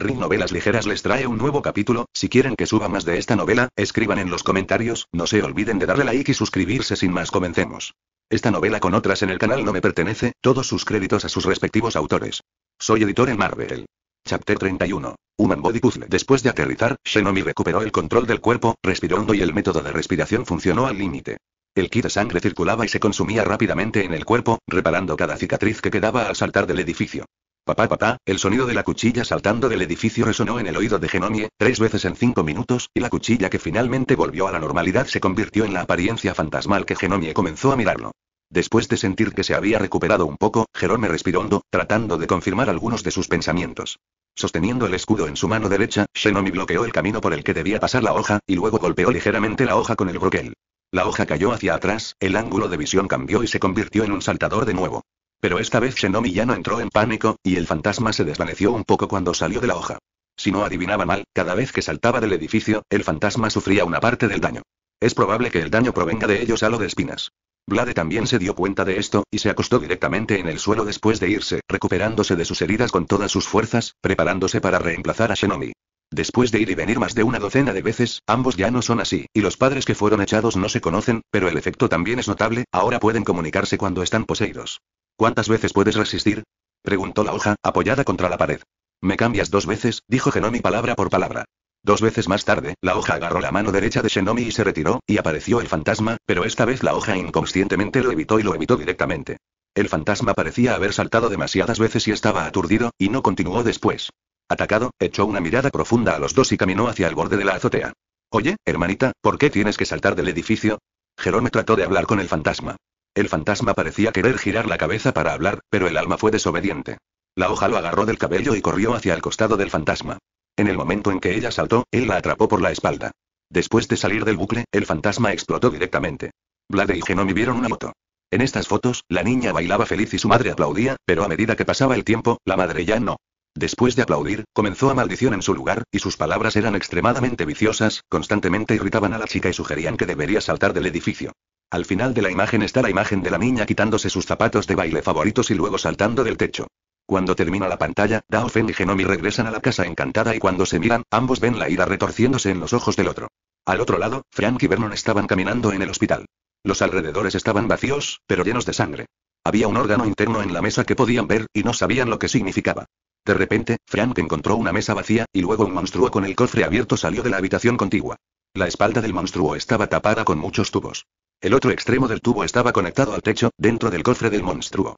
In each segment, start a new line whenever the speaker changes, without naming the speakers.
Ring Novelas Ligeras les trae un nuevo capítulo, si quieren que suba más de esta novela, escriban en los comentarios, no se olviden de darle like y suscribirse sin más comencemos. Esta novela con otras en el canal no me pertenece, todos sus créditos a sus respectivos autores. Soy editor en Marvel. Chapter 31. Human Body Puzzle. Después de aterrizar, Shenomi recuperó el control del cuerpo, respiró hondo y el método de respiración funcionó al límite. El kit de sangre circulaba y se consumía rápidamente en el cuerpo, reparando cada cicatriz que quedaba al saltar del edificio. Papá el sonido de la cuchilla saltando del edificio resonó en el oído de Genomie, tres veces en cinco minutos, y la cuchilla que finalmente volvió a la normalidad se convirtió en la apariencia fantasmal que Genomie comenzó a mirarlo. Después de sentir que se había recuperado un poco, Jerome respiró hondo, tratando de confirmar algunos de sus pensamientos. Sosteniendo el escudo en su mano derecha, Shenomi bloqueó el camino por el que debía pasar la hoja, y luego golpeó ligeramente la hoja con el broquel. La hoja cayó hacia atrás, el ángulo de visión cambió y se convirtió en un saltador de nuevo. Pero esta vez Shenomi ya no entró en pánico, y el fantasma se desvaneció un poco cuando salió de la hoja. Si no adivinaba mal, cada vez que saltaba del edificio, el fantasma sufría una parte del daño. Es probable que el daño provenga de ellos a lo de espinas. Blade también se dio cuenta de esto, y se acostó directamente en el suelo después de irse, recuperándose de sus heridas con todas sus fuerzas, preparándose para reemplazar a Shenomi. Después de ir y venir más de una docena de veces, ambos ya no son así, y los padres que fueron echados no se conocen, pero el efecto también es notable, ahora pueden comunicarse cuando están poseídos. ¿Cuántas veces puedes resistir? preguntó la hoja, apoyada contra la pared. Me cambias dos veces, dijo Genomi palabra por palabra. Dos veces más tarde, la hoja agarró la mano derecha de Genomi y se retiró, y apareció el fantasma, pero esta vez la hoja inconscientemente lo evitó y lo evitó directamente. El fantasma parecía haber saltado demasiadas veces y estaba aturdido, y no continuó después. Atacado, echó una mirada profunda a los dos y caminó hacia el borde de la azotea. Oye, hermanita, ¿por qué tienes que saltar del edificio? Jerome trató de hablar con el fantasma. El fantasma parecía querer girar la cabeza para hablar, pero el alma fue desobediente. La hoja lo agarró del cabello y corrió hacia el costado del fantasma. En el momento en que ella saltó, él la atrapó por la espalda. Después de salir del bucle, el fantasma explotó directamente. Vlade y Genomi vieron una moto. En estas fotos, la niña bailaba feliz y su madre aplaudía, pero a medida que pasaba el tiempo, la madre ya no. Después de aplaudir, comenzó a maldición en su lugar, y sus palabras eran extremadamente viciosas, constantemente irritaban a la chica y sugerían que debería saltar del edificio. Al final de la imagen está la imagen de la niña quitándose sus zapatos de baile favoritos y luego saltando del techo. Cuando termina la pantalla, Dao y Genomi regresan a la casa encantada y cuando se miran, ambos ven la ira retorciéndose en los ojos del otro. Al otro lado, Frank y Vernon estaban caminando en el hospital. Los alrededores estaban vacíos, pero llenos de sangre. Había un órgano interno en la mesa que podían ver, y no sabían lo que significaba. De repente, Frank encontró una mesa vacía, y luego un monstruo con el cofre abierto salió de la habitación contigua. La espalda del monstruo estaba tapada con muchos tubos. El otro extremo del tubo estaba conectado al techo, dentro del cofre del monstruo.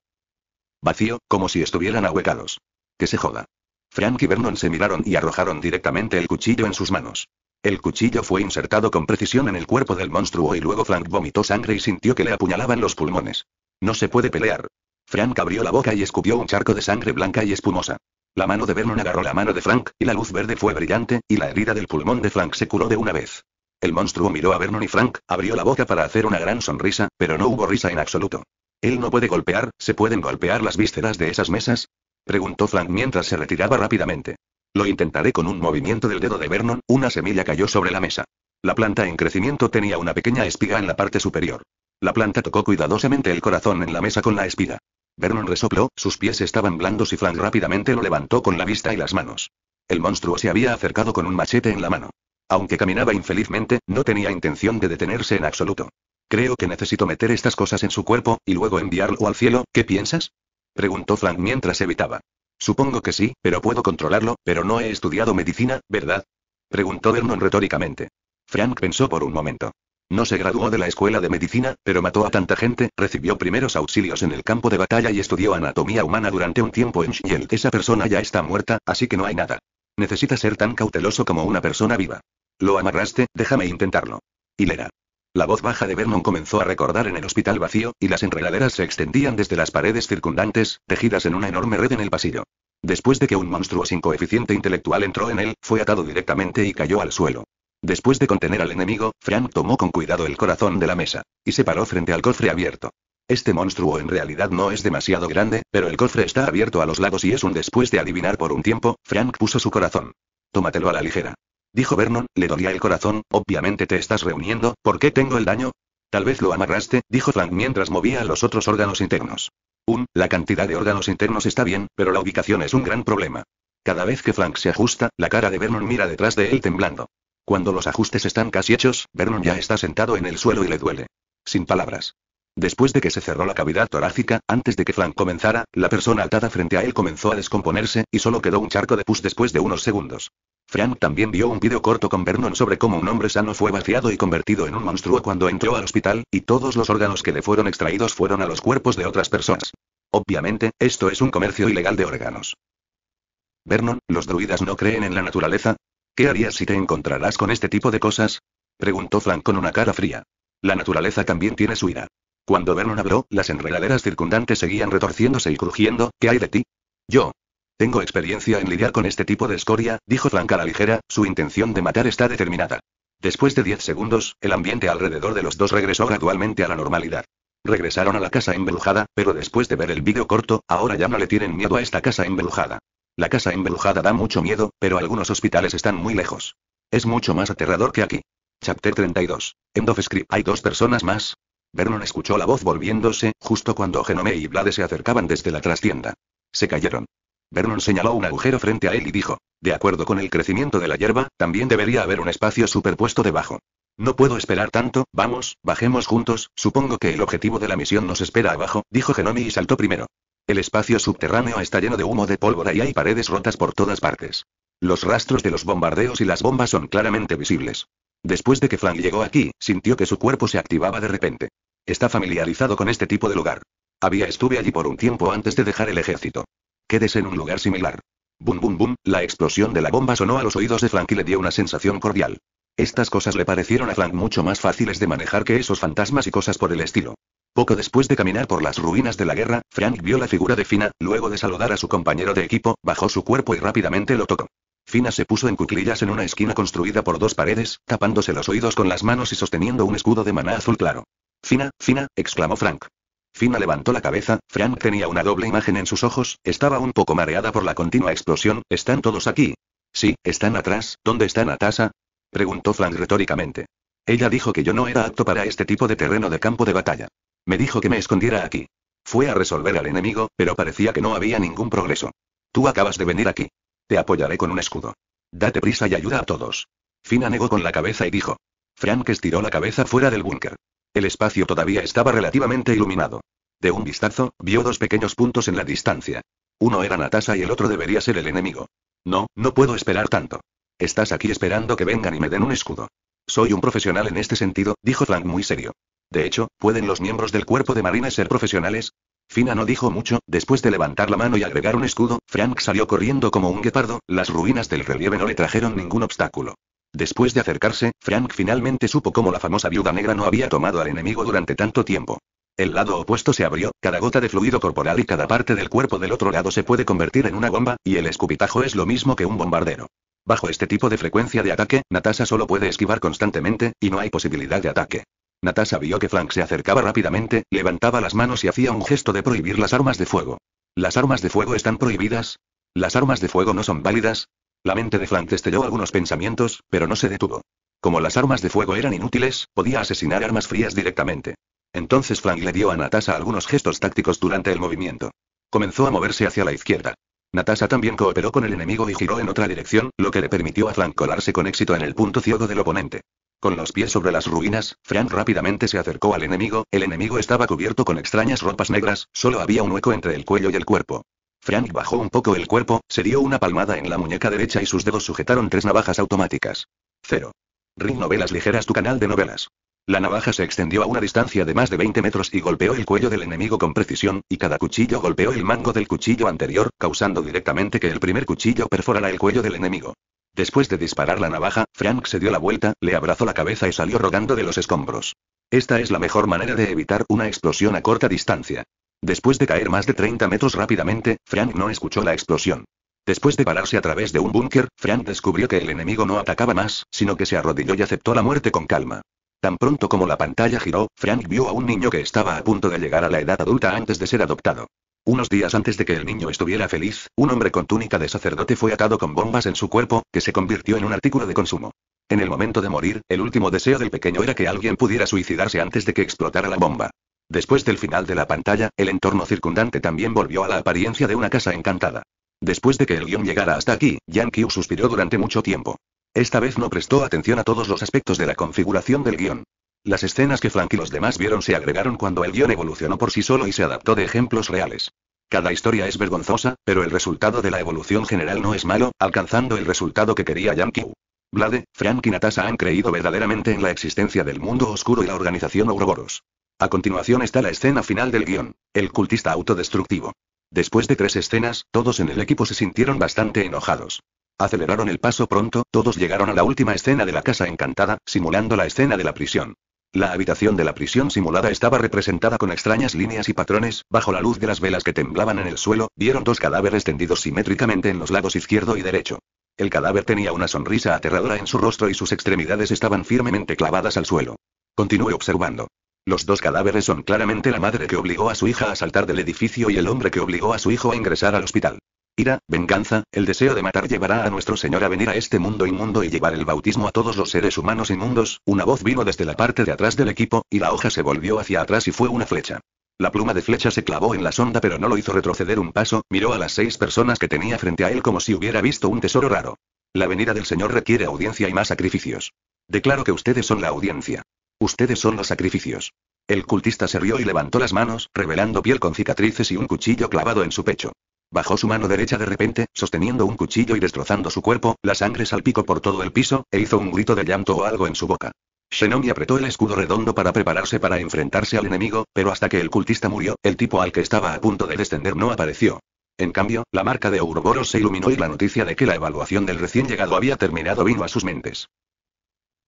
Vacío, como si estuvieran ahuecados. Que se joda. Frank y Vernon se miraron y arrojaron directamente el cuchillo en sus manos. El cuchillo fue insertado con precisión en el cuerpo del monstruo y luego Frank vomitó sangre y sintió que le apuñalaban los pulmones. No se puede pelear. Frank abrió la boca y escupió un charco de sangre blanca y espumosa. La mano de Vernon agarró la mano de Frank, y la luz verde fue brillante, y la herida del pulmón de Frank se curó de una vez. El monstruo miró a Vernon y Frank, abrió la boca para hacer una gran sonrisa, pero no hubo risa en absoluto. Él no puede golpear, ¿se pueden golpear las vísceras de esas mesas? Preguntó Frank mientras se retiraba rápidamente. Lo intentaré con un movimiento del dedo de Vernon, una semilla cayó sobre la mesa. La planta en crecimiento tenía una pequeña espiga en la parte superior. La planta tocó cuidadosamente el corazón en la mesa con la espiga. Vernon resopló, sus pies estaban blandos y Frank rápidamente lo levantó con la vista y las manos. El monstruo se había acercado con un machete en la mano. Aunque caminaba infelizmente, no tenía intención de detenerse en absoluto. Creo que necesito meter estas cosas en su cuerpo, y luego enviarlo al cielo, ¿qué piensas? Preguntó Frank mientras evitaba. Supongo que sí, pero puedo controlarlo, pero no he estudiado medicina, ¿verdad? Preguntó Vernon retóricamente. Frank pensó por un momento. No se graduó de la escuela de medicina, pero mató a tanta gente, recibió primeros auxilios en el campo de batalla y estudió anatomía humana durante un tiempo en Shiel. Esa persona ya está muerta, así que no hay nada. Necesita ser tan cauteloso como una persona viva. Lo amarraste, déjame intentarlo. Hilera. La voz baja de Vernon comenzó a recordar en el hospital vacío, y las enredaderas se extendían desde las paredes circundantes, tejidas en una enorme red en el pasillo. Después de que un monstruo sin coeficiente intelectual entró en él, fue atado directamente y cayó al suelo. Después de contener al enemigo, Frank tomó con cuidado el corazón de la mesa. Y se paró frente al cofre abierto. Este monstruo en realidad no es demasiado grande, pero el cofre está abierto a los lados y es un después de adivinar por un tiempo, Frank puso su corazón. Tómatelo a la ligera. Dijo Vernon, le dolía el corazón, obviamente te estás reuniendo, ¿por qué tengo el daño? Tal vez lo amarraste, dijo Frank mientras movía los otros órganos internos. Un, la cantidad de órganos internos está bien, pero la ubicación es un gran problema. Cada vez que Frank se ajusta, la cara de Vernon mira detrás de él temblando. Cuando los ajustes están casi hechos, Vernon ya está sentado en el suelo y le duele. Sin palabras. Después de que se cerró la cavidad torácica, antes de que Frank comenzara, la persona atada frente a él comenzó a descomponerse, y solo quedó un charco de pus después de unos segundos. Frank también vio un video corto con Vernon sobre cómo un hombre sano fue vaciado y convertido en un monstruo cuando entró al hospital, y todos los órganos que le fueron extraídos fueron a los cuerpos de otras personas. Obviamente, esto es un comercio ilegal de órganos. Vernon, los druidas no creen en la naturaleza, ¿Qué harías si te encontrarás con este tipo de cosas? Preguntó Frank con una cara fría. La naturaleza también tiene su ira. Cuando Vernon habló, las enredaderas circundantes seguían retorciéndose y crujiendo. ¿Qué hay de ti? Yo. Tengo experiencia en lidiar con este tipo de escoria, dijo Frank a la ligera, su intención de matar está determinada. Después de 10 segundos, el ambiente alrededor de los dos regresó gradualmente a la normalidad. Regresaron a la casa embrujada, pero después de ver el vídeo corto, ahora ya no le tienen miedo a esta casa embrujada. La casa embrujada da mucho miedo, pero algunos hospitales están muy lejos. Es mucho más aterrador que aquí. Chapter 32. End of script. Hay dos personas más. Vernon escuchó la voz volviéndose, justo cuando Genome y Blade se acercaban desde la trastienda. Se cayeron. Vernon señaló un agujero frente a él y dijo, de acuerdo con el crecimiento de la hierba, también debería haber un espacio superpuesto debajo. No puedo esperar tanto, vamos, bajemos juntos, supongo que el objetivo de la misión nos espera abajo, dijo Genomi y saltó primero. El espacio subterráneo está lleno de humo de pólvora y hay paredes rotas por todas partes. Los rastros de los bombardeos y las bombas son claramente visibles. Después de que Frank llegó aquí, sintió que su cuerpo se activaba de repente. Está familiarizado con este tipo de lugar. Había estuve allí por un tiempo antes de dejar el ejército. Quédese en un lugar similar. Bum bum bum, la explosión de la bomba sonó a los oídos de Frank y le dio una sensación cordial. Estas cosas le parecieron a Frank mucho más fáciles de manejar que esos fantasmas y cosas por el estilo. Poco después de caminar por las ruinas de la guerra, Frank vio la figura de Fina, luego de saludar a su compañero de equipo, bajó su cuerpo y rápidamente lo tocó. Fina se puso en cuclillas en una esquina construida por dos paredes, tapándose los oídos con las manos y sosteniendo un escudo de maná azul claro. Fina, Fina, exclamó Frank. Fina levantó la cabeza, Frank tenía una doble imagen en sus ojos, estaba un poco mareada por la continua explosión, ¿están todos aquí? Sí, están atrás, ¿dónde está Atasa? Preguntó Frank retóricamente. Ella dijo que yo no era apto para este tipo de terreno de campo de batalla. Me dijo que me escondiera aquí. Fue a resolver al enemigo, pero parecía que no había ningún progreso. Tú acabas de venir aquí. Te apoyaré con un escudo. Date prisa y ayuda a todos. Fina negó con la cabeza y dijo. Frank estiró la cabeza fuera del búnker. El espacio todavía estaba relativamente iluminado. De un vistazo, vio dos pequeños puntos en la distancia. Uno era Natasha y el otro debería ser el enemigo. No, no puedo esperar tanto. Estás aquí esperando que vengan y me den un escudo. Soy un profesional en este sentido, dijo Frank muy serio. De hecho, ¿pueden los miembros del cuerpo de Marina ser profesionales? Fina no dijo mucho, después de levantar la mano y agregar un escudo, Frank salió corriendo como un guepardo, las ruinas del relieve no le trajeron ningún obstáculo. Después de acercarse, Frank finalmente supo cómo la famosa viuda negra no había tomado al enemigo durante tanto tiempo. El lado opuesto se abrió, cada gota de fluido corporal y cada parte del cuerpo del otro lado se puede convertir en una bomba, y el escupitajo es lo mismo que un bombardero. Bajo este tipo de frecuencia de ataque, Natasha solo puede esquivar constantemente, y no hay posibilidad de ataque. Natasha vio que Frank se acercaba rápidamente, levantaba las manos y hacía un gesto de prohibir las armas de fuego. ¿Las armas de fuego están prohibidas? ¿Las armas de fuego no son válidas? La mente de Frank destelló algunos pensamientos, pero no se detuvo. Como las armas de fuego eran inútiles, podía asesinar armas frías directamente. Entonces Frank le dio a Natasha algunos gestos tácticos durante el movimiento. Comenzó a moverse hacia la izquierda. Natasha también cooperó con el enemigo y giró en otra dirección, lo que le permitió a Frank colarse con éxito en el punto ciego del oponente. Con los pies sobre las ruinas, Frank rápidamente se acercó al enemigo, el enemigo estaba cubierto con extrañas ropas negras, solo había un hueco entre el cuello y el cuerpo. Frank bajó un poco el cuerpo, se dio una palmada en la muñeca derecha y sus dedos sujetaron tres navajas automáticas. Cero. Ring Novelas Ligeras tu canal de novelas. La navaja se extendió a una distancia de más de 20 metros y golpeó el cuello del enemigo con precisión, y cada cuchillo golpeó el mango del cuchillo anterior, causando directamente que el primer cuchillo perforara el cuello del enemigo. Después de disparar la navaja, Frank se dio la vuelta, le abrazó la cabeza y salió rogando de los escombros. Esta es la mejor manera de evitar una explosión a corta distancia. Después de caer más de 30 metros rápidamente, Frank no escuchó la explosión. Después de pararse a través de un búnker, Frank descubrió que el enemigo no atacaba más, sino que se arrodilló y aceptó la muerte con calma. Tan pronto como la pantalla giró, Frank vio a un niño que estaba a punto de llegar a la edad adulta antes de ser adoptado. Unos días antes de que el niño estuviera feliz, un hombre con túnica de sacerdote fue atado con bombas en su cuerpo, que se convirtió en un artículo de consumo. En el momento de morir, el último deseo del pequeño era que alguien pudiera suicidarse antes de que explotara la bomba. Después del final de la pantalla, el entorno circundante también volvió a la apariencia de una casa encantada. Después de que el guión llegara hasta aquí, Yankee suspiró durante mucho tiempo. Esta vez no prestó atención a todos los aspectos de la configuración del guión. Las escenas que Frank y los demás vieron se agregaron cuando el guión evolucionó por sí solo y se adaptó de ejemplos reales. Cada historia es vergonzosa, pero el resultado de la evolución general no es malo, alcanzando el resultado que quería Yankee. Vlade, Frank y Natasha han creído verdaderamente en la existencia del mundo oscuro y la organización Ouroboros. A continuación está la escena final del guión, el cultista autodestructivo. Después de tres escenas, todos en el equipo se sintieron bastante enojados. Aceleraron el paso pronto, todos llegaron a la última escena de la casa encantada, simulando la escena de la prisión. La habitación de la prisión simulada estaba representada con extrañas líneas y patrones, bajo la luz de las velas que temblaban en el suelo, vieron dos cadáveres tendidos simétricamente en los lados izquierdo y derecho. El cadáver tenía una sonrisa aterradora en su rostro y sus extremidades estaban firmemente clavadas al suelo. Continué observando. Los dos cadáveres son claramente la madre que obligó a su hija a saltar del edificio y el hombre que obligó a su hijo a ingresar al hospital. Ira, venganza, el deseo de matar llevará a nuestro Señor a venir a este mundo inmundo y llevar el bautismo a todos los seres humanos inmundos, una voz vino desde la parte de atrás del equipo, y la hoja se volvió hacia atrás y fue una flecha. La pluma de flecha se clavó en la sonda pero no lo hizo retroceder un paso, miró a las seis personas que tenía frente a él como si hubiera visto un tesoro raro. La venida del Señor requiere audiencia y más sacrificios. Declaro que ustedes son la audiencia. Ustedes son los sacrificios. El cultista se rió y levantó las manos, revelando piel con cicatrices y un cuchillo clavado en su pecho. Bajó su mano derecha de repente, sosteniendo un cuchillo y destrozando su cuerpo, la sangre salpicó por todo el piso, e hizo un grito de llanto o algo en su boca. Shinomi apretó el escudo redondo para prepararse para enfrentarse al enemigo, pero hasta que el cultista murió, el tipo al que estaba a punto de descender no apareció. En cambio, la marca de Ouroboros se iluminó y la noticia de que la evaluación del recién llegado había terminado vino a sus mentes.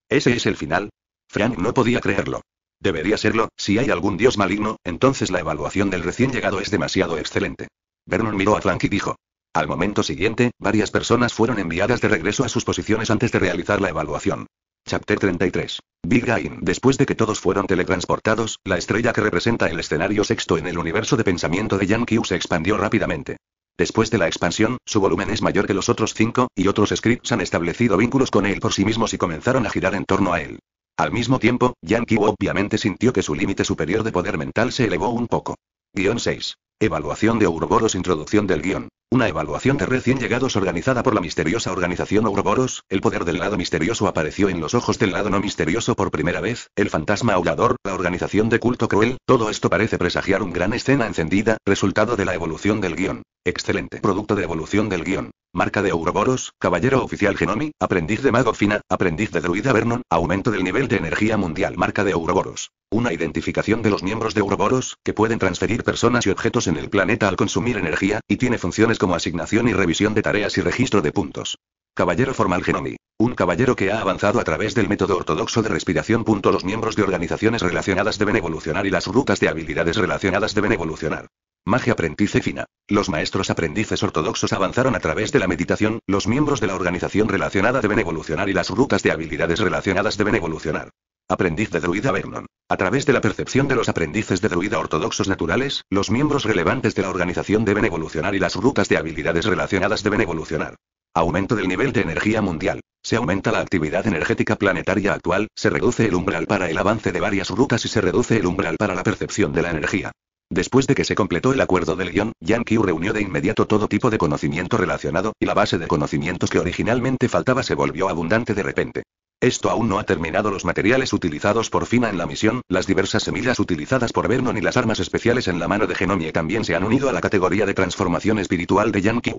¿Ese es el final? Frank no podía creerlo. Debería serlo, si hay algún dios maligno, entonces la evaluación del recién llegado es demasiado excelente. Vernon miró a Frank y dijo. Al momento siguiente, varias personas fueron enviadas de regreso a sus posiciones antes de realizar la evaluación. Chapter 33. Big Gain. Después de que todos fueron teletransportados, la estrella que representa el escenario sexto en el universo de pensamiento de Yankee se expandió rápidamente. Después de la expansión, su volumen es mayor que los otros cinco, y otros scripts han establecido vínculos con él por sí mismos y comenzaron a girar en torno a él. Al mismo tiempo, Yankee obviamente sintió que su límite superior de poder mental se elevó un poco. Guión 6. Evaluación de Ouroboros Introducción del guión. Una evaluación de recién llegados organizada por la misteriosa organización Ouroboros, el poder del lado misterioso apareció en los ojos del lado no misterioso por primera vez, el fantasma aullador, la organización de culto cruel, todo esto parece presagiar un gran escena encendida, resultado de la evolución del guión. Excelente producto de evolución del guión. Marca de Ouroboros, caballero oficial Genomi, aprendiz de mago Fina, aprendiz de druida Vernon, aumento del nivel de energía mundial. Marca de Ouroboros. Una identificación de los miembros de Ouroboros, que pueden transferir personas y objetos en el planeta al consumir energía, y tiene funciones como asignación y revisión de tareas y registro de puntos. Caballero formal Genomi. Un caballero que ha avanzado a través del método ortodoxo de respiración. Los miembros de organizaciones relacionadas deben evolucionar y las rutas de habilidades relacionadas deben evolucionar. Magia aprendice fina. Los maestros aprendices ortodoxos avanzaron a través de la meditación, los miembros de la organización relacionada deben evolucionar y las rutas de habilidades relacionadas deben evolucionar. Aprendiz de druida Vernon. A través de la percepción de los aprendices de druida ortodoxos naturales, los miembros relevantes de la organización deben evolucionar y las rutas de habilidades relacionadas deben evolucionar. Aumento del nivel de energía mundial. Se aumenta la actividad energética planetaria actual, se reduce el umbral para el avance de varias rutas y se reduce el umbral para la percepción de la energía. Después de que se completó el acuerdo del guión, Yankee reunió de inmediato todo tipo de conocimiento relacionado, y la base de conocimientos que originalmente faltaba se volvió abundante de repente. Esto aún no ha terminado los materiales utilizados por Fina en la misión, las diversas semillas utilizadas por Vernon y las armas especiales en la mano de Genomie también se han unido a la categoría de transformación espiritual de Yankee.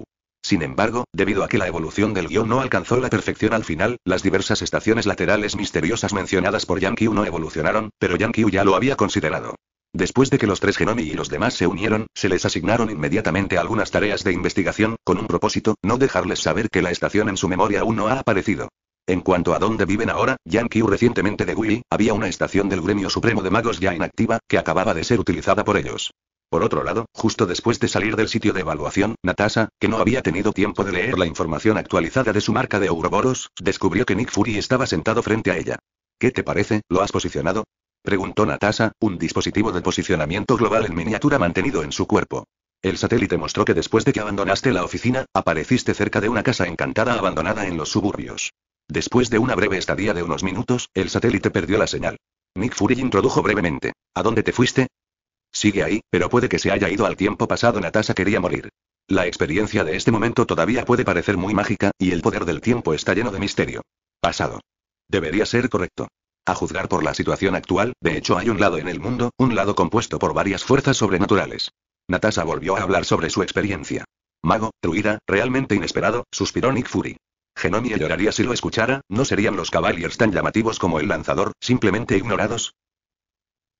Sin embargo, debido a que la evolución del guión no alcanzó la perfección al final, las diversas estaciones laterales misteriosas mencionadas por Yankee no evolucionaron, pero Yankee ya lo había considerado. Después de que los tres Genomi y los demás se unieron, se les asignaron inmediatamente algunas tareas de investigación, con un propósito, no dejarles saber que la estación en su memoria aún no ha aparecido. En cuanto a dónde viven ahora, Yankee recientemente de Wii, había una estación del Gremio Supremo de Magos ya inactiva, que acababa de ser utilizada por ellos. Por otro lado, justo después de salir del sitio de evaluación, Natasha, que no había tenido tiempo de leer la información actualizada de su marca de Ouroboros, descubrió que Nick Fury estaba sentado frente a ella. ¿Qué te parece, lo has posicionado? Preguntó Natasha, un dispositivo de posicionamiento global en miniatura mantenido en su cuerpo. El satélite mostró que después de que abandonaste la oficina, apareciste cerca de una casa encantada abandonada en los suburbios. Después de una breve estadía de unos minutos, el satélite perdió la señal. Nick Fury introdujo brevemente. ¿A dónde te fuiste? Sigue ahí, pero puede que se haya ido al tiempo pasado. Natasha quería morir. La experiencia de este momento todavía puede parecer muy mágica, y el poder del tiempo está lleno de misterio. Pasado. Debería ser correcto. A juzgar por la situación actual, de hecho hay un lado en el mundo, un lado compuesto por varias fuerzas sobrenaturales. Natasha volvió a hablar sobre su experiencia. Mago, Truida, realmente inesperado, suspiró Nick Fury. Genomia lloraría si lo escuchara, ¿no serían los Cavaliers tan llamativos como el lanzador, simplemente ignorados?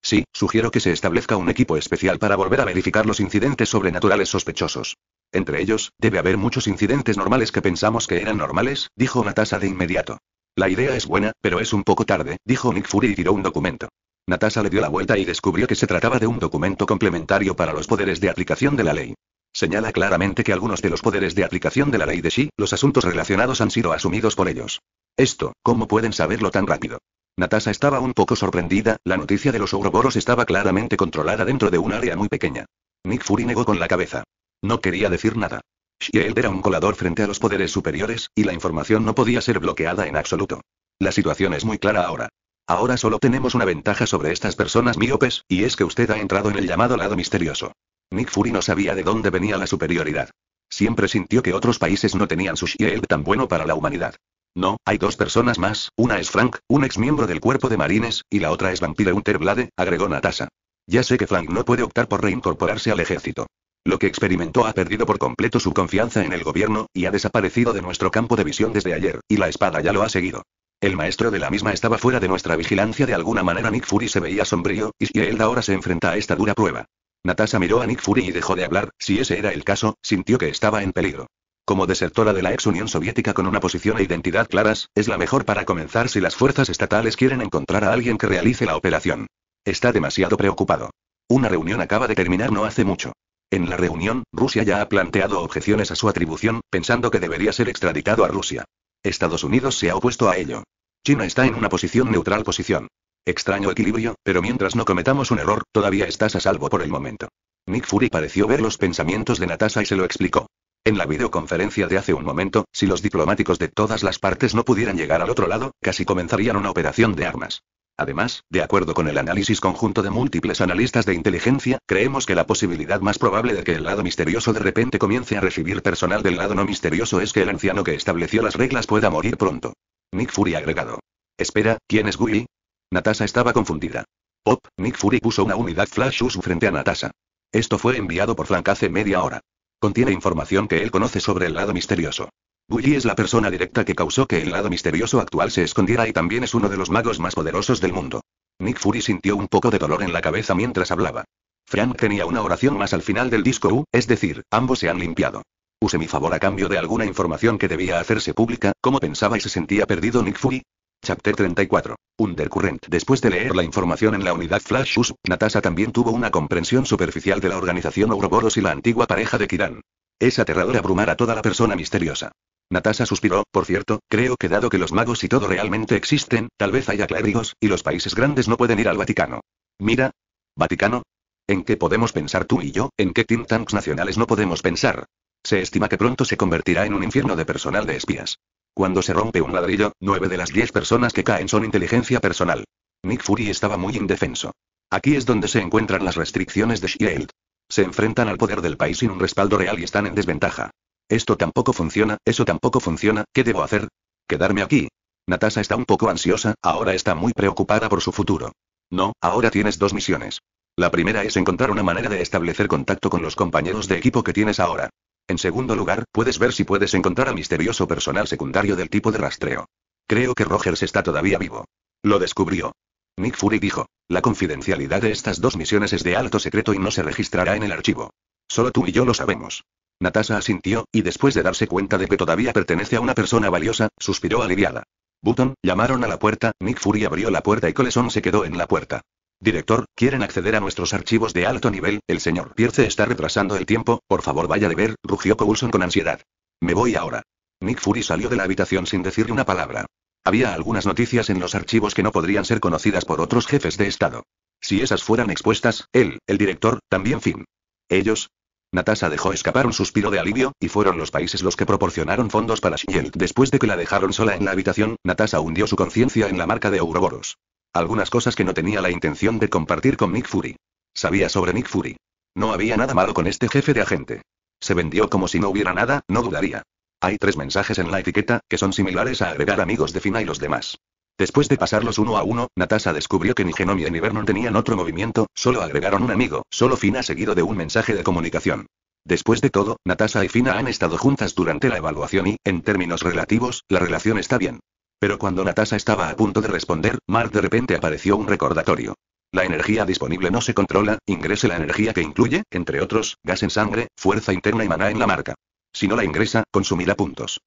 Sí, sugiero que se establezca un equipo especial para volver a verificar los incidentes sobrenaturales sospechosos. Entre ellos, debe haber muchos incidentes normales que pensamos que eran normales, dijo Natasha de inmediato. La idea es buena, pero es un poco tarde, dijo Nick Fury y tiró un documento. Natasha le dio la vuelta y descubrió que se trataba de un documento complementario para los poderes de aplicación de la ley. Señala claramente que algunos de los poderes de aplicación de la ley de Xi, los asuntos relacionados han sido asumidos por ellos. Esto, ¿cómo pueden saberlo tan rápido? Natasha estaba un poco sorprendida, la noticia de los ouroboros estaba claramente controlada dentro de un área muy pequeña. Nick Fury negó con la cabeza. No quería decir nada. Shield era un colador frente a los poderes superiores, y la información no podía ser bloqueada en absoluto. La situación es muy clara ahora. Ahora solo tenemos una ventaja sobre estas personas miopes, y es que usted ha entrado en el llamado lado misterioso. Nick Fury no sabía de dónde venía la superioridad. Siempre sintió que otros países no tenían su shield tan bueno para la humanidad. No, hay dos personas más, una es Frank, un ex miembro del cuerpo de marines, y la otra es Vampire Unterblade, agregó Natasha. Ya sé que Frank no puede optar por reincorporarse al ejército. Lo que experimentó ha perdido por completo su confianza en el gobierno, y ha desaparecido de nuestro campo de visión desde ayer, y la espada ya lo ha seguido. El maestro de la misma estaba fuera de nuestra vigilancia de alguna manera Nick Fury se veía sombrío, y Shield ahora se enfrenta a esta dura prueba. Natasha miró a Nick Fury y dejó de hablar, si ese era el caso, sintió que estaba en peligro. Como desertora de la ex Unión Soviética con una posición e identidad claras, es la mejor para comenzar si las fuerzas estatales quieren encontrar a alguien que realice la operación. Está demasiado preocupado. Una reunión acaba de terminar no hace mucho. En la reunión, Rusia ya ha planteado objeciones a su atribución, pensando que debería ser extraditado a Rusia. Estados Unidos se ha opuesto a ello. China está en una posición neutral posición. Extraño equilibrio, pero mientras no cometamos un error, todavía estás a salvo por el momento. Nick Fury pareció ver los pensamientos de Natasha y se lo explicó. En la videoconferencia de hace un momento, si los diplomáticos de todas las partes no pudieran llegar al otro lado, casi comenzarían una operación de armas. Además, de acuerdo con el análisis conjunto de múltiples analistas de inteligencia, creemos que la posibilidad más probable de que el lado misterioso de repente comience a recibir personal del lado no misterioso es que el anciano que estableció las reglas pueda morir pronto. Nick Fury agregado. Espera, ¿quién es Willy? Natasha estaba confundida. Op, Nick Fury puso una unidad Flash su frente a Natasha. Esto fue enviado por Frank hace media hora. Contiene información que él conoce sobre el lado misterioso. Willy es la persona directa que causó que el lado misterioso actual se escondiera y también es uno de los magos más poderosos del mundo. Nick Fury sintió un poco de dolor en la cabeza mientras hablaba. Frank tenía una oración más al final del disco U, es decir, ambos se han limpiado. Use mi favor a cambio de alguna información que debía hacerse pública, como pensaba y se sentía perdido Nick Fury? Chapter 34. Undercurrent. Después de leer la información en la unidad Flash Natasha también tuvo una comprensión superficial de la organización Ouroboros y la antigua pareja de Kiran. Es aterrador abrumar a toda la persona misteriosa. Natasha suspiró, por cierto, creo que dado que los magos y todo realmente existen, tal vez haya clérigos, y los países grandes no pueden ir al Vaticano. Mira. Vaticano. ¿En qué podemos pensar tú y yo? ¿En qué think tanks nacionales no podemos pensar? Se estima que pronto se convertirá en un infierno de personal de espías. Cuando se rompe un ladrillo, nueve de las diez personas que caen son inteligencia personal. Nick Fury estaba muy indefenso. Aquí es donde se encuentran las restricciones de Shield. Se enfrentan al poder del país sin un respaldo real y están en desventaja. Esto tampoco funciona, eso tampoco funciona, ¿qué debo hacer? Quedarme aquí. Natasha está un poco ansiosa, ahora está muy preocupada por su futuro. No, ahora tienes dos misiones. La primera es encontrar una manera de establecer contacto con los compañeros de equipo que tienes ahora. En segundo lugar, puedes ver si puedes encontrar a misterioso personal secundario del tipo de rastreo. Creo que Rogers está todavía vivo. Lo descubrió. Nick Fury dijo, la confidencialidad de estas dos misiones es de alto secreto y no se registrará en el archivo. Solo tú y yo lo sabemos. Natasha asintió, y después de darse cuenta de que todavía pertenece a una persona valiosa, suspiró aliviada. Button, llamaron a la puerta, Nick Fury abrió la puerta y Coleson se quedó en la puerta. Director, quieren acceder a nuestros archivos de alto nivel, el señor Pierce está retrasando el tiempo, por favor vaya de ver, rugió Coulson con ansiedad. Me voy ahora. Nick Fury salió de la habitación sin decirle una palabra. Había algunas noticias en los archivos que no podrían ser conocidas por otros jefes de Estado. Si esas fueran expuestas, él, el director, también fin. Ellos. Natasha dejó escapar un suspiro de alivio, y fueron los países los que proporcionaron fondos para Shield. Después de que la dejaron sola en la habitación, Natasha hundió su conciencia en la marca de Ouroboros. Algunas cosas que no tenía la intención de compartir con Nick Fury. Sabía sobre Nick Fury. No había nada malo con este jefe de agente. Se vendió como si no hubiera nada, no dudaría. Hay tres mensajes en la etiqueta, que son similares a agregar amigos de Fina y los demás. Después de pasarlos uno a uno, Natasha descubrió que ni Genomia ni Vernon tenían otro movimiento, solo agregaron un amigo, solo Fina seguido de un mensaje de comunicación. Después de todo, Natasha y Fina han estado juntas durante la evaluación y, en términos relativos, la relación está bien. Pero cuando Natasha estaba a punto de responder, Mar de repente apareció un recordatorio. La energía disponible no se controla, ingrese la energía que incluye, entre otros, gas en sangre, fuerza interna y maná en la marca. Si no la ingresa, consumirá puntos.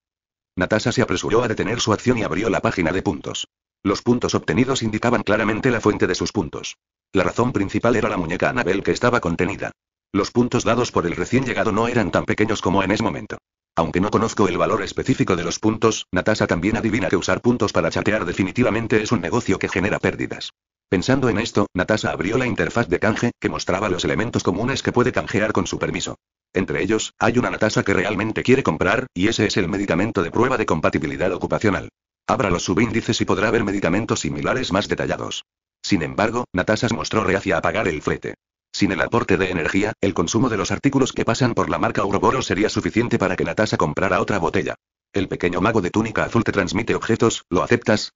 Natasha se apresuró a detener su acción y abrió la página de puntos. Los puntos obtenidos indicaban claramente la fuente de sus puntos. La razón principal era la muñeca Anabel que estaba contenida. Los puntos dados por el recién llegado no eran tan pequeños como en ese momento. Aunque no conozco el valor específico de los puntos, Natasha también adivina que usar puntos para chatear definitivamente es un negocio que genera pérdidas. Pensando en esto, Natasha abrió la interfaz de canje, que mostraba los elementos comunes que puede canjear con su permiso. Entre ellos, hay una Natasha que realmente quiere comprar, y ese es el medicamento de prueba de compatibilidad ocupacional. Abra los subíndices y podrá ver medicamentos similares más detallados. Sin embargo, Natasha se mostró reacia a pagar el flete. Sin el aporte de energía, el consumo de los artículos que pasan por la marca Ouroboros sería suficiente para que Natasha comprara otra botella. El pequeño mago de túnica azul te transmite objetos, ¿lo aceptas?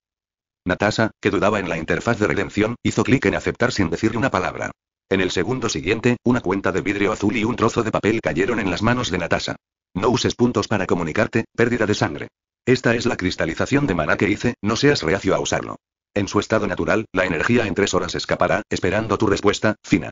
Natasa, que dudaba en la interfaz de redención, hizo clic en aceptar sin decir una palabra. En el segundo siguiente, una cuenta de vidrio azul y un trozo de papel cayeron en las manos de Natasa. No uses puntos para comunicarte, pérdida de sangre. Esta es la cristalización de maná que hice, no seas reacio a usarlo. En su estado natural, la energía en tres horas escapará, esperando tu respuesta, Fina.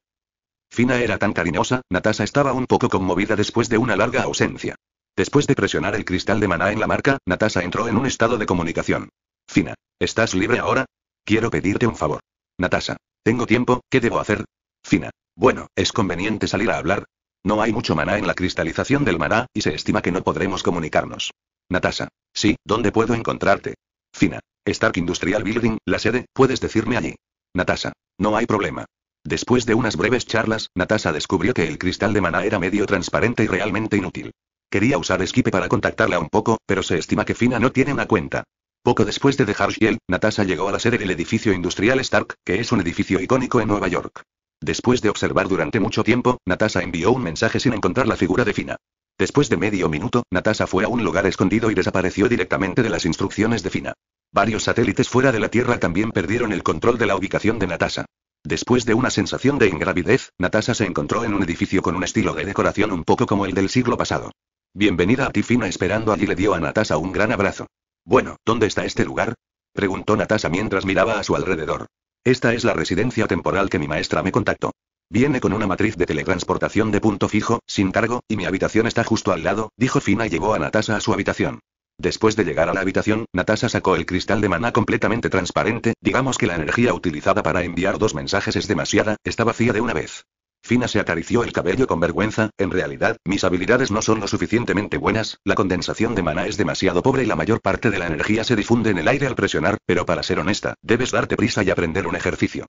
Fina era tan cariñosa, Natasha estaba un poco conmovida después de una larga ausencia. Después de presionar el cristal de maná en la marca, Natasha entró en un estado de comunicación. Fina, ¿estás libre ahora? Quiero pedirte un favor. Natasha, tengo tiempo, ¿qué debo hacer? Fina, bueno, es conveniente salir a hablar. No hay mucho maná en la cristalización del maná, y se estima que no podremos comunicarnos. Natasha, sí, ¿dónde puedo encontrarte? Fina, Stark Industrial Building, la sede, puedes decirme allí. Natasha, no hay problema. Después de unas breves charlas, Natasha descubrió que el cristal de maná era medio transparente y realmente inútil. Quería usar Esquipe para contactarla un poco, pero se estima que Fina no tiene una cuenta. Poco después de dejar Shield, Natasha llegó a la sede del edificio industrial Stark, que es un edificio icónico en Nueva York. Después de observar durante mucho tiempo, Natasha envió un mensaje sin encontrar la figura de Fina. Después de medio minuto, Natasha fue a un lugar escondido y desapareció directamente de las instrucciones de Fina. Varios satélites fuera de la Tierra también perdieron el control de la ubicación de Natasha. Después de una sensación de ingravidez, Natasha se encontró en un edificio con un estilo de decoración un poco como el del siglo pasado. Bienvenida a Fina» esperando allí le dio a Natasha un gran abrazo. Bueno, ¿dónde está este lugar? preguntó Natasha mientras miraba a su alrededor. Esta es la residencia temporal que mi maestra me contactó. Viene con una matriz de teletransportación de punto fijo, sin cargo, y mi habitación está justo al lado, dijo Fina y llevó a Natasha a su habitación. Después de llegar a la habitación, Natasha sacó el cristal de maná completamente transparente, digamos que la energía utilizada para enviar dos mensajes es demasiada, está vacía de una vez. Fina se acarició el cabello con vergüenza, en realidad, mis habilidades no son lo suficientemente buenas, la condensación de maná es demasiado pobre y la mayor parte de la energía se difunde en el aire al presionar, pero para ser honesta, debes darte prisa y aprender un ejercicio.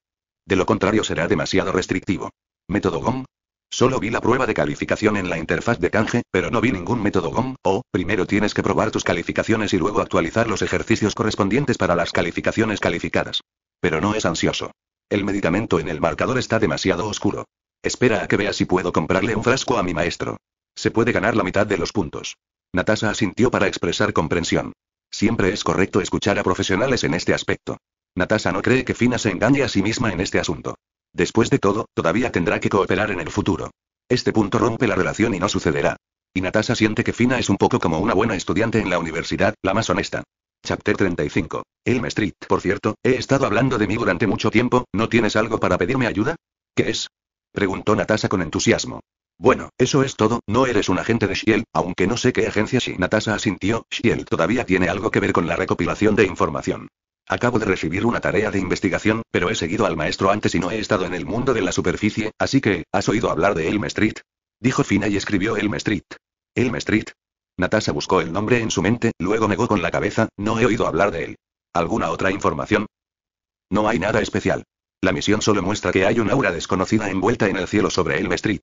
De lo contrario será demasiado restrictivo. Método GOM, Solo vi la prueba de calificación en la interfaz de canje, pero no vi ningún método GOM, o, primero tienes que probar tus calificaciones y luego actualizar los ejercicios correspondientes para las calificaciones calificadas. Pero no es ansioso. El medicamento en el marcador está demasiado oscuro. Espera a que vea si puedo comprarle un frasco a mi maestro. Se puede ganar la mitad de los puntos. Natasha asintió para expresar comprensión. Siempre es correcto escuchar a profesionales en este aspecto. Natasha no cree que Fina se engañe a sí misma en este asunto. Después de todo, todavía tendrá que cooperar en el futuro. Este punto rompe la relación y no sucederá. Y Natasha siente que Fina es un poco como una buena estudiante en la universidad, la más honesta. Chapter 35. Elm Street. Por cierto, he estado hablando de mí durante mucho tiempo, ¿no tienes algo para pedirme ayuda? ¿Qué es? Preguntó Natasha con entusiasmo. Bueno, eso es todo, no eres un agente de Shield, aunque no sé qué agencia si Natasha asintió, Shield todavía tiene algo que ver con la recopilación de información. Acabo de recibir una tarea de investigación, pero he seguido al maestro antes y no he estado en el mundo de la superficie, así que, ¿has oído hablar de Elm Street? Dijo Fina y escribió Elm Street. Elm Street. Natasha buscó el nombre en su mente, luego negó con la cabeza, no he oído hablar de él. ¿Alguna otra información? No hay nada especial. La misión solo muestra que hay un aura desconocida envuelta en el cielo sobre Elm Street.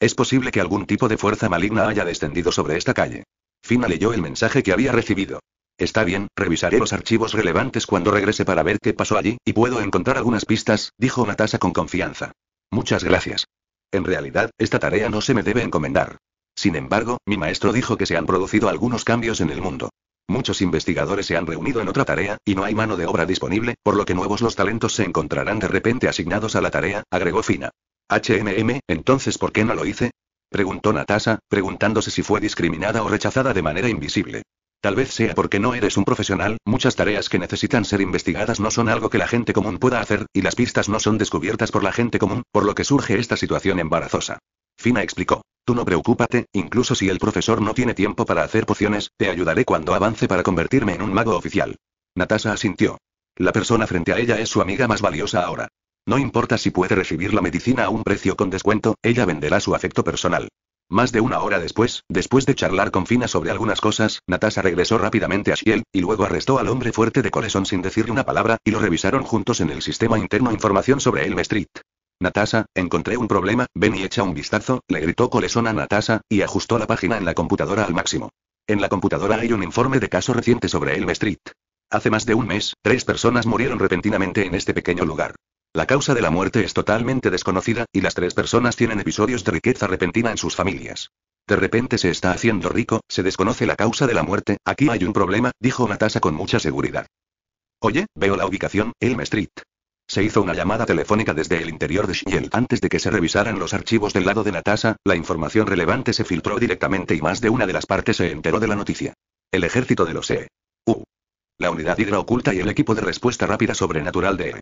Es posible que algún tipo de fuerza maligna haya descendido sobre esta calle. Fina leyó el mensaje que había recibido. Está bien, revisaré los archivos relevantes cuando regrese para ver qué pasó allí, y puedo encontrar algunas pistas, dijo Natasa con confianza. Muchas gracias. En realidad, esta tarea no se me debe encomendar. Sin embargo, mi maestro dijo que se han producido algunos cambios en el mundo. Muchos investigadores se han reunido en otra tarea, y no hay mano de obra disponible, por lo que nuevos los talentos se encontrarán de repente asignados a la tarea, agregó Fina. HMM, entonces ¿por qué no lo hice? Preguntó Natasa, preguntándose si fue discriminada o rechazada de manera invisible. Tal vez sea porque no eres un profesional, muchas tareas que necesitan ser investigadas no son algo que la gente común pueda hacer, y las pistas no son descubiertas por la gente común, por lo que surge esta situación embarazosa. Fina explicó. Tú no preocúpate, incluso si el profesor no tiene tiempo para hacer pociones, te ayudaré cuando avance para convertirme en un mago oficial. Natasha asintió. La persona frente a ella es su amiga más valiosa ahora. No importa si puede recibir la medicina a un precio con descuento, ella venderá su afecto personal. Más de una hora después, después de charlar con Fina sobre algunas cosas, Natasha regresó rápidamente a Shiel, y luego arrestó al hombre fuerte de Coleson sin decirle una palabra, y lo revisaron juntos en el sistema interno información sobre Elm Street. Natasha, encontré un problema, ven y echa un vistazo, le gritó Coleson a Natasha, y ajustó la página en la computadora al máximo. En la computadora hay un informe de caso reciente sobre Elm Street. Hace más de un mes, tres personas murieron repentinamente en este pequeño lugar. La causa de la muerte es totalmente desconocida, y las tres personas tienen episodios de riqueza repentina en sus familias. De repente se está haciendo rico, se desconoce la causa de la muerte, aquí hay un problema, dijo Natasa con mucha seguridad. Oye, veo la ubicación, Elm Street. Se hizo una llamada telefónica desde el interior de Shiel. Antes de que se revisaran los archivos del lado de Natasa, la información relevante se filtró directamente y más de una de las partes se enteró de la noticia. El ejército de los E. U. La unidad hidra oculta y el equipo de respuesta rápida sobrenatural de E.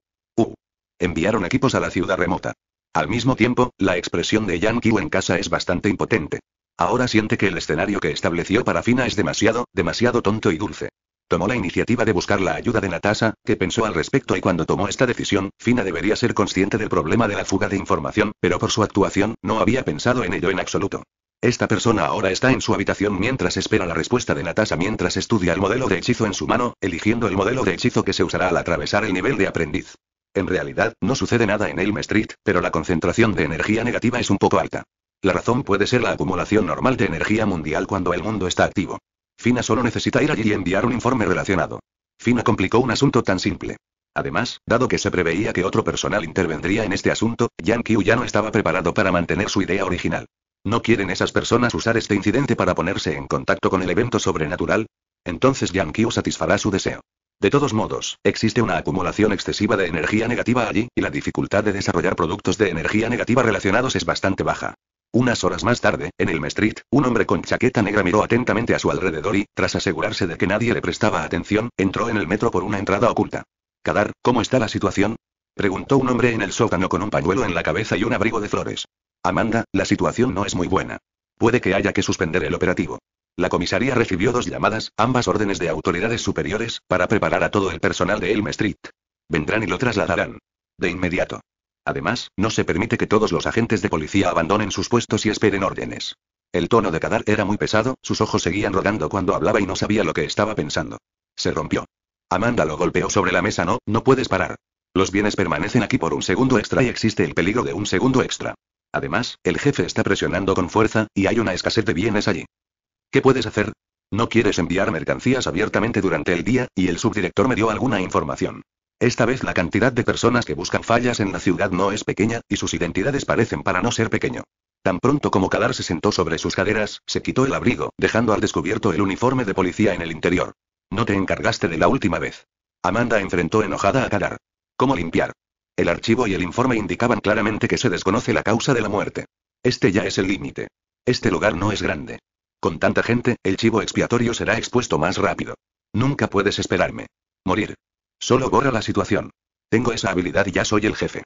Enviaron equipos a la ciudad remota. Al mismo tiempo, la expresión de Yang en casa es bastante impotente. Ahora siente que el escenario que estableció para Fina es demasiado, demasiado tonto y dulce. Tomó la iniciativa de buscar la ayuda de Natasha, que pensó al respecto y cuando tomó esta decisión, Fina debería ser consciente del problema de la fuga de información, pero por su actuación, no había pensado en ello en absoluto. Esta persona ahora está en su habitación mientras espera la respuesta de Natasha mientras estudia el modelo de hechizo en su mano, eligiendo el modelo de hechizo que se usará al atravesar el nivel de aprendiz. En realidad, no sucede nada en Elm Street, pero la concentración de energía negativa es un poco alta. La razón puede ser la acumulación normal de energía mundial cuando el mundo está activo. Fina solo necesita ir allí y enviar un informe relacionado. Fina complicó un asunto tan simple. Además, dado que se preveía que otro personal intervendría en este asunto, Yankee ya no estaba preparado para mantener su idea original. ¿No quieren esas personas usar este incidente para ponerse en contacto con el evento sobrenatural? Entonces Yankee satisfará su deseo. De todos modos, existe una acumulación excesiva de energía negativa allí, y la dificultad de desarrollar productos de energía negativa relacionados es bastante baja. Unas horas más tarde, en el Street, un hombre con chaqueta negra miró atentamente a su alrededor y, tras asegurarse de que nadie le prestaba atención, entró en el metro por una entrada oculta. Kadar, ¿cómo está la situación? Preguntó un hombre en el sótano con un pañuelo en la cabeza y un abrigo de flores. Amanda, la situación no es muy buena. Puede que haya que suspender el operativo. La comisaría recibió dos llamadas, ambas órdenes de autoridades superiores, para preparar a todo el personal de Elm Street. Vendrán y lo trasladarán. De inmediato. Además, no se permite que todos los agentes de policía abandonen sus puestos y esperen órdenes. El tono de Kadar era muy pesado, sus ojos seguían rodando cuando hablaba y no sabía lo que estaba pensando. Se rompió. Amanda lo golpeó sobre la mesa. No, no puedes parar. Los bienes permanecen aquí por un segundo extra y existe el peligro de un segundo extra. Además, el jefe está presionando con fuerza, y hay una escasez de bienes allí. ¿Qué puedes hacer? No quieres enviar mercancías abiertamente durante el día, y el subdirector me dio alguna información. Esta vez la cantidad de personas que buscan fallas en la ciudad no es pequeña, y sus identidades parecen para no ser pequeño. Tan pronto como Kadar se sentó sobre sus caderas, se quitó el abrigo, dejando al descubierto el uniforme de policía en el interior. No te encargaste de la última vez. Amanda enfrentó enojada a Calar. ¿Cómo limpiar? El archivo y el informe indicaban claramente que se desconoce la causa de la muerte. Este ya es el límite. Este lugar no es grande. Con tanta gente, el chivo expiatorio será expuesto más rápido. Nunca puedes esperarme. Morir. Solo borra la situación. Tengo esa habilidad y ya soy el jefe.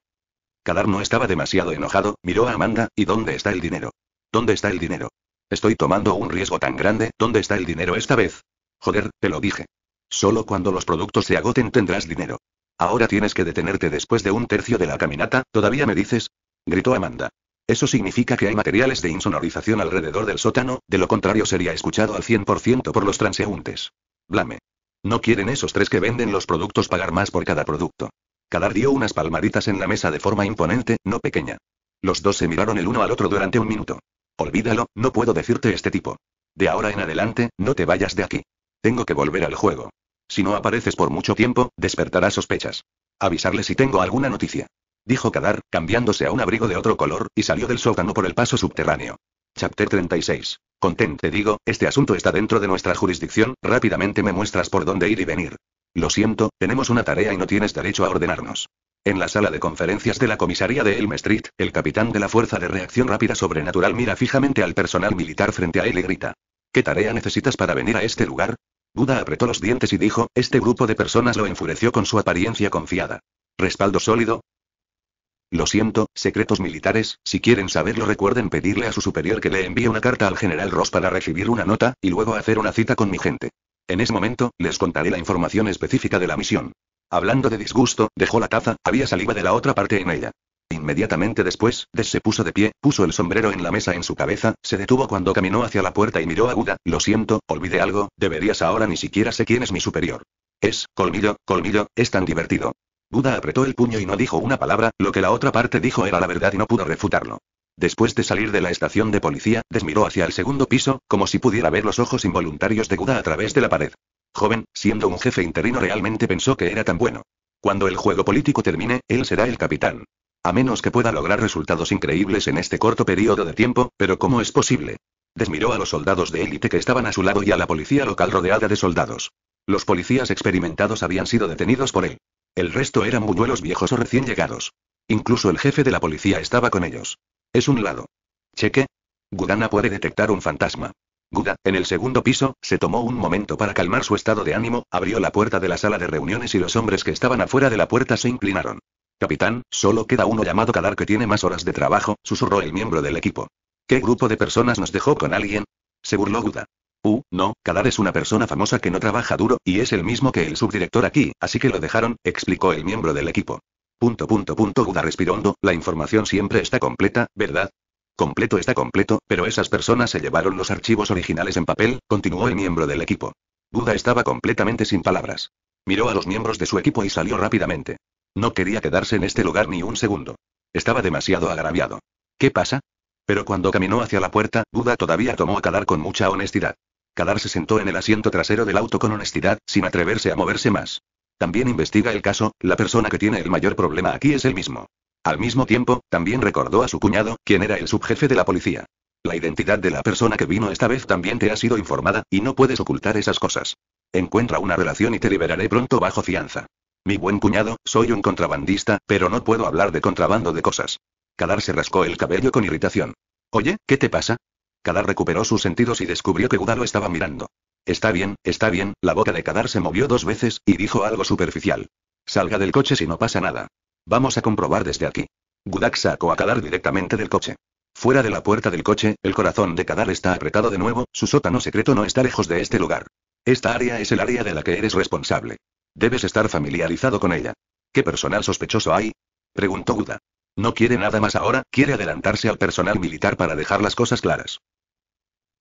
Calar no estaba demasiado enojado, miró a Amanda, ¿y dónde está el dinero? ¿Dónde está el dinero? Estoy tomando un riesgo tan grande, ¿dónde está el dinero esta vez? Joder, te lo dije. Solo cuando los productos se agoten tendrás dinero. Ahora tienes que detenerte después de un tercio de la caminata, ¿todavía me dices? gritó Amanda. Eso significa que hay materiales de insonorización alrededor del sótano, de lo contrario sería escuchado al 100% por los transeúntes. Blame. No quieren esos tres que venden los productos pagar más por cada producto. Kadar dio unas palmaditas en la mesa de forma imponente, no pequeña. Los dos se miraron el uno al otro durante un minuto. Olvídalo, no puedo decirte este tipo. De ahora en adelante, no te vayas de aquí. Tengo que volver al juego. Si no apareces por mucho tiempo, despertará sospechas. Avisarle si tengo alguna noticia dijo Kadar, cambiándose a un abrigo de otro color, y salió del sótano por el paso subterráneo. Chapter 36. Contente digo, este asunto está dentro de nuestra jurisdicción, rápidamente me muestras por dónde ir y venir. Lo siento, tenemos una tarea y no tienes derecho a ordenarnos. En la sala de conferencias de la comisaría de Elm Street, el capitán de la Fuerza de Reacción Rápida Sobrenatural mira fijamente al personal militar frente a él y grita. ¿Qué tarea necesitas para venir a este lugar? Buda apretó los dientes y dijo, este grupo de personas lo enfureció con su apariencia confiada. ¿Respaldo sólido? Lo siento, secretos militares, si quieren saberlo recuerden pedirle a su superior que le envíe una carta al general Ross para recibir una nota, y luego hacer una cita con mi gente. En ese momento, les contaré la información específica de la misión. Hablando de disgusto, dejó la taza, había saliva de la otra parte en ella. Inmediatamente después, Des se puso de pie, puso el sombrero en la mesa en su cabeza, se detuvo cuando caminó hacia la puerta y miró aguda, lo siento, olvidé algo, deberías ahora ni siquiera sé quién es mi superior. Es, colmillo, colmillo, es tan divertido. Buda apretó el puño y no dijo una palabra, lo que la otra parte dijo era la verdad y no pudo refutarlo. Después de salir de la estación de policía, desmiró hacia el segundo piso, como si pudiera ver los ojos involuntarios de Buda a través de la pared. Joven, siendo un jefe interino realmente pensó que era tan bueno. Cuando el juego político termine, él será el capitán. A menos que pueda lograr resultados increíbles en este corto periodo de tiempo, pero ¿cómo es posible? Desmiró a los soldados de élite que estaban a su lado y a la policía local rodeada de soldados. Los policías experimentados habían sido detenidos por él. El resto eran buñuelos viejos o recién llegados. Incluso el jefe de la policía estaba con ellos. Es un lado. Cheque. Gudana puede detectar un fantasma. Guda, en el segundo piso, se tomó un momento para calmar su estado de ánimo, abrió la puerta de la sala de reuniones y los hombres que estaban afuera de la puerta se inclinaron. Capitán, solo queda uno llamado Kadar que tiene más horas de trabajo, susurró el miembro del equipo. ¿Qué grupo de personas nos dejó con alguien? Se burló Guda. Uh, no, Kadar es una persona famosa que no trabaja duro, y es el mismo que el subdirector aquí, así que lo dejaron, explicó el miembro del equipo. Punto punto punto Buda respiró hondo, la información siempre está completa, ¿verdad? Completo está completo, pero esas personas se llevaron los archivos originales en papel, continuó el miembro del equipo. Buda estaba completamente sin palabras. Miró a los miembros de su equipo y salió rápidamente. No quería quedarse en este lugar ni un segundo. Estaba demasiado agraviado. ¿Qué pasa? Pero cuando caminó hacia la puerta, Buda todavía tomó a Kadar con mucha honestidad. Calar se sentó en el asiento trasero del auto con honestidad, sin atreverse a moverse más. También investiga el caso, la persona que tiene el mayor problema aquí es él mismo. Al mismo tiempo, también recordó a su cuñado, quien era el subjefe de la policía. La identidad de la persona que vino esta vez también te ha sido informada, y no puedes ocultar esas cosas. Encuentra una relación y te liberaré pronto bajo fianza. Mi buen cuñado, soy un contrabandista, pero no puedo hablar de contrabando de cosas. Calar se rascó el cabello con irritación. Oye, ¿qué te pasa? Kadar recuperó sus sentidos y descubrió que Buda lo estaba mirando. Está bien, está bien, la boca de Kadar se movió dos veces, y dijo algo superficial. Salga del coche si no pasa nada. Vamos a comprobar desde aquí. Gudak sacó a Kadar directamente del coche. Fuera de la puerta del coche, el corazón de Kadar está apretado de nuevo, su sótano secreto no está lejos de este lugar. Esta área es el área de la que eres responsable. Debes estar familiarizado con ella. ¿Qué personal sospechoso hay? Preguntó Buda. No quiere nada más ahora, quiere adelantarse al personal militar para dejar las cosas claras.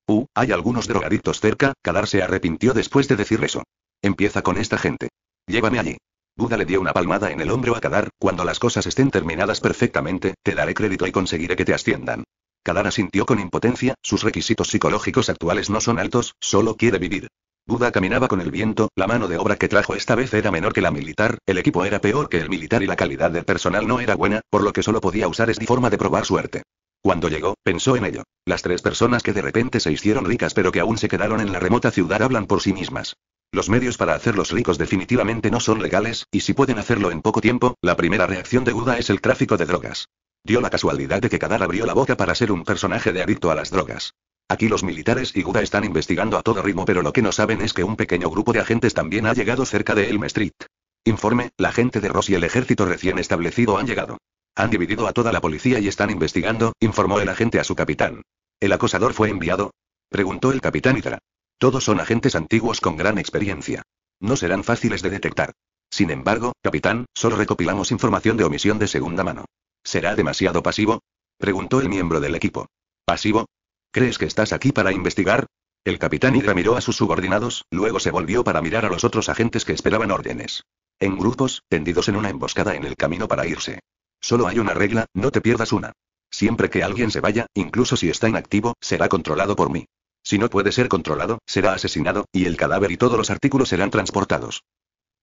Uh, hay algunos drogadictos cerca, Kadar se arrepintió después de decir eso. Empieza con esta gente. Llévame allí. Buda le dio una palmada en el hombro a Kadar, cuando las cosas estén terminadas perfectamente, te daré crédito y conseguiré que te asciendan. Kadar asintió con impotencia, sus requisitos psicológicos actuales no son altos, solo quiere vivir. Buda caminaba con el viento, la mano de obra que trajo esta vez era menor que la militar, el equipo era peor que el militar y la calidad del personal no era buena, por lo que solo podía usar esta forma de probar suerte. Cuando llegó, pensó en ello. Las tres personas que de repente se hicieron ricas pero que aún se quedaron en la remota ciudad hablan por sí mismas. Los medios para hacerlos ricos definitivamente no son legales, y si pueden hacerlo en poco tiempo, la primera reacción de Buda es el tráfico de drogas. Dio la casualidad de que Kadar abrió la boca para ser un personaje de adicto a las drogas. Aquí los militares y Guda están investigando a todo ritmo, pero lo que no saben es que un pequeño grupo de agentes también ha llegado cerca de Elm Street. Informe, la gente de Ross y el ejército recién establecido han llegado. Han dividido a toda la policía y están investigando, informó el agente a su capitán. ¿El acosador fue enviado? Preguntó el capitán Hydra. Todos son agentes antiguos con gran experiencia. No serán fáciles de detectar. Sin embargo, capitán, solo recopilamos información de omisión de segunda mano. ¿Será demasiado pasivo? Preguntó el miembro del equipo. ¿Pasivo? ¿Crees que estás aquí para investigar? El capitán Hydra miró a sus subordinados, luego se volvió para mirar a los otros agentes que esperaban órdenes. En grupos, tendidos en una emboscada en el camino para irse. Solo hay una regla, no te pierdas una. Siempre que alguien se vaya, incluso si está inactivo, será controlado por mí. Si no puede ser controlado, será asesinado, y el cadáver y todos los artículos serán transportados.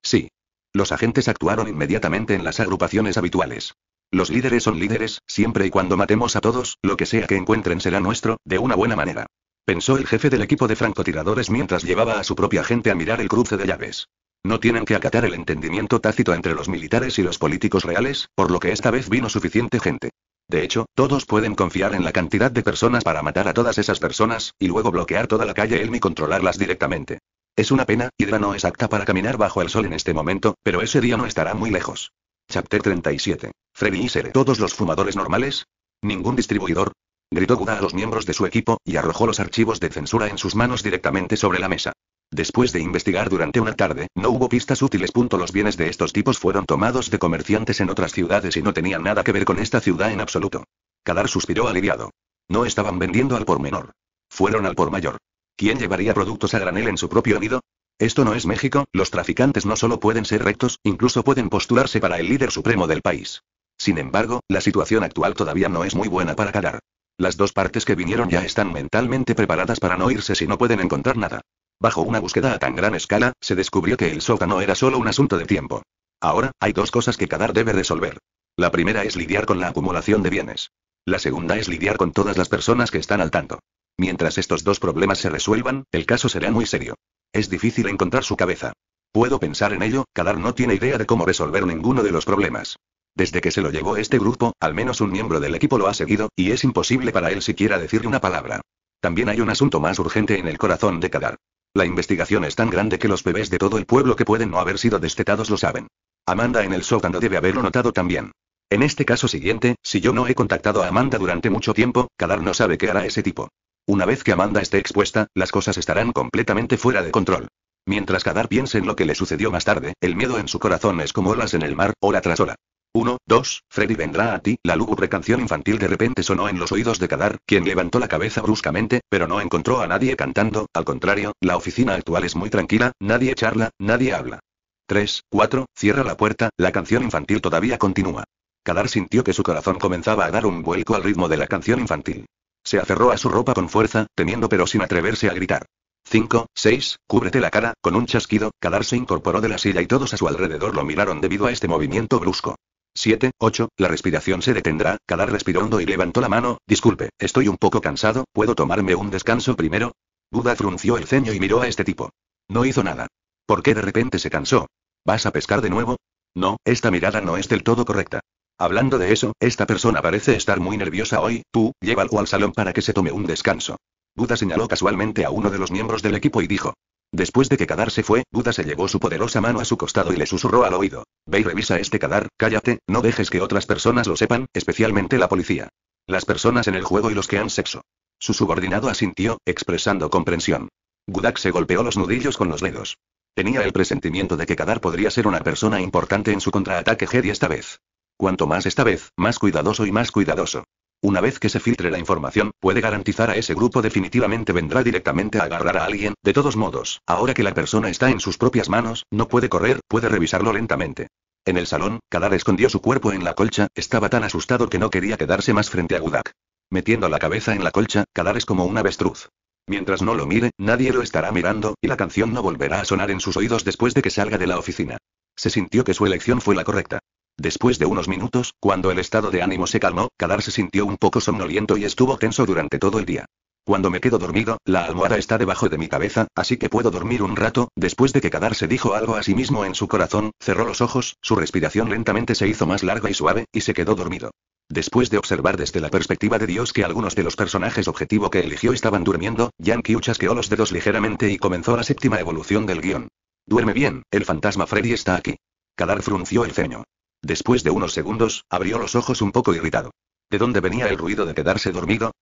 Sí. Los agentes actuaron inmediatamente en las agrupaciones habituales. Los líderes son líderes, siempre y cuando matemos a todos, lo que sea que encuentren será nuestro, de una buena manera. Pensó el jefe del equipo de francotiradores mientras llevaba a su propia gente a mirar el cruce de llaves. No tienen que acatar el entendimiento tácito entre los militares y los políticos reales, por lo que esta vez vino suficiente gente. De hecho, todos pueden confiar en la cantidad de personas para matar a todas esas personas, y luego bloquear toda la calle Elm y controlarlas directamente. Es una pena, Hidra no es para caminar bajo el sol en este momento, pero ese día no estará muy lejos. Chapter 37. Freddy ser todos los fumadores normales? ¿Ningún distribuidor? Gritó Guda a los miembros de su equipo, y arrojó los archivos de censura en sus manos directamente sobre la mesa. Después de investigar durante una tarde, no hubo pistas útiles. Los bienes de estos tipos fueron tomados de comerciantes en otras ciudades y no tenían nada que ver con esta ciudad en absoluto. Kadar suspiró aliviado. No estaban vendiendo al por menor. Fueron al por mayor. ¿Quién llevaría productos a granel en su propio nido? Esto no es México, los traficantes no solo pueden ser rectos, incluso pueden postularse para el líder supremo del país. Sin embargo, la situación actual todavía no es muy buena para Kadar. Las dos partes que vinieron ya están mentalmente preparadas para no irse si no pueden encontrar nada. Bajo una búsqueda a tan gran escala, se descubrió que el sótano era solo un asunto de tiempo. Ahora, hay dos cosas que Kadar debe resolver. La primera es lidiar con la acumulación de bienes. La segunda es lidiar con todas las personas que están al tanto. Mientras estos dos problemas se resuelvan, el caso será muy serio. Es difícil encontrar su cabeza. Puedo pensar en ello, Kadar no tiene idea de cómo resolver ninguno de los problemas. Desde que se lo llevó este grupo, al menos un miembro del equipo lo ha seguido, y es imposible para él siquiera decirle una palabra. También hay un asunto más urgente en el corazón de Kadar. La investigación es tan grande que los bebés de todo el pueblo que pueden no haber sido destetados lo saben. Amanda en el sótano debe haberlo notado también. En este caso siguiente, si yo no he contactado a Amanda durante mucho tiempo, Kadar no sabe qué hará ese tipo. Una vez que Amanda esté expuesta, las cosas estarán completamente fuera de control. Mientras Kadar piense en lo que le sucedió más tarde, el miedo en su corazón es como olas en el mar, ola tras ola. 1, 2, Freddy vendrá a ti. La lúgubre canción infantil de repente sonó en los oídos de Kadar, quien levantó la cabeza bruscamente, pero no encontró a nadie cantando, al contrario, la oficina actual es muy tranquila, nadie charla, nadie habla. 3, 4, cierra la puerta, la canción infantil todavía continúa. Kadar sintió que su corazón comenzaba a dar un vuelco al ritmo de la canción infantil. Se aferró a su ropa con fuerza, temiendo pero sin atreverse a gritar. 5, 6, cúbrete la cara, con un chasquido, Kadar se incorporó de la silla y todos a su alrededor lo miraron debido a este movimiento brusco. 7, 8, la respiración se detendrá, Cada respiró hondo y levantó la mano, disculpe, estoy un poco cansado, ¿puedo tomarme un descanso primero? Buda frunció el ceño y miró a este tipo. No hizo nada. ¿Por qué de repente se cansó? ¿Vas a pescar de nuevo? No, esta mirada no es del todo correcta. Hablando de eso, esta persona parece estar muy nerviosa hoy, tú, llévalo al salón para que se tome un descanso. Buda señaló casualmente a uno de los miembros del equipo y dijo. Después de que Kadar se fue, Buda se llevó su poderosa mano a su costado y le susurró al oído. Ve y revisa este Kadar, cállate, no dejes que otras personas lo sepan, especialmente la policía. Las personas en el juego y los que han sexo. Su subordinado asintió, expresando comprensión. Gudak se golpeó los nudillos con los dedos. Tenía el presentimiento de que Kadar podría ser una persona importante en su contraataque Jedi esta vez. Cuanto más esta vez, más cuidadoso y más cuidadoso. Una vez que se filtre la información, puede garantizar a ese grupo definitivamente vendrá directamente a agarrar a alguien. De todos modos, ahora que la persona está en sus propias manos, no puede correr, puede revisarlo lentamente. En el salón, Kadar escondió su cuerpo en la colcha, estaba tan asustado que no quería quedarse más frente a Gudak. Metiendo la cabeza en la colcha, Kadar es como un avestruz. Mientras no lo mire, nadie lo estará mirando, y la canción no volverá a sonar en sus oídos después de que salga de la oficina. Se sintió que su elección fue la correcta. Después de unos minutos, cuando el estado de ánimo se calmó, Kadar se sintió un poco somnoliento y estuvo tenso durante todo el día. Cuando me quedo dormido, la almohada está debajo de mi cabeza, así que puedo dormir un rato, después de que Kadar se dijo algo a sí mismo en su corazón, cerró los ojos, su respiración lentamente se hizo más larga y suave, y se quedó dormido. Después de observar desde la perspectiva de Dios que algunos de los personajes objetivo que eligió estaban durmiendo, Yankee chasqueó los dedos ligeramente y comenzó la séptima evolución del guión. Duerme bien, el fantasma Freddy está aquí. Kadar frunció el ceño. Después de unos segundos, abrió los ojos un poco irritado. ¿De dónde venía el ruido de quedarse dormido?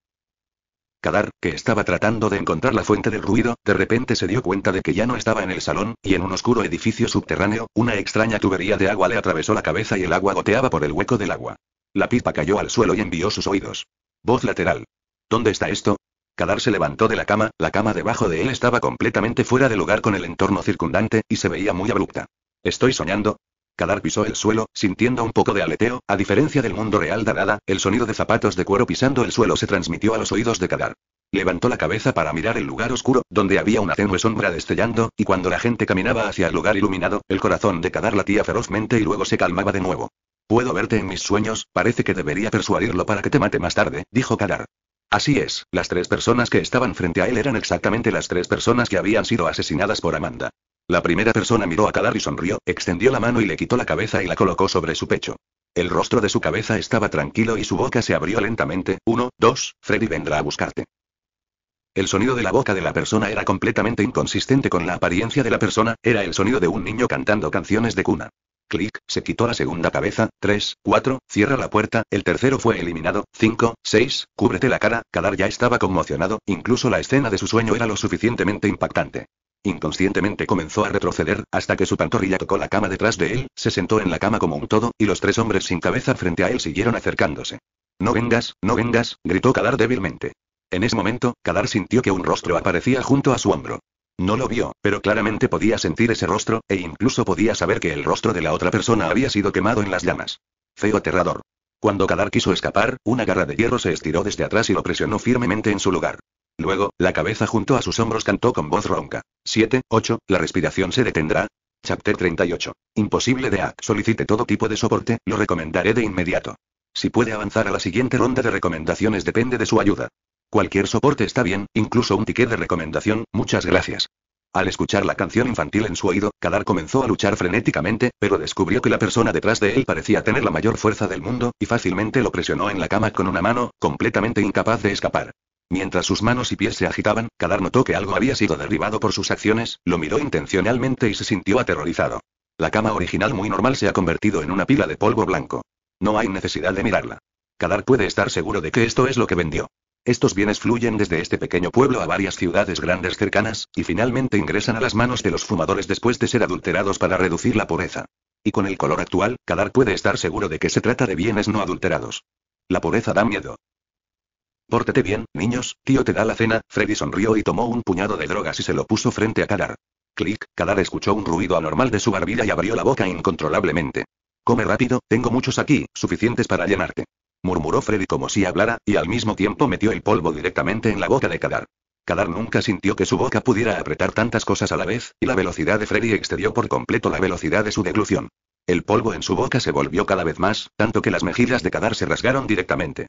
Kadar, que estaba tratando de encontrar la fuente del ruido, de repente se dio cuenta de que ya no estaba en el salón, y en un oscuro edificio subterráneo, una extraña tubería de agua le atravesó la cabeza y el agua goteaba por el hueco del agua. La pipa cayó al suelo y envió sus oídos. Voz lateral. ¿Dónde está esto? Kadar se levantó de la cama, la cama debajo de él estaba completamente fuera de lugar con el entorno circundante, y se veía muy abrupta. ¿Estoy soñando? Kadar pisó el suelo, sintiendo un poco de aleteo, a diferencia del mundo real darada, el sonido de zapatos de cuero pisando el suelo se transmitió a los oídos de Kadar. Levantó la cabeza para mirar el lugar oscuro, donde había una tenue sombra destellando, y cuando la gente caminaba hacia el lugar iluminado, el corazón de Kadar latía ferozmente y luego se calmaba de nuevo. Puedo verte en mis sueños, parece que debería persuadirlo para que te mate más tarde, dijo Kadar. Así es, las tres personas que estaban frente a él eran exactamente las tres personas que habían sido asesinadas por Amanda. La primera persona miró a Calar y sonrió, extendió la mano y le quitó la cabeza y la colocó sobre su pecho. El rostro de su cabeza estaba tranquilo y su boca se abrió lentamente. Uno, dos, Freddy vendrá a buscarte. El sonido de la boca de la persona era completamente inconsistente con la apariencia de la persona, era el sonido de un niño cantando canciones de cuna. Clic, se quitó la segunda cabeza, 3, 4, cierra la puerta, el tercero fue eliminado, 5, 6, cúbrete la cara, Calar ya estaba conmocionado, incluso la escena de su sueño era lo suficientemente impactante. Inconscientemente comenzó a retroceder, hasta que su pantorrilla tocó la cama detrás de él, se sentó en la cama como un todo, y los tres hombres sin cabeza frente a él siguieron acercándose. No vengas, no vengas, gritó Kadar débilmente. En ese momento, Kadar sintió que un rostro aparecía junto a su hombro. No lo vio, pero claramente podía sentir ese rostro, e incluso podía saber que el rostro de la otra persona había sido quemado en las llamas. Feo aterrador. Cuando Kadar quiso escapar, una garra de hierro se estiró desde atrás y lo presionó firmemente en su lugar. Luego, la cabeza junto a sus hombros cantó con voz ronca. 7, 8, la respiración se detendrá. Chapter 38. Imposible de A. Solicite todo tipo de soporte, lo recomendaré de inmediato. Si puede avanzar a la siguiente ronda de recomendaciones depende de su ayuda. Cualquier soporte está bien, incluso un ticket de recomendación, muchas gracias. Al escuchar la canción infantil en su oído, Kadar comenzó a luchar frenéticamente, pero descubrió que la persona detrás de él parecía tener la mayor fuerza del mundo, y fácilmente lo presionó en la cama con una mano, completamente incapaz de escapar. Mientras sus manos y pies se agitaban, Kadar notó que algo había sido derribado por sus acciones, lo miró intencionalmente y se sintió aterrorizado. La cama original muy normal se ha convertido en una pila de polvo blanco. No hay necesidad de mirarla. Kadar puede estar seguro de que esto es lo que vendió. Estos bienes fluyen desde este pequeño pueblo a varias ciudades grandes cercanas, y finalmente ingresan a las manos de los fumadores después de ser adulterados para reducir la pobreza. Y con el color actual, Kadar puede estar seguro de que se trata de bienes no adulterados. La pobreza da miedo. Pórtete bien, niños, tío te da la cena. Freddy sonrió y tomó un puñado de drogas y se lo puso frente a Kadar. Clic, Kadar escuchó un ruido anormal de su barbilla y abrió la boca incontrolablemente. Come rápido, tengo muchos aquí, suficientes para llenarte. Murmuró Freddy como si hablara, y al mismo tiempo metió el polvo directamente en la boca de Kadar. Kadar nunca sintió que su boca pudiera apretar tantas cosas a la vez, y la velocidad de Freddy excedió por completo la velocidad de su deglución. El polvo en su boca se volvió cada vez más, tanto que las mejillas de Kadar se rasgaron directamente.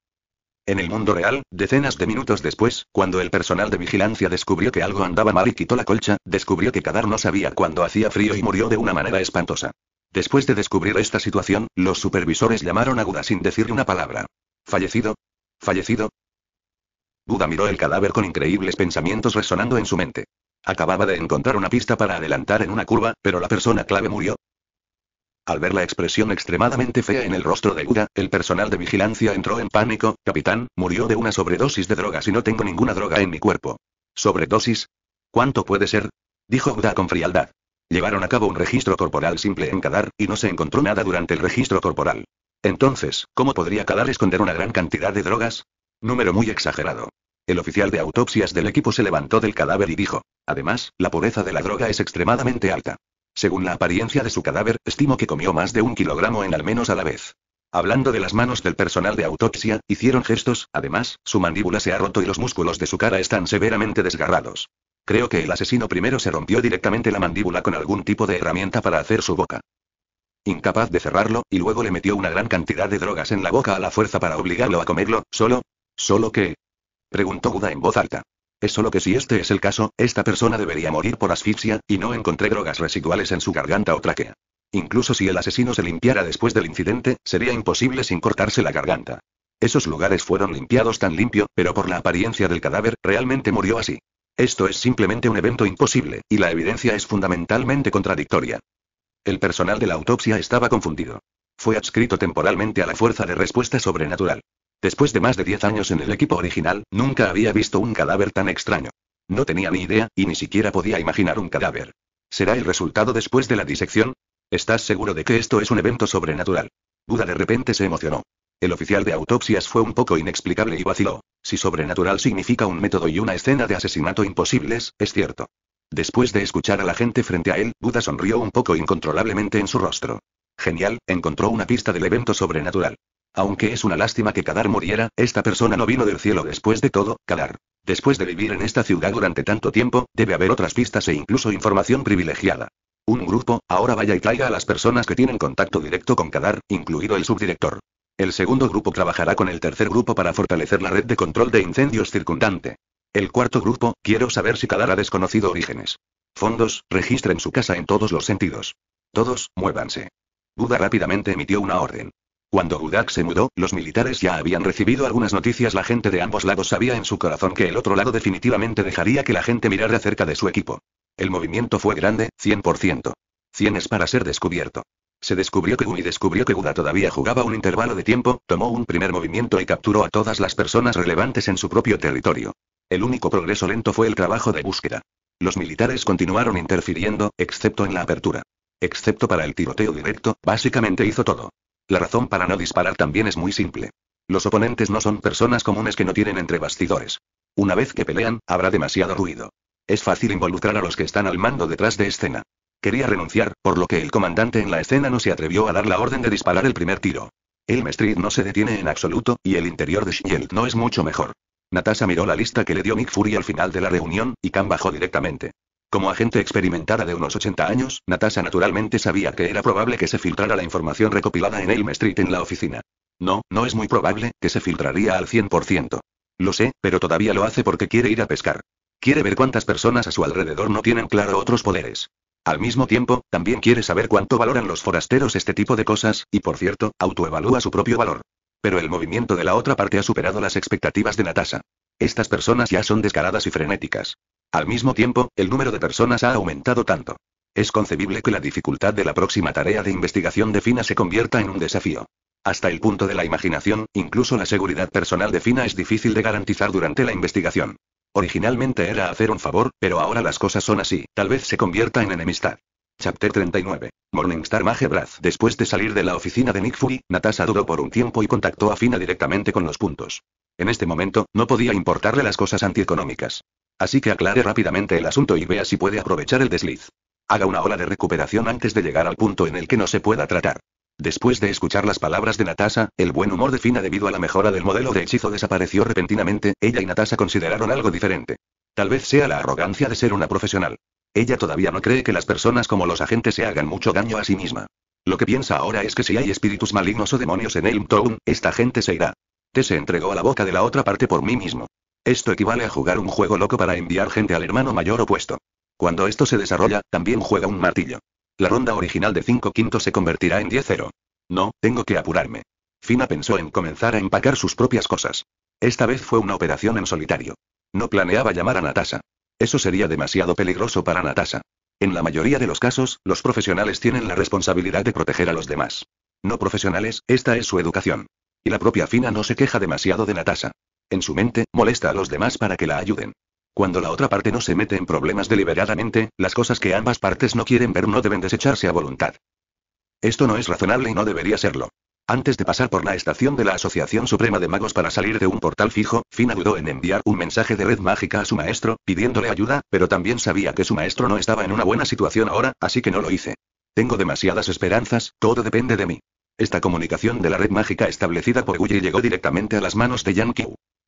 En el mundo real, decenas de minutos después, cuando el personal de vigilancia descubrió que algo andaba mal y quitó la colcha, descubrió que Kadar no sabía cuándo hacía frío y murió de una manera espantosa. Después de descubrir esta situación, los supervisores llamaron a Buda sin decir una palabra. ¿Fallecido? ¿Fallecido? Buda miró el cadáver con increíbles pensamientos resonando en su mente. Acababa de encontrar una pista para adelantar en una curva, pero la persona clave murió. Al ver la expresión extremadamente fea en el rostro de Buda, el personal de vigilancia entró en pánico. Capitán, murió de una sobredosis de drogas y no tengo ninguna droga en mi cuerpo. ¿Sobredosis? ¿Cuánto puede ser? Dijo Uda con frialdad. Llevaron a cabo un registro corporal simple en Kadar, y no se encontró nada durante el registro corporal. Entonces, ¿cómo podría Kadar esconder una gran cantidad de drogas? Número muy exagerado. El oficial de autopsias del equipo se levantó del cadáver y dijo. Además, la pureza de la droga es extremadamente alta. Según la apariencia de su cadáver, estimo que comió más de un kilogramo en al menos a la vez. Hablando de las manos del personal de autopsia, hicieron gestos, además, su mandíbula se ha roto y los músculos de su cara están severamente desgarrados. Creo que el asesino primero se rompió directamente la mandíbula con algún tipo de herramienta para hacer su boca. Incapaz de cerrarlo, y luego le metió una gran cantidad de drogas en la boca a la fuerza para obligarlo a comerlo, solo. ¿Solo qué? Preguntó Guda en voz alta. Es solo que si este es el caso, esta persona debería morir por asfixia, y no encontré drogas residuales en su garganta o tráquea. Incluso si el asesino se limpiara después del incidente, sería imposible sin cortarse la garganta. Esos lugares fueron limpiados tan limpio, pero por la apariencia del cadáver, realmente murió así. Esto es simplemente un evento imposible, y la evidencia es fundamentalmente contradictoria. El personal de la autopsia estaba confundido. Fue adscrito temporalmente a la Fuerza de Respuesta Sobrenatural. Después de más de 10 años en el equipo original, nunca había visto un cadáver tan extraño. No tenía ni idea, y ni siquiera podía imaginar un cadáver. ¿Será el resultado después de la disección? ¿Estás seguro de que esto es un evento sobrenatural? Buda de repente se emocionó. El oficial de autopsias fue un poco inexplicable y vaciló. Si sobrenatural significa un método y una escena de asesinato imposibles, es cierto. Después de escuchar a la gente frente a él, Buda sonrió un poco incontrolablemente en su rostro. Genial, encontró una pista del evento sobrenatural. Aunque es una lástima que Kadar muriera, esta persona no vino del cielo después de todo, Kadar. Después de vivir en esta ciudad durante tanto tiempo, debe haber otras pistas e incluso información privilegiada. Un grupo, ahora vaya y traiga a las personas que tienen contacto directo con Kadar, incluido el subdirector. El segundo grupo trabajará con el tercer grupo para fortalecer la red de control de incendios circundante. El cuarto grupo, quiero saber si Kadar ha desconocido orígenes. Fondos, registren su casa en todos los sentidos. Todos, muévanse. Buda rápidamente emitió una orden. Cuando Gudak se mudó, los militares ya habían recibido algunas noticias. La gente de ambos lados sabía en su corazón que el otro lado definitivamente dejaría que la gente mirara cerca de su equipo. El movimiento fue grande, 100%. 100 es para ser descubierto. Se descubrió que Gumi descubrió que Guda todavía jugaba un intervalo de tiempo, tomó un primer movimiento y capturó a todas las personas relevantes en su propio territorio. El único progreso lento fue el trabajo de búsqueda. Los militares continuaron interfiriendo, excepto en la apertura. Excepto para el tiroteo directo, básicamente hizo todo. La razón para no disparar también es muy simple. Los oponentes no son personas comunes que no tienen entre bastidores. Una vez que pelean, habrá demasiado ruido. Es fácil involucrar a los que están al mando detrás de escena. Quería renunciar, por lo que el comandante en la escena no se atrevió a dar la orden de disparar el primer tiro. El Street no se detiene en absoluto, y el interior de Shield no es mucho mejor. Natasha miró la lista que le dio Mick Fury al final de la reunión, y Khan bajó directamente. Como agente experimentada de unos 80 años, Natasha naturalmente sabía que era probable que se filtrara la información recopilada en Elm Street en la oficina. No, no es muy probable, que se filtraría al 100%. Lo sé, pero todavía lo hace porque quiere ir a pescar. Quiere ver cuántas personas a su alrededor no tienen claro otros poderes. Al mismo tiempo, también quiere saber cuánto valoran los forasteros este tipo de cosas, y por cierto, autoevalúa su propio valor. Pero el movimiento de la otra parte ha superado las expectativas de Natasha. Estas personas ya son descaradas y frenéticas. Al mismo tiempo, el número de personas ha aumentado tanto. Es concebible que la dificultad de la próxima tarea de investigación de Fina se convierta en un desafío. Hasta el punto de la imaginación, incluso la seguridad personal de Fina es difícil de garantizar durante la investigación. Originalmente era hacer un favor, pero ahora las cosas son así, tal vez se convierta en enemistad. Chapter 39. Morningstar Mage Después de salir de la oficina de Nick Fury, Natasha duró por un tiempo y contactó a Fina directamente con los puntos. En este momento, no podía importarle las cosas antieconómicas. Así que aclare rápidamente el asunto y vea si puede aprovechar el desliz. Haga una ola de recuperación antes de llegar al punto en el que no se pueda tratar. Después de escuchar las palabras de Natasha, el buen humor de Fina debido a la mejora del modelo de hechizo desapareció repentinamente, ella y Natasha consideraron algo diferente. Tal vez sea la arrogancia de ser una profesional. Ella todavía no cree que las personas como los agentes se hagan mucho daño a sí misma. Lo que piensa ahora es que si hay espíritus malignos o demonios en Elm Town, esta gente se irá. Te se entregó a la boca de la otra parte por mí mismo. Esto equivale a jugar un juego loco para enviar gente al hermano mayor opuesto. Cuando esto se desarrolla, también juega un martillo. La ronda original de 5 quintos se convertirá en 10-0. No, tengo que apurarme. Fina pensó en comenzar a empacar sus propias cosas. Esta vez fue una operación en solitario. No planeaba llamar a Natasha. Eso sería demasiado peligroso para Natasha. En la mayoría de los casos, los profesionales tienen la responsabilidad de proteger a los demás. No profesionales, esta es su educación. Y la propia Fina no se queja demasiado de Natasha. En su mente, molesta a los demás para que la ayuden. Cuando la otra parte no se mete en problemas deliberadamente, las cosas que ambas partes no quieren ver no deben desecharse a voluntad. Esto no es razonable y no debería serlo. Antes de pasar por la estación de la Asociación Suprema de Magos para salir de un portal fijo, Fina dudó en enviar un mensaje de red mágica a su maestro, pidiéndole ayuda, pero también sabía que su maestro no estaba en una buena situación ahora, así que no lo hice. Tengo demasiadas esperanzas, todo depende de mí. Esta comunicación de la red mágica establecida por Guye llegó directamente a las manos de Yang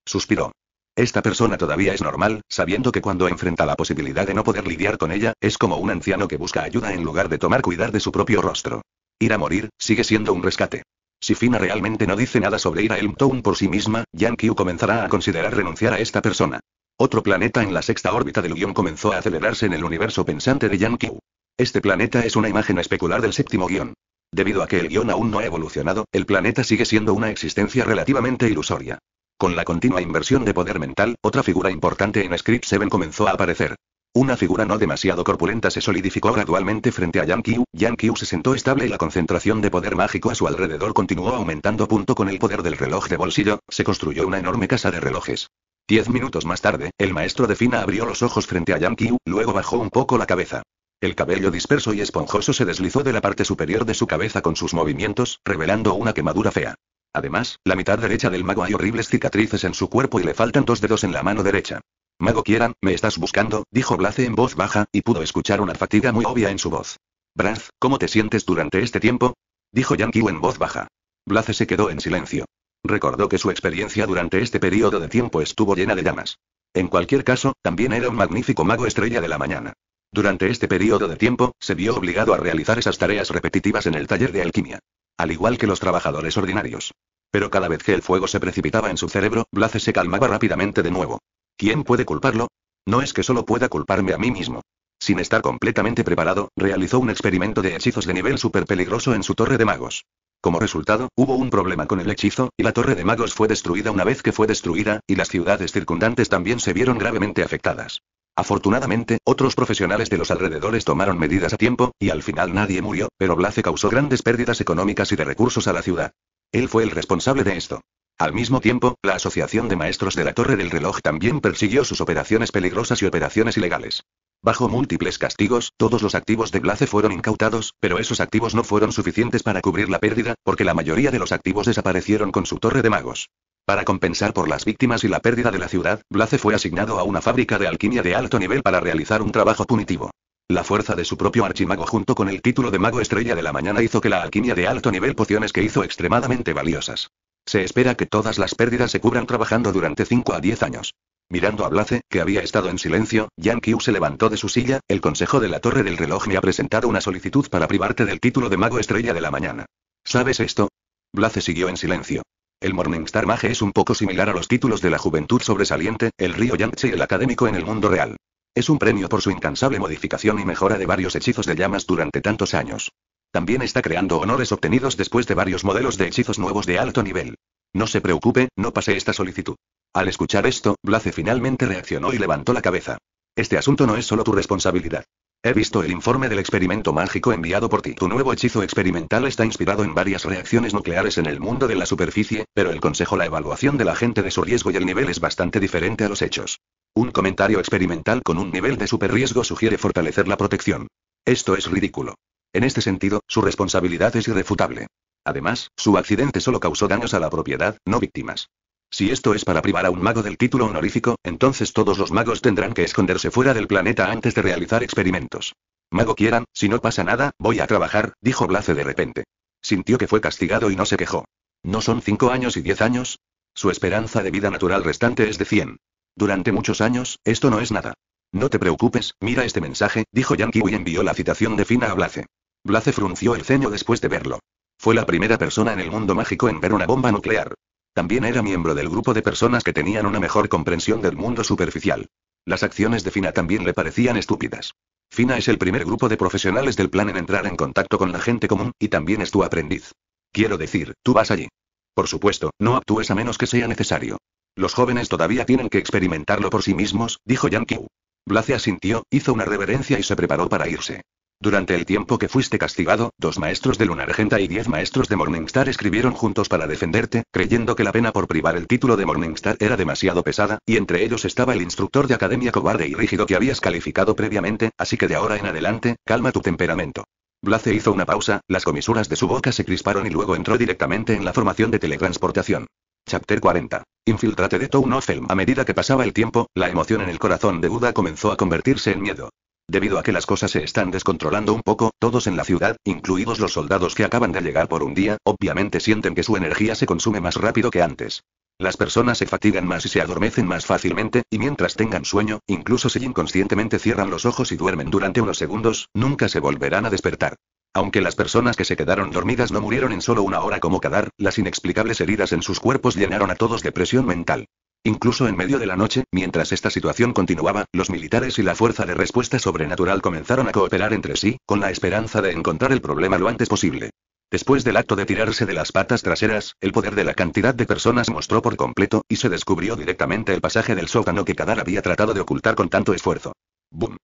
Suspiró. Esta persona todavía es normal, sabiendo que cuando enfrenta la posibilidad de no poder lidiar con ella, es como un anciano que busca ayuda en lugar de tomar cuidar de su propio rostro. Ir a morir, sigue siendo un rescate. Si Fina realmente no dice nada sobre ir a Elmtown por sí misma, Yang comenzará a considerar renunciar a esta persona. Otro planeta en la sexta órbita del guión comenzó a acelerarse en el universo pensante de Yang Este planeta es una imagen especular del séptimo guión. Debido a que el guión aún no ha evolucionado, el planeta sigue siendo una existencia relativamente ilusoria. Con la continua inversión de poder mental, otra figura importante en Script 7 comenzó a aparecer. Una figura no demasiado corpulenta se solidificó gradualmente frente a Yang Qiu. Yang Qiu se sentó estable y la concentración de poder mágico a su alrededor continuó aumentando. Punto con el poder del reloj de bolsillo, se construyó una enorme casa de relojes. Diez minutos más tarde, el maestro de Fina abrió los ojos frente a Yang Qiu, luego bajó un poco la cabeza. El cabello disperso y esponjoso se deslizó de la parte superior de su cabeza con sus movimientos, revelando una quemadura fea. Además, la mitad derecha del mago hay horribles cicatrices en su cuerpo y le faltan dos dedos en la mano derecha. Mago Kieran, me estás buscando, dijo Blaze en voz baja, y pudo escuchar una fatiga muy obvia en su voz. Braz, ¿cómo te sientes durante este tiempo? dijo Yankee en voz baja. Blaze se quedó en silencio. Recordó que su experiencia durante este periodo de tiempo estuvo llena de llamas. En cualquier caso, también era un magnífico mago estrella de la mañana. Durante este periodo de tiempo, se vio obligado a realizar esas tareas repetitivas en el taller de alquimia. Al igual que los trabajadores ordinarios. Pero cada vez que el fuego se precipitaba en su cerebro, Blaze se calmaba rápidamente de nuevo. ¿Quién puede culparlo? No es que solo pueda culparme a mí mismo. Sin estar completamente preparado, realizó un experimento de hechizos de nivel súper peligroso en su torre de magos. Como resultado, hubo un problema con el hechizo, y la torre de magos fue destruida una vez que fue destruida, y las ciudades circundantes también se vieron gravemente afectadas. Afortunadamente, otros profesionales de los alrededores tomaron medidas a tiempo, y al final nadie murió, pero Blase causó grandes pérdidas económicas y de recursos a la ciudad. Él fue el responsable de esto. Al mismo tiempo, la Asociación de Maestros de la Torre del Reloj también persiguió sus operaciones peligrosas y operaciones ilegales. Bajo múltiples castigos, todos los activos de Blaze fueron incautados, pero esos activos no fueron suficientes para cubrir la pérdida, porque la mayoría de los activos desaparecieron con su torre de magos. Para compensar por las víctimas y la pérdida de la ciudad, Blaze fue asignado a una fábrica de alquimia de alto nivel para realizar un trabajo punitivo. La fuerza de su propio archimago junto con el título de mago estrella de la mañana hizo que la alquimia de alto nivel pociones que hizo extremadamente valiosas. Se espera que todas las pérdidas se cubran trabajando durante 5 a 10 años. Mirando a Blace, que había estado en silencio, Yang Qiu se levantó de su silla, el consejo de la Torre del Reloj me ha presentado una solicitud para privarte del título de mago estrella de la mañana. ¿Sabes esto? Blace siguió en silencio. El Morningstar Mage es un poco similar a los títulos de la juventud sobresaliente, el río Yangtze y el académico en el mundo real. Es un premio por su incansable modificación y mejora de varios hechizos de llamas durante tantos años. También está creando honores obtenidos después de varios modelos de hechizos nuevos de alto nivel. No se preocupe, no pase esta solicitud. Al escuchar esto, Blaze finalmente reaccionó y levantó la cabeza. Este asunto no es solo tu responsabilidad. He visto el informe del experimento mágico enviado por ti. Tu nuevo hechizo experimental está inspirado en varias reacciones nucleares en el mundo de la superficie, pero el consejo la evaluación de la gente de su riesgo y el nivel es bastante diferente a los hechos. Un comentario experimental con un nivel de super riesgo sugiere fortalecer la protección. Esto es ridículo. En este sentido, su responsabilidad es irrefutable. Además, su accidente solo causó daños a la propiedad, no víctimas. Si esto es para privar a un mago del título honorífico, entonces todos los magos tendrán que esconderse fuera del planeta antes de realizar experimentos. Mago quieran, si no pasa nada, voy a trabajar, dijo Blase de repente. Sintió que fue castigado y no se quejó. ¿No son cinco años y diez años? Su esperanza de vida natural restante es de 100. Durante muchos años, esto no es nada. No te preocupes, mira este mensaje, dijo Yankee y envió la citación de Fina a Blase. Blaze frunció el ceño después de verlo. Fue la primera persona en el mundo mágico en ver una bomba nuclear. También era miembro del grupo de personas que tenían una mejor comprensión del mundo superficial. Las acciones de Fina también le parecían estúpidas. Fina es el primer grupo de profesionales del plan en entrar en contacto con la gente común, y también es tu aprendiz. Quiero decir, tú vas allí. Por supuesto, no actúes a menos que sea necesario. Los jóvenes todavía tienen que experimentarlo por sí mismos, dijo Yankee. Blaze asintió, hizo una reverencia y se preparó para irse. Durante el tiempo que fuiste castigado, dos maestros de Luna Argenta y diez maestros de Morningstar escribieron juntos para defenderte, creyendo que la pena por privar el título de Morningstar era demasiado pesada, y entre ellos estaba el instructor de academia cobarde y rígido que habías calificado previamente, así que de ahora en adelante, calma tu temperamento. Blaze hizo una pausa, las comisuras de su boca se crisparon y luego entró directamente en la formación de teletransportación. Chapter 40. Infiltrate de Town A medida que pasaba el tiempo, la emoción en el corazón de Buda comenzó a convertirse en miedo. Debido a que las cosas se están descontrolando un poco, todos en la ciudad, incluidos los soldados que acaban de llegar por un día, obviamente sienten que su energía se consume más rápido que antes. Las personas se fatigan más y se adormecen más fácilmente, y mientras tengan sueño, incluso si inconscientemente cierran los ojos y duermen durante unos segundos, nunca se volverán a despertar. Aunque las personas que se quedaron dormidas no murieron en solo una hora como Kadar, las inexplicables heridas en sus cuerpos llenaron a todos de presión mental. Incluso en medio de la noche, mientras esta situación continuaba, los militares y la fuerza de respuesta sobrenatural comenzaron a cooperar entre sí, con la esperanza de encontrar el problema lo antes posible. Después del acto de tirarse de las patas traseras, el poder de la cantidad de personas mostró por completo, y se descubrió directamente el pasaje del sótano que Kadar había tratado de ocultar con tanto esfuerzo. ¡Bum!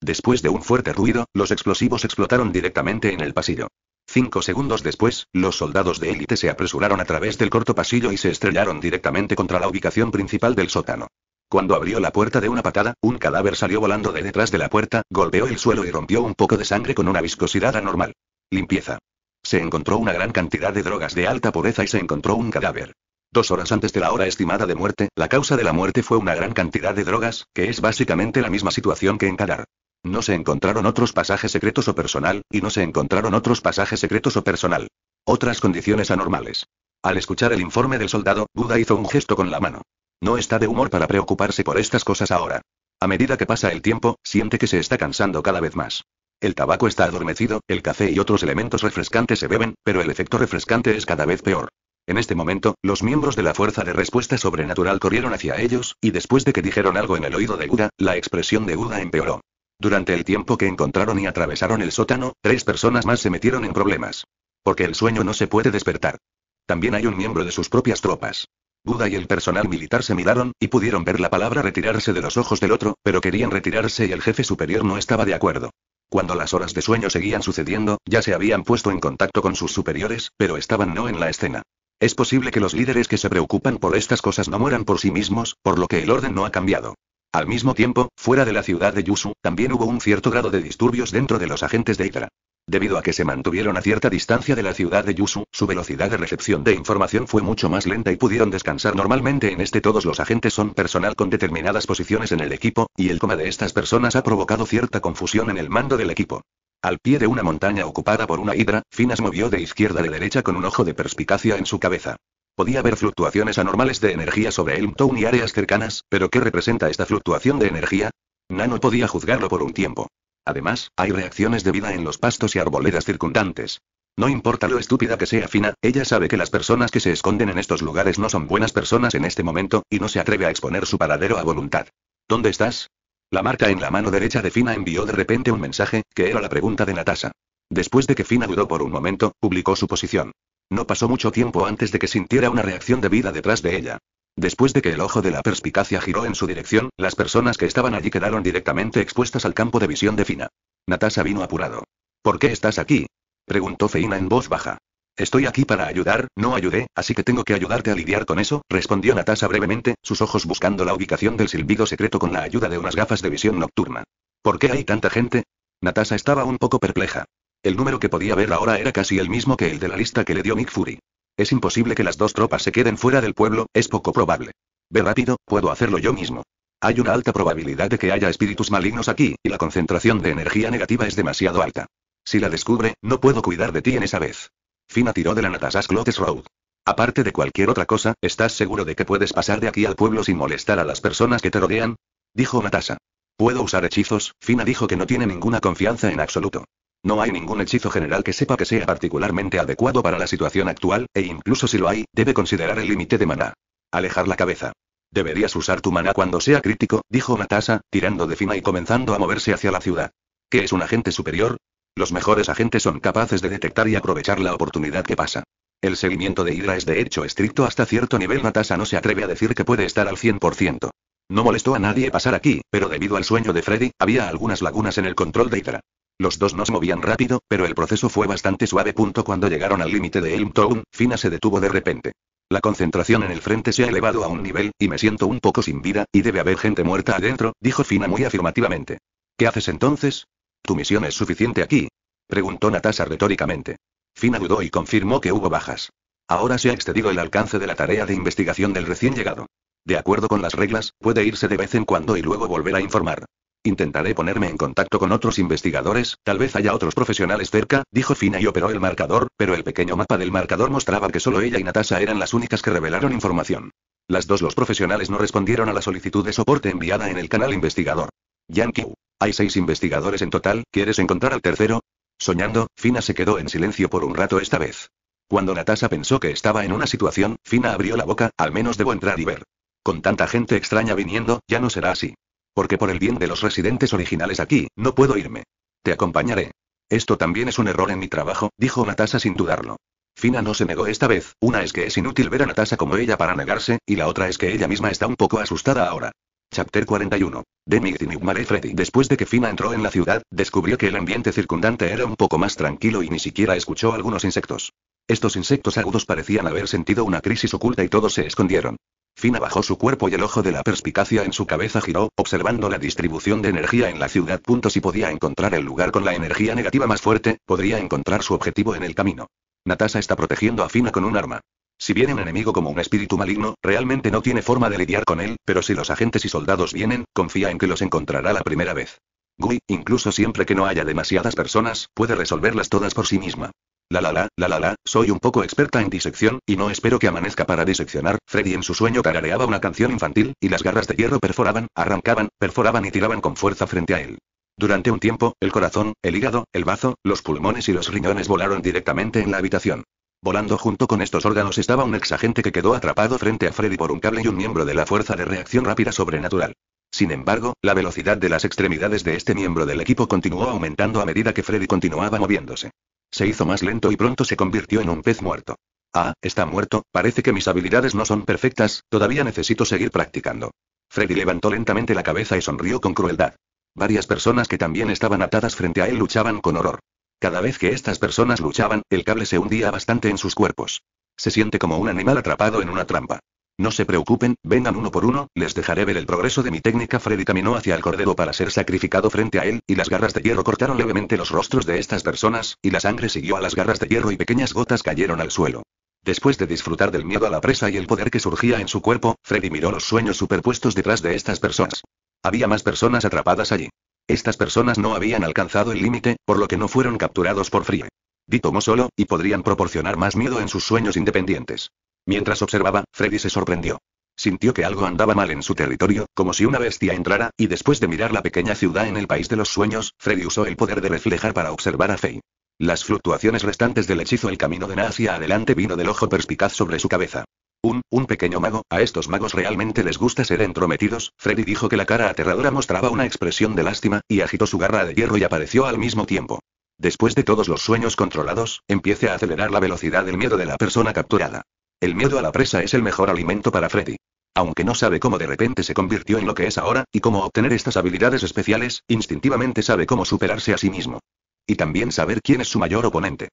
Después de un fuerte ruido, los explosivos explotaron directamente en el pasillo. Cinco segundos después, los soldados de élite se apresuraron a través del corto pasillo y se estrellaron directamente contra la ubicación principal del sótano. Cuando abrió la puerta de una patada, un cadáver salió volando de detrás de la puerta, golpeó el suelo y rompió un poco de sangre con una viscosidad anormal. Limpieza. Se encontró una gran cantidad de drogas de alta pureza y se encontró un cadáver. Dos horas antes de la hora estimada de muerte, la causa de la muerte fue una gran cantidad de drogas, que es básicamente la misma situación que en Kadar. No se encontraron otros pasajes secretos o personal, y no se encontraron otros pasajes secretos o personal. Otras condiciones anormales. Al escuchar el informe del soldado, Buda hizo un gesto con la mano. No está de humor para preocuparse por estas cosas ahora. A medida que pasa el tiempo, siente que se está cansando cada vez más. El tabaco está adormecido, el café y otros elementos refrescantes se beben, pero el efecto refrescante es cada vez peor. En este momento, los miembros de la Fuerza de Respuesta Sobrenatural corrieron hacia ellos, y después de que dijeron algo en el oído de Buda, la expresión de Buda empeoró. Durante el tiempo que encontraron y atravesaron el sótano, tres personas más se metieron en problemas. Porque el sueño no se puede despertar. También hay un miembro de sus propias tropas. Buda y el personal militar se miraron, y pudieron ver la palabra retirarse de los ojos del otro, pero querían retirarse y el jefe superior no estaba de acuerdo. Cuando las horas de sueño seguían sucediendo, ya se habían puesto en contacto con sus superiores, pero estaban no en la escena. Es posible que los líderes que se preocupan por estas cosas no mueran por sí mismos, por lo que el orden no ha cambiado. Al mismo tiempo, fuera de la ciudad de Yusu, también hubo un cierto grado de disturbios dentro de los agentes de Hydra. Debido a que se mantuvieron a cierta distancia de la ciudad de Yusu, su velocidad de recepción de información fue mucho más lenta y pudieron descansar normalmente en este todos los agentes son personal con determinadas posiciones en el equipo, y el coma de estas personas ha provocado cierta confusión en el mando del equipo. Al pie de una montaña ocupada por una hidra, Finas movió de izquierda a derecha con un ojo de perspicacia en su cabeza. Podía haber fluctuaciones anormales de energía sobre Elmtown y áreas cercanas, pero ¿qué representa esta fluctuación de energía? Nano podía juzgarlo por un tiempo. Además, hay reacciones de vida en los pastos y arboledas circundantes. No importa lo estúpida que sea Fina, ella sabe que las personas que se esconden en estos lugares no son buenas personas en este momento, y no se atreve a exponer su paradero a voluntad. ¿Dónde estás? La marca en la mano derecha de Fina envió de repente un mensaje, que era la pregunta de Natasha. Después de que Fina dudó por un momento, publicó su posición. No pasó mucho tiempo antes de que sintiera una reacción de vida detrás de ella. Después de que el ojo de la perspicacia giró en su dirección, las personas que estaban allí quedaron directamente expuestas al campo de visión de Fina. Natasha vino apurado. ¿Por qué estás aquí? preguntó Feina en voz baja. Estoy aquí para ayudar, no ayudé, así que tengo que ayudarte a lidiar con eso, respondió Natasha brevemente, sus ojos buscando la ubicación del silbido secreto con la ayuda de unas gafas de visión nocturna. ¿Por qué hay tanta gente? Natasha estaba un poco perpleja. El número que podía ver ahora era casi el mismo que el de la lista que le dio Mick Fury. Es imposible que las dos tropas se queden fuera del pueblo, es poco probable. Ve rápido, puedo hacerlo yo mismo. Hay una alta probabilidad de que haya espíritus malignos aquí, y la concentración de energía negativa es demasiado alta. Si la descubre, no puedo cuidar de ti en esa vez. Fina tiró de la Natasha's Clothes Road. Aparte de cualquier otra cosa, ¿estás seguro de que puedes pasar de aquí al pueblo sin molestar a las personas que te rodean? Dijo Natasha. Puedo usar hechizos, Fina dijo que no tiene ninguna confianza en absoluto. No hay ningún hechizo general que sepa que sea particularmente adecuado para la situación actual, e incluso si lo hay, debe considerar el límite de maná. Alejar la cabeza. Deberías usar tu maná cuando sea crítico, dijo Natasa, tirando de fina y comenzando a moverse hacia la ciudad. ¿Qué es un agente superior? Los mejores agentes son capaces de detectar y aprovechar la oportunidad que pasa. El seguimiento de Hydra es de hecho estricto hasta cierto nivel. Natasa no se atreve a decir que puede estar al 100%. No molestó a nadie pasar aquí, pero debido al sueño de Freddy, había algunas lagunas en el control de Hydra. Los dos nos movían rápido, pero el proceso fue bastante suave. Cuando llegaron al límite de Elm Town, Fina se detuvo de repente. La concentración en el frente se ha elevado a un nivel, y me siento un poco sin vida, y debe haber gente muerta adentro, dijo Fina muy afirmativamente. ¿Qué haces entonces? ¿Tu misión es suficiente aquí? preguntó Natasha retóricamente. Fina dudó y confirmó que hubo bajas. Ahora se ha excedido el alcance de la tarea de investigación del recién llegado. De acuerdo con las reglas, puede irse de vez en cuando y luego volver a informar. Intentaré ponerme en contacto con otros investigadores, tal vez haya otros profesionales cerca, dijo Fina y operó el marcador, pero el pequeño mapa del marcador mostraba que solo ella y Natasha eran las únicas que revelaron información. Las dos los profesionales no respondieron a la solicitud de soporte enviada en el canal investigador. Yankee, hay seis investigadores en total, ¿quieres encontrar al tercero? Soñando, Fina se quedó en silencio por un rato esta vez. Cuando Natasha pensó que estaba en una situación, Fina abrió la boca, al menos debo entrar y ver. Con tanta gente extraña viniendo, ya no será así. Porque por el bien de los residentes originales aquí, no puedo irme. Te acompañaré. Esto también es un error en mi trabajo, dijo Natasa sin dudarlo. Fina no se negó esta vez, una es que es inútil ver a Natasa como ella para negarse, y la otra es que ella misma está un poco asustada ahora. Chapter 41. De Freddy. Después de que Fina entró en la ciudad, descubrió que el ambiente circundante era un poco más tranquilo y ni siquiera escuchó algunos insectos. Estos insectos agudos parecían haber sentido una crisis oculta y todos se escondieron. Fina bajó su cuerpo y el ojo de la perspicacia en su cabeza giró, observando la distribución de energía en la ciudad. Punto si podía encontrar el lugar con la energía negativa más fuerte, podría encontrar su objetivo en el camino. Natasa está protegiendo a Fina con un arma. Si viene un enemigo como un espíritu maligno, realmente no tiene forma de lidiar con él, pero si los agentes y soldados vienen, confía en que los encontrará la primera vez. Gui, incluso siempre que no haya demasiadas personas, puede resolverlas todas por sí misma. La la la, la la la, soy un poco experta en disección, y no espero que amanezca para diseccionar. Freddy en su sueño tarareaba una canción infantil, y las garras de hierro perforaban, arrancaban, perforaban y tiraban con fuerza frente a él. Durante un tiempo, el corazón, el hígado, el bazo, los pulmones y los riñones volaron directamente en la habitación. Volando junto con estos órganos estaba un exagente que quedó atrapado frente a Freddy por un cable y un miembro de la fuerza de reacción rápida sobrenatural. Sin embargo, la velocidad de las extremidades de este miembro del equipo continuó aumentando a medida que Freddy continuaba moviéndose. Se hizo más lento y pronto se convirtió en un pez muerto. Ah, está muerto, parece que mis habilidades no son perfectas, todavía necesito seguir practicando. Freddy levantó lentamente la cabeza y sonrió con crueldad. Varias personas que también estaban atadas frente a él luchaban con horror. Cada vez que estas personas luchaban, el cable se hundía bastante en sus cuerpos. Se siente como un animal atrapado en una trampa. No se preocupen, vengan uno por uno, les dejaré ver el progreso de mi técnica. Freddy caminó hacia el cordero para ser sacrificado frente a él, y las garras de hierro cortaron levemente los rostros de estas personas, y la sangre siguió a las garras de hierro y pequeñas gotas cayeron al suelo. Después de disfrutar del miedo a la presa y el poder que surgía en su cuerpo, Freddy miró los sueños superpuestos detrás de estas personas. Había más personas atrapadas allí. Estas personas no habían alcanzado el límite, por lo que no fueron capturados por Frie. Di tomó solo, y podrían proporcionar más miedo en sus sueños independientes. Mientras observaba, Freddy se sorprendió. Sintió que algo andaba mal en su territorio, como si una bestia entrara, y después de mirar la pequeña ciudad en el país de los sueños, Freddy usó el poder de reflejar para observar a Faye. Las fluctuaciones restantes del hechizo El camino de Na hacia adelante vino del ojo perspicaz sobre su cabeza. Un, un pequeño mago, a estos magos realmente les gusta ser entrometidos, Freddy dijo que la cara aterradora mostraba una expresión de lástima, y agitó su garra de hierro y apareció al mismo tiempo. Después de todos los sueños controlados, empiece a acelerar la velocidad del miedo de la persona capturada. El miedo a la presa es el mejor alimento para Freddy. Aunque no sabe cómo de repente se convirtió en lo que es ahora, y cómo obtener estas habilidades especiales, instintivamente sabe cómo superarse a sí mismo. Y también saber quién es su mayor oponente.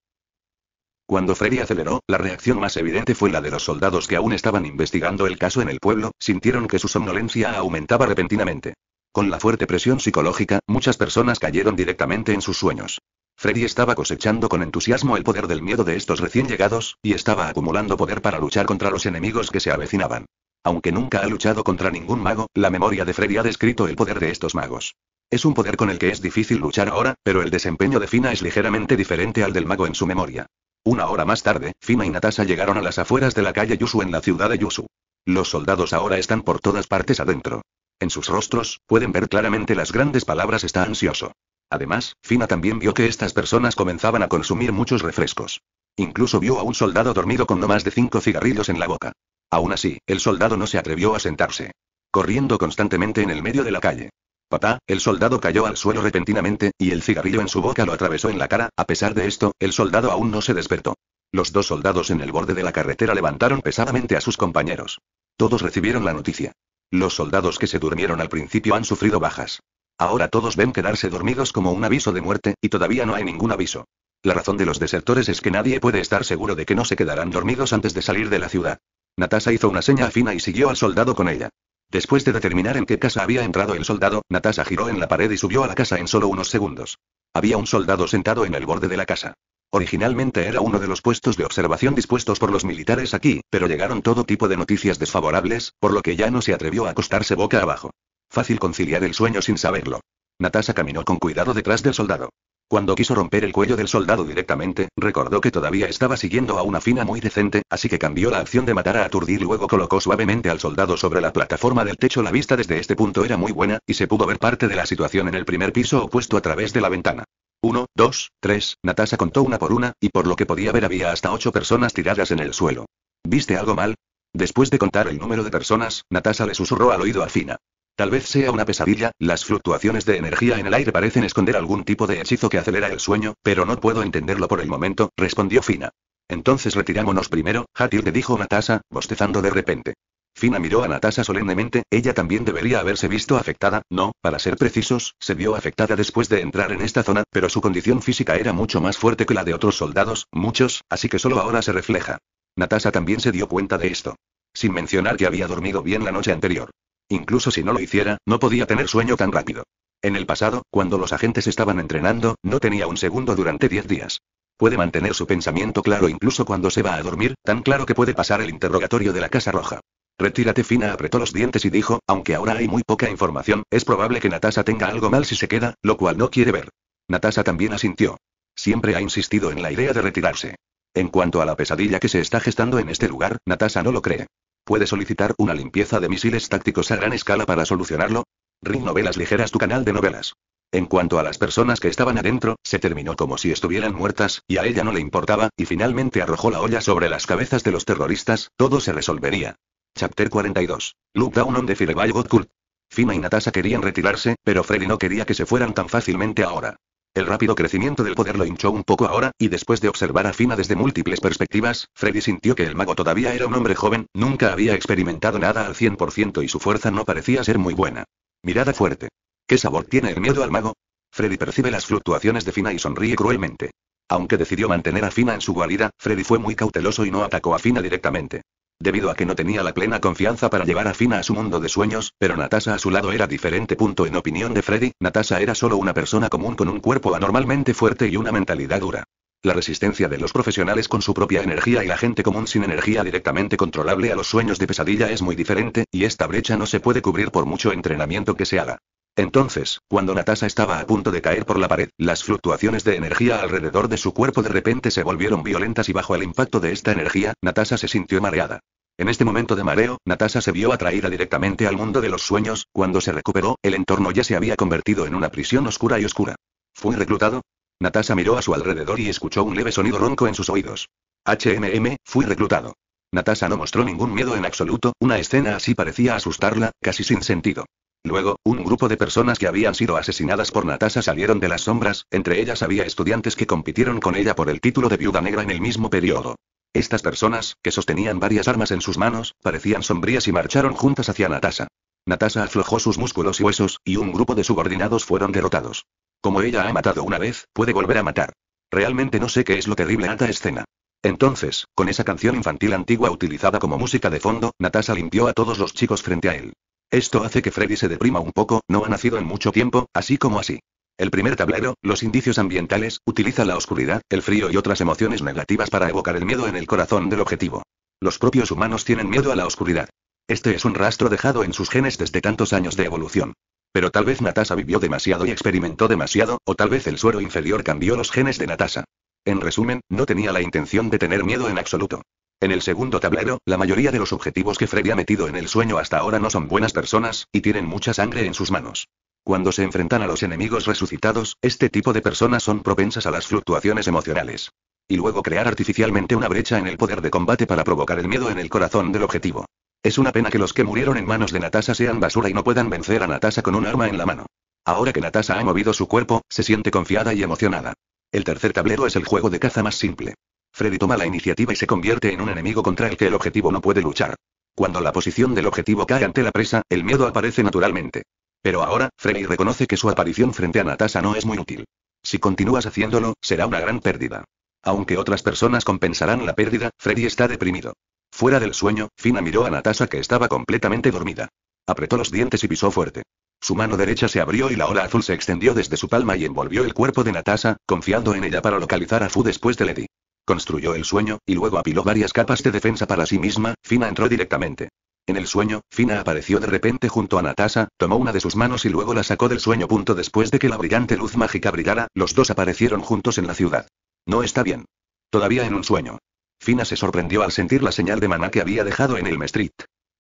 Cuando Freddy aceleró, la reacción más evidente fue la de los soldados que aún estaban investigando el caso en el pueblo, sintieron que su somnolencia aumentaba repentinamente. Con la fuerte presión psicológica, muchas personas cayeron directamente en sus sueños. Freddy estaba cosechando con entusiasmo el poder del miedo de estos recién llegados, y estaba acumulando poder para luchar contra los enemigos que se avecinaban. Aunque nunca ha luchado contra ningún mago, la memoria de Freddy ha descrito el poder de estos magos. Es un poder con el que es difícil luchar ahora, pero el desempeño de Fina es ligeramente diferente al del mago en su memoria. Una hora más tarde, Fina y Natasha llegaron a las afueras de la calle Yusu en la ciudad de Yusu. Los soldados ahora están por todas partes adentro. En sus rostros, pueden ver claramente las grandes palabras está ansioso. Además, Fina también vio que estas personas comenzaban a consumir muchos refrescos. Incluso vio a un soldado dormido con no más de cinco cigarrillos en la boca. Aún así, el soldado no se atrevió a sentarse. Corriendo constantemente en el medio de la calle. Papá, el soldado cayó al suelo repentinamente, y el cigarrillo en su boca lo atravesó en la cara, a pesar de esto, el soldado aún no se despertó. Los dos soldados en el borde de la carretera levantaron pesadamente a sus compañeros. Todos recibieron la noticia. Los soldados que se durmieron al principio han sufrido bajas. Ahora todos ven quedarse dormidos como un aviso de muerte, y todavía no hay ningún aviso. La razón de los desertores es que nadie puede estar seguro de que no se quedarán dormidos antes de salir de la ciudad. Natasha hizo una seña fina y siguió al soldado con ella. Después de determinar en qué casa había entrado el soldado, Natasha giró en la pared y subió a la casa en solo unos segundos. Había un soldado sentado en el borde de la casa. Originalmente era uno de los puestos de observación dispuestos por los militares aquí, pero llegaron todo tipo de noticias desfavorables, por lo que ya no se atrevió a acostarse boca abajo. Fácil conciliar el sueño sin saberlo. Natasha caminó con cuidado detrás del soldado. Cuando quiso romper el cuello del soldado directamente, recordó que todavía estaba siguiendo a una fina muy decente, así que cambió la acción de matar a aturdir. Luego colocó suavemente al soldado sobre la plataforma del techo. La vista desde este punto era muy buena, y se pudo ver parte de la situación en el primer piso opuesto a través de la ventana. Uno, dos, tres, Natasha contó una por una, y por lo que podía ver había hasta ocho personas tiradas en el suelo. ¿Viste algo mal? Después de contar el número de personas, Natasha le susurró al oído a Fina. Tal vez sea una pesadilla, las fluctuaciones de energía en el aire parecen esconder algún tipo de hechizo que acelera el sueño, pero no puedo entenderlo por el momento, respondió Fina. Entonces retirámonos primero, le dijo Natasha, bostezando de repente. Fina miró a Natasha solemnemente, ella también debería haberse visto afectada, no, para ser precisos, se vio afectada después de entrar en esta zona, pero su condición física era mucho más fuerte que la de otros soldados, muchos, así que solo ahora se refleja. Natasha también se dio cuenta de esto. Sin mencionar que había dormido bien la noche anterior. Incluso si no lo hiciera, no podía tener sueño tan rápido. En el pasado, cuando los agentes estaban entrenando, no tenía un segundo durante 10 días. Puede mantener su pensamiento claro incluso cuando se va a dormir, tan claro que puede pasar el interrogatorio de la Casa Roja. Retírate Fina apretó los dientes y dijo, aunque ahora hay muy poca información, es probable que Natasha tenga algo mal si se queda, lo cual no quiere ver. Natasha también asintió. Siempre ha insistido en la idea de retirarse. En cuanto a la pesadilla que se está gestando en este lugar, Natasha no lo cree. Puede solicitar una limpieza de misiles tácticos a gran escala para solucionarlo. Ring Novelas Ligeras tu canal de novelas. En cuanto a las personas que estaban adentro, se terminó como si estuvieran muertas, y a ella no le importaba, y finalmente arrojó la olla sobre las cabezas de los terroristas, todo se resolvería. Chapter 42. down on the Fireball Fina y Natasha querían retirarse, pero Freddy no quería que se fueran tan fácilmente ahora. El rápido crecimiento del poder lo hinchó un poco ahora, y después de observar a Fina desde múltiples perspectivas, Freddy sintió que el mago todavía era un hombre joven, nunca había experimentado nada al 100% y su fuerza no parecía ser muy buena. Mirada fuerte. ¿Qué sabor tiene el miedo al mago? Freddy percibe las fluctuaciones de Fina y sonríe cruelmente. Aunque decidió mantener a Fina en su guarida, Freddy fue muy cauteloso y no atacó a Fina directamente. Debido a que no tenía la plena confianza para llevar a Fina a su mundo de sueños, pero Natasha a su lado era diferente. Punto en opinión de Freddy, Natasha era solo una persona común con un cuerpo anormalmente fuerte y una mentalidad dura. La resistencia de los profesionales con su propia energía y la gente común sin energía directamente controlable a los sueños de pesadilla es muy diferente, y esta brecha no se puede cubrir por mucho entrenamiento que se haga. Entonces, cuando Natasha estaba a punto de caer por la pared, las fluctuaciones de energía alrededor de su cuerpo de repente se volvieron violentas y bajo el impacto de esta energía, Natasha se sintió mareada. En este momento de mareo, Natasha se vio atraída directamente al mundo de los sueños, cuando se recuperó, el entorno ya se había convertido en una prisión oscura y oscura. ¿Fui reclutado? Natasha miró a su alrededor y escuchó un leve sonido ronco en sus oídos. HMM, fui reclutado. Natasha no mostró ningún miedo en absoluto, una escena así parecía asustarla, casi sin sentido. Luego, un grupo de personas que habían sido asesinadas por Natasha salieron de las sombras, entre ellas había estudiantes que compitieron con ella por el título de viuda negra en el mismo periodo. Estas personas, que sostenían varias armas en sus manos, parecían sombrías y marcharon juntas hacia Natasha. Natasha aflojó sus músculos y huesos, y un grupo de subordinados fueron derrotados. Como ella ha matado una vez, puede volver a matar. Realmente no sé qué es lo terrible esta escena. Entonces, con esa canción infantil antigua utilizada como música de fondo, Natasha limpió a todos los chicos frente a él. Esto hace que Freddy se deprima un poco, no ha nacido en mucho tiempo, así como así. El primer tablero, los indicios ambientales, utiliza la oscuridad, el frío y otras emociones negativas para evocar el miedo en el corazón del objetivo. Los propios humanos tienen miedo a la oscuridad. Este es un rastro dejado en sus genes desde tantos años de evolución. Pero tal vez Natasha vivió demasiado y experimentó demasiado, o tal vez el suero inferior cambió los genes de Natasha. En resumen, no tenía la intención de tener miedo en absoluto. En el segundo tablero, la mayoría de los objetivos que Freddy ha metido en el sueño hasta ahora no son buenas personas, y tienen mucha sangre en sus manos. Cuando se enfrentan a los enemigos resucitados, este tipo de personas son propensas a las fluctuaciones emocionales. Y luego crear artificialmente una brecha en el poder de combate para provocar el miedo en el corazón del objetivo. Es una pena que los que murieron en manos de Natasha sean basura y no puedan vencer a Natasha con un arma en la mano. Ahora que Natasha ha movido su cuerpo, se siente confiada y emocionada. El tercer tablero es el juego de caza más simple. Freddy toma la iniciativa y se convierte en un enemigo contra el que el objetivo no puede luchar. Cuando la posición del objetivo cae ante la presa, el miedo aparece naturalmente. Pero ahora, Freddy reconoce que su aparición frente a Natasha no es muy útil. Si continúas haciéndolo, será una gran pérdida. Aunque otras personas compensarán la pérdida, Freddy está deprimido. Fuera del sueño, Fina miró a Natasha que estaba completamente dormida. Apretó los dientes y pisó fuerte. Su mano derecha se abrió y la ola azul se extendió desde su palma y envolvió el cuerpo de Natasha, confiando en ella para localizar a Fu después de Lady. Construyó el sueño, y luego apiló varias capas de defensa para sí misma, Fina entró directamente. En el sueño, Fina apareció de repente junto a Natasha, tomó una de sus manos y luego la sacó del sueño. Punto después de que la brillante luz mágica brillara, los dos aparecieron juntos en la ciudad. No está bien. Todavía en un sueño. Fina se sorprendió al sentir la señal de maná que había dejado en el Mestrit.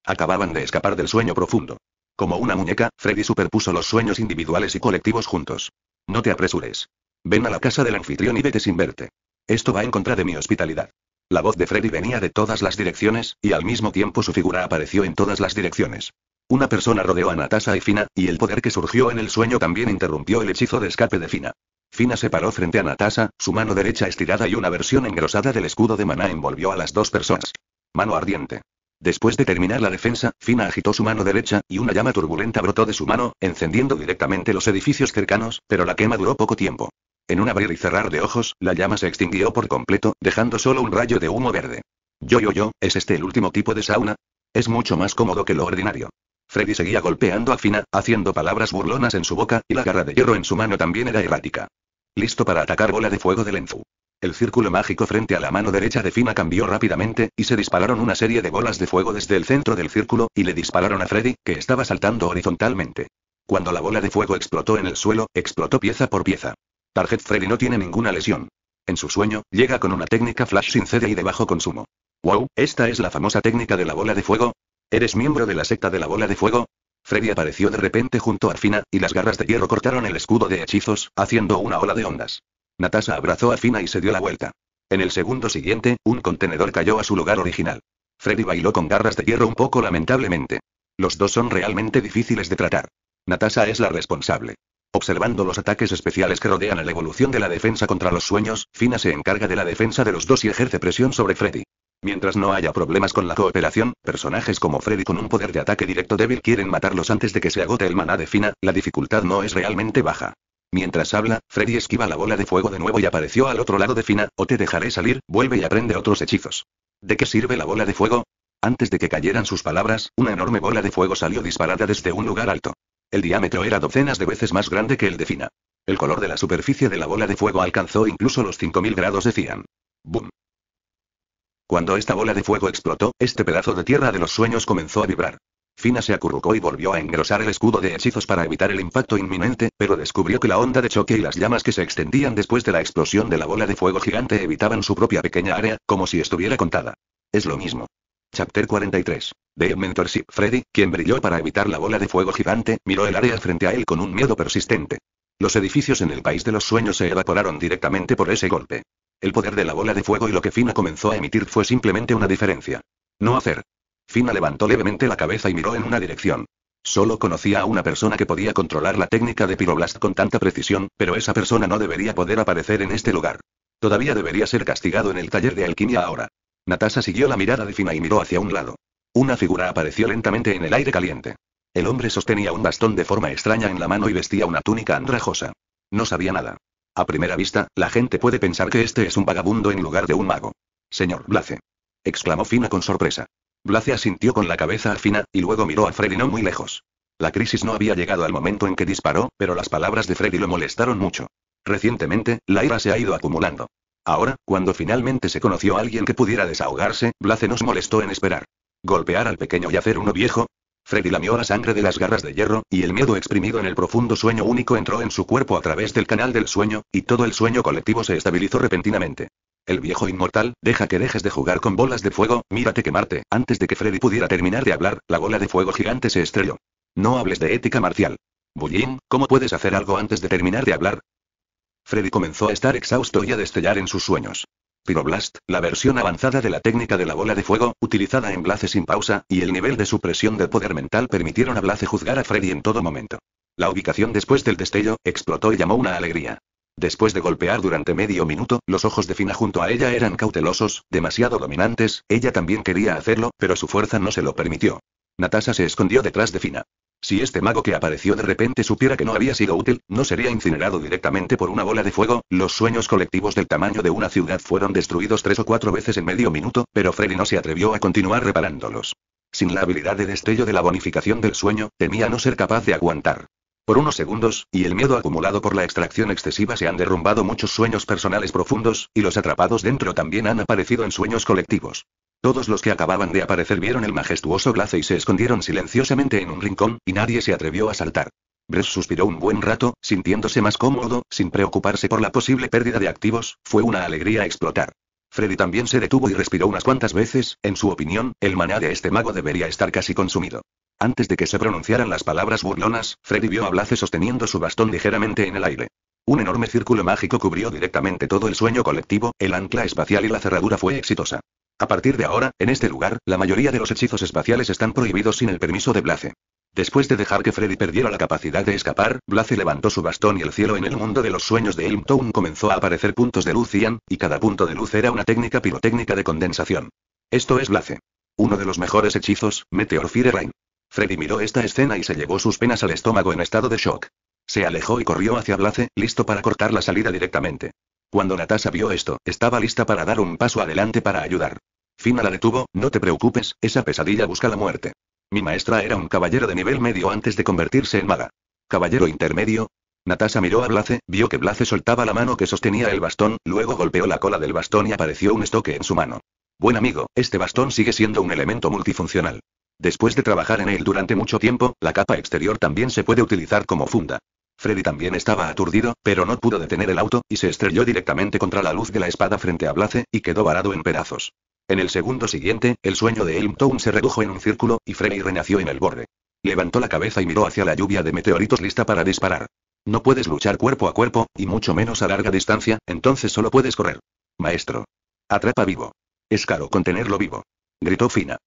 Acababan de escapar del sueño profundo. Como una muñeca, Freddy superpuso los sueños individuales y colectivos juntos. No te apresures. Ven a la casa del anfitrión y vete sin verte. Esto va en contra de mi hospitalidad. La voz de Freddy venía de todas las direcciones, y al mismo tiempo su figura apareció en todas las direcciones. Una persona rodeó a Natasha y Fina, y el poder que surgió en el sueño también interrumpió el hechizo de escape de Fina. Fina se paró frente a Natasha, su mano derecha estirada y una versión engrosada del escudo de maná envolvió a las dos personas. Mano ardiente. Después de terminar la defensa, Fina agitó su mano derecha, y una llama turbulenta brotó de su mano, encendiendo directamente los edificios cercanos, pero la quema duró poco tiempo. En un abrir y cerrar de ojos, la llama se extinguió por completo, dejando solo un rayo de humo verde. Yo, yo, yo, ¿es este el último tipo de sauna? Es mucho más cómodo que lo ordinario. Freddy seguía golpeando a Fina, haciendo palabras burlonas en su boca, y la garra de hierro en su mano también era errática. Listo para atacar bola de fuego de Lenzu. El círculo mágico frente a la mano derecha de Fina cambió rápidamente, y se dispararon una serie de bolas de fuego desde el centro del círculo, y le dispararon a Freddy, que estaba saltando horizontalmente. Cuando la bola de fuego explotó en el suelo, explotó pieza por pieza. Target Freddy no tiene ninguna lesión. En su sueño, llega con una técnica flash sin sede y de bajo consumo. Wow, esta es la famosa técnica de la bola de fuego. ¿Eres miembro de la secta de la bola de fuego? Freddy apareció de repente junto a Fina, y las garras de hierro cortaron el escudo de hechizos, haciendo una ola de ondas. Natasha abrazó a Fina y se dio la vuelta. En el segundo siguiente, un contenedor cayó a su lugar original. Freddy bailó con garras de hierro un poco lamentablemente. Los dos son realmente difíciles de tratar. Natasha es la responsable. Observando los ataques especiales que rodean a la evolución de la defensa contra los sueños, Fina se encarga de la defensa de los dos y ejerce presión sobre Freddy. Mientras no haya problemas con la cooperación, personajes como Freddy con un poder de ataque directo débil quieren matarlos antes de que se agote el maná de Fina, la dificultad no es realmente baja. Mientras habla, Freddy esquiva la bola de fuego de nuevo y apareció al otro lado de Fina, o te dejaré salir, vuelve y aprende otros hechizos. ¿De qué sirve la bola de fuego? Antes de que cayeran sus palabras, una enorme bola de fuego salió disparada desde un lugar alto. El diámetro era docenas de veces más grande que el de Fina. El color de la superficie de la bola de fuego alcanzó incluso los 5.000 grados decían. Cian. ¡Bum! Cuando esta bola de fuego explotó, este pedazo de tierra de los sueños comenzó a vibrar. Fina se acurrucó y volvió a engrosar el escudo de hechizos para evitar el impacto inminente, pero descubrió que la onda de choque y las llamas que se extendían después de la explosión de la bola de fuego gigante evitaban su propia pequeña área, como si estuviera contada. Es lo mismo. Chapter 43. De Mentorship Freddy, quien brilló para evitar la bola de fuego gigante, miró el área frente a él con un miedo persistente. Los edificios en el país de los sueños se evaporaron directamente por ese golpe. El poder de la bola de fuego y lo que Fina comenzó a emitir fue simplemente una diferencia. No hacer. Fina levantó levemente la cabeza y miró en una dirección. Solo conocía a una persona que podía controlar la técnica de Pyroblast con tanta precisión, pero esa persona no debería poder aparecer en este lugar. Todavía debería ser castigado en el taller de alquimia ahora. Natasa siguió la mirada de Fina y miró hacia un lado. Una figura apareció lentamente en el aire caliente. El hombre sostenía un bastón de forma extraña en la mano y vestía una túnica andrajosa. No sabía nada. A primera vista, la gente puede pensar que este es un vagabundo en lugar de un mago. Señor Blace. exclamó Fina con sorpresa. Blace asintió con la cabeza a Fina, y luego miró a Freddy no muy lejos. La crisis no había llegado al momento en que disparó, pero las palabras de Freddy lo molestaron mucho. Recientemente, la ira se ha ido acumulando. Ahora, cuando finalmente se conoció a alguien que pudiera desahogarse, Blaze nos molestó en esperar. ¿Golpear al pequeño y hacer uno viejo? Freddy lamió la sangre de las garras de hierro, y el miedo exprimido en el profundo sueño único entró en su cuerpo a través del canal del sueño, y todo el sueño colectivo se estabilizó repentinamente. El viejo inmortal, deja que dejes de jugar con bolas de fuego, mírate quemarte. Antes de que Freddy pudiera terminar de hablar, la bola de fuego gigante se estrelló. No hables de ética marcial. Bullying, ¿cómo puedes hacer algo antes de terminar de hablar? Freddy comenzó a estar exhausto y a destellar en sus sueños. Pyroblast, la versión avanzada de la técnica de la bola de fuego, utilizada en Blaze sin pausa, y el nivel de supresión de poder mental permitieron a Blaze juzgar a Freddy en todo momento. La ubicación después del destello, explotó y llamó una alegría. Después de golpear durante medio minuto, los ojos de Fina junto a ella eran cautelosos, demasiado dominantes, ella también quería hacerlo, pero su fuerza no se lo permitió. Natasha se escondió detrás de Fina. Si este mago que apareció de repente supiera que no había sido útil, no sería incinerado directamente por una bola de fuego, los sueños colectivos del tamaño de una ciudad fueron destruidos tres o cuatro veces en medio minuto, pero Freddy no se atrevió a continuar reparándolos. Sin la habilidad de destello de la bonificación del sueño, temía no ser capaz de aguantar. Por unos segundos, y el miedo acumulado por la extracción excesiva se han derrumbado muchos sueños personales profundos, y los atrapados dentro también han aparecido en sueños colectivos. Todos los que acababan de aparecer vieron el majestuoso glace y se escondieron silenciosamente en un rincón, y nadie se atrevió a saltar. Bres suspiró un buen rato, sintiéndose más cómodo, sin preocuparse por la posible pérdida de activos, fue una alegría explotar. Freddy también se detuvo y respiró unas cuantas veces, en su opinión, el maná de este mago debería estar casi consumido. Antes de que se pronunciaran las palabras burlonas, Freddy vio a Blaze sosteniendo su bastón ligeramente en el aire. Un enorme círculo mágico cubrió directamente todo el sueño colectivo, el ancla espacial y la cerradura fue exitosa. A partir de ahora, en este lugar, la mayoría de los hechizos espaciales están prohibidos sin el permiso de Blaze. Después de dejar que Freddy perdiera la capacidad de escapar, Blaze levantó su bastón y el cielo en el mundo de los sueños de Elmtown comenzó a aparecer puntos de luz y cada punto de luz era una técnica pirotécnica de condensación. Esto es Blaze. Uno de los mejores hechizos, Meteor Fire Rain. Freddy miró esta escena y se llevó sus penas al estómago en estado de shock. Se alejó y corrió hacia Blaze, listo para cortar la salida directamente. Cuando Natasha vio esto, estaba lista para dar un paso adelante para ayudar. Fina la detuvo, no te preocupes, esa pesadilla busca la muerte. Mi maestra era un caballero de nivel medio antes de convertirse en maga. ¿Caballero intermedio? Natasha miró a Blaze, vio que Blaze soltaba la mano que sostenía el bastón, luego golpeó la cola del bastón y apareció un estoque en su mano. Buen amigo, este bastón sigue siendo un elemento multifuncional. Después de trabajar en él durante mucho tiempo, la capa exterior también se puede utilizar como funda. Freddy también estaba aturdido, pero no pudo detener el auto, y se estrelló directamente contra la luz de la espada frente a Blaze, y quedó varado en pedazos. En el segundo siguiente, el sueño de Elmtown se redujo en un círculo, y Freddy renació en el borde. Levantó la cabeza y miró hacia la lluvia de meteoritos lista para disparar. No puedes luchar cuerpo a cuerpo, y mucho menos a larga distancia, entonces solo puedes correr. Maestro. Atrapa vivo. Es caro contenerlo vivo. Gritó Fina.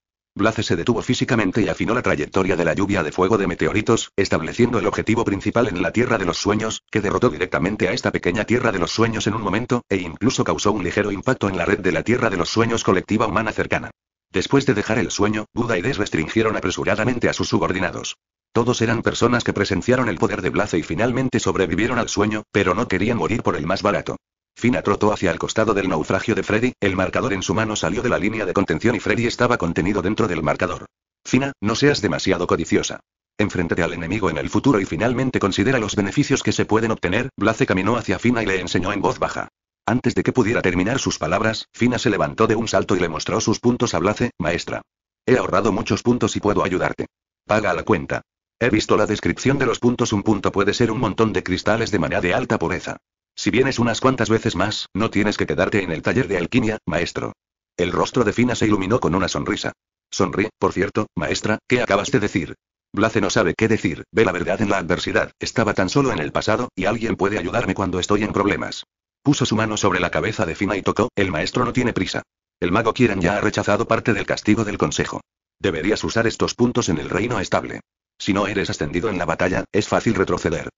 Blaze se detuvo físicamente y afinó la trayectoria de la lluvia de fuego de meteoritos, estableciendo el objetivo principal en la Tierra de los Sueños, que derrotó directamente a esta pequeña Tierra de los Sueños en un momento, e incluso causó un ligero impacto en la red de la Tierra de los Sueños colectiva humana cercana. Después de dejar el sueño, Buda y Des restringieron apresuradamente a sus subordinados. Todos eran personas que presenciaron el poder de Blaze y finalmente sobrevivieron al sueño, pero no querían morir por el más barato. Fina trotó hacia el costado del naufragio de Freddy, el marcador en su mano salió de la línea de contención y Freddy estaba contenido dentro del marcador. Fina, no seas demasiado codiciosa. Enfréntate al enemigo en el futuro y finalmente considera los beneficios que se pueden obtener. Blaze caminó hacia Fina y le enseñó en voz baja. Antes de que pudiera terminar sus palabras, Fina se levantó de un salto y le mostró sus puntos a Blaze, maestra. He ahorrado muchos puntos y puedo ayudarte. Paga la cuenta. He visto la descripción de los puntos. Un punto puede ser un montón de cristales de maná de alta pureza. Si vienes unas cuantas veces más, no tienes que quedarte en el taller de alquimia, maestro. El rostro de Fina se iluminó con una sonrisa. Sonríe, por cierto, maestra, ¿qué acabas de decir? Blace no sabe qué decir, ve la verdad en la adversidad, estaba tan solo en el pasado, y alguien puede ayudarme cuando estoy en problemas. Puso su mano sobre la cabeza de Fina y tocó, el maestro no tiene prisa. El mago Kieran ya ha rechazado parte del castigo del consejo. Deberías usar estos puntos en el reino estable. Si no eres ascendido en la batalla, es fácil retroceder.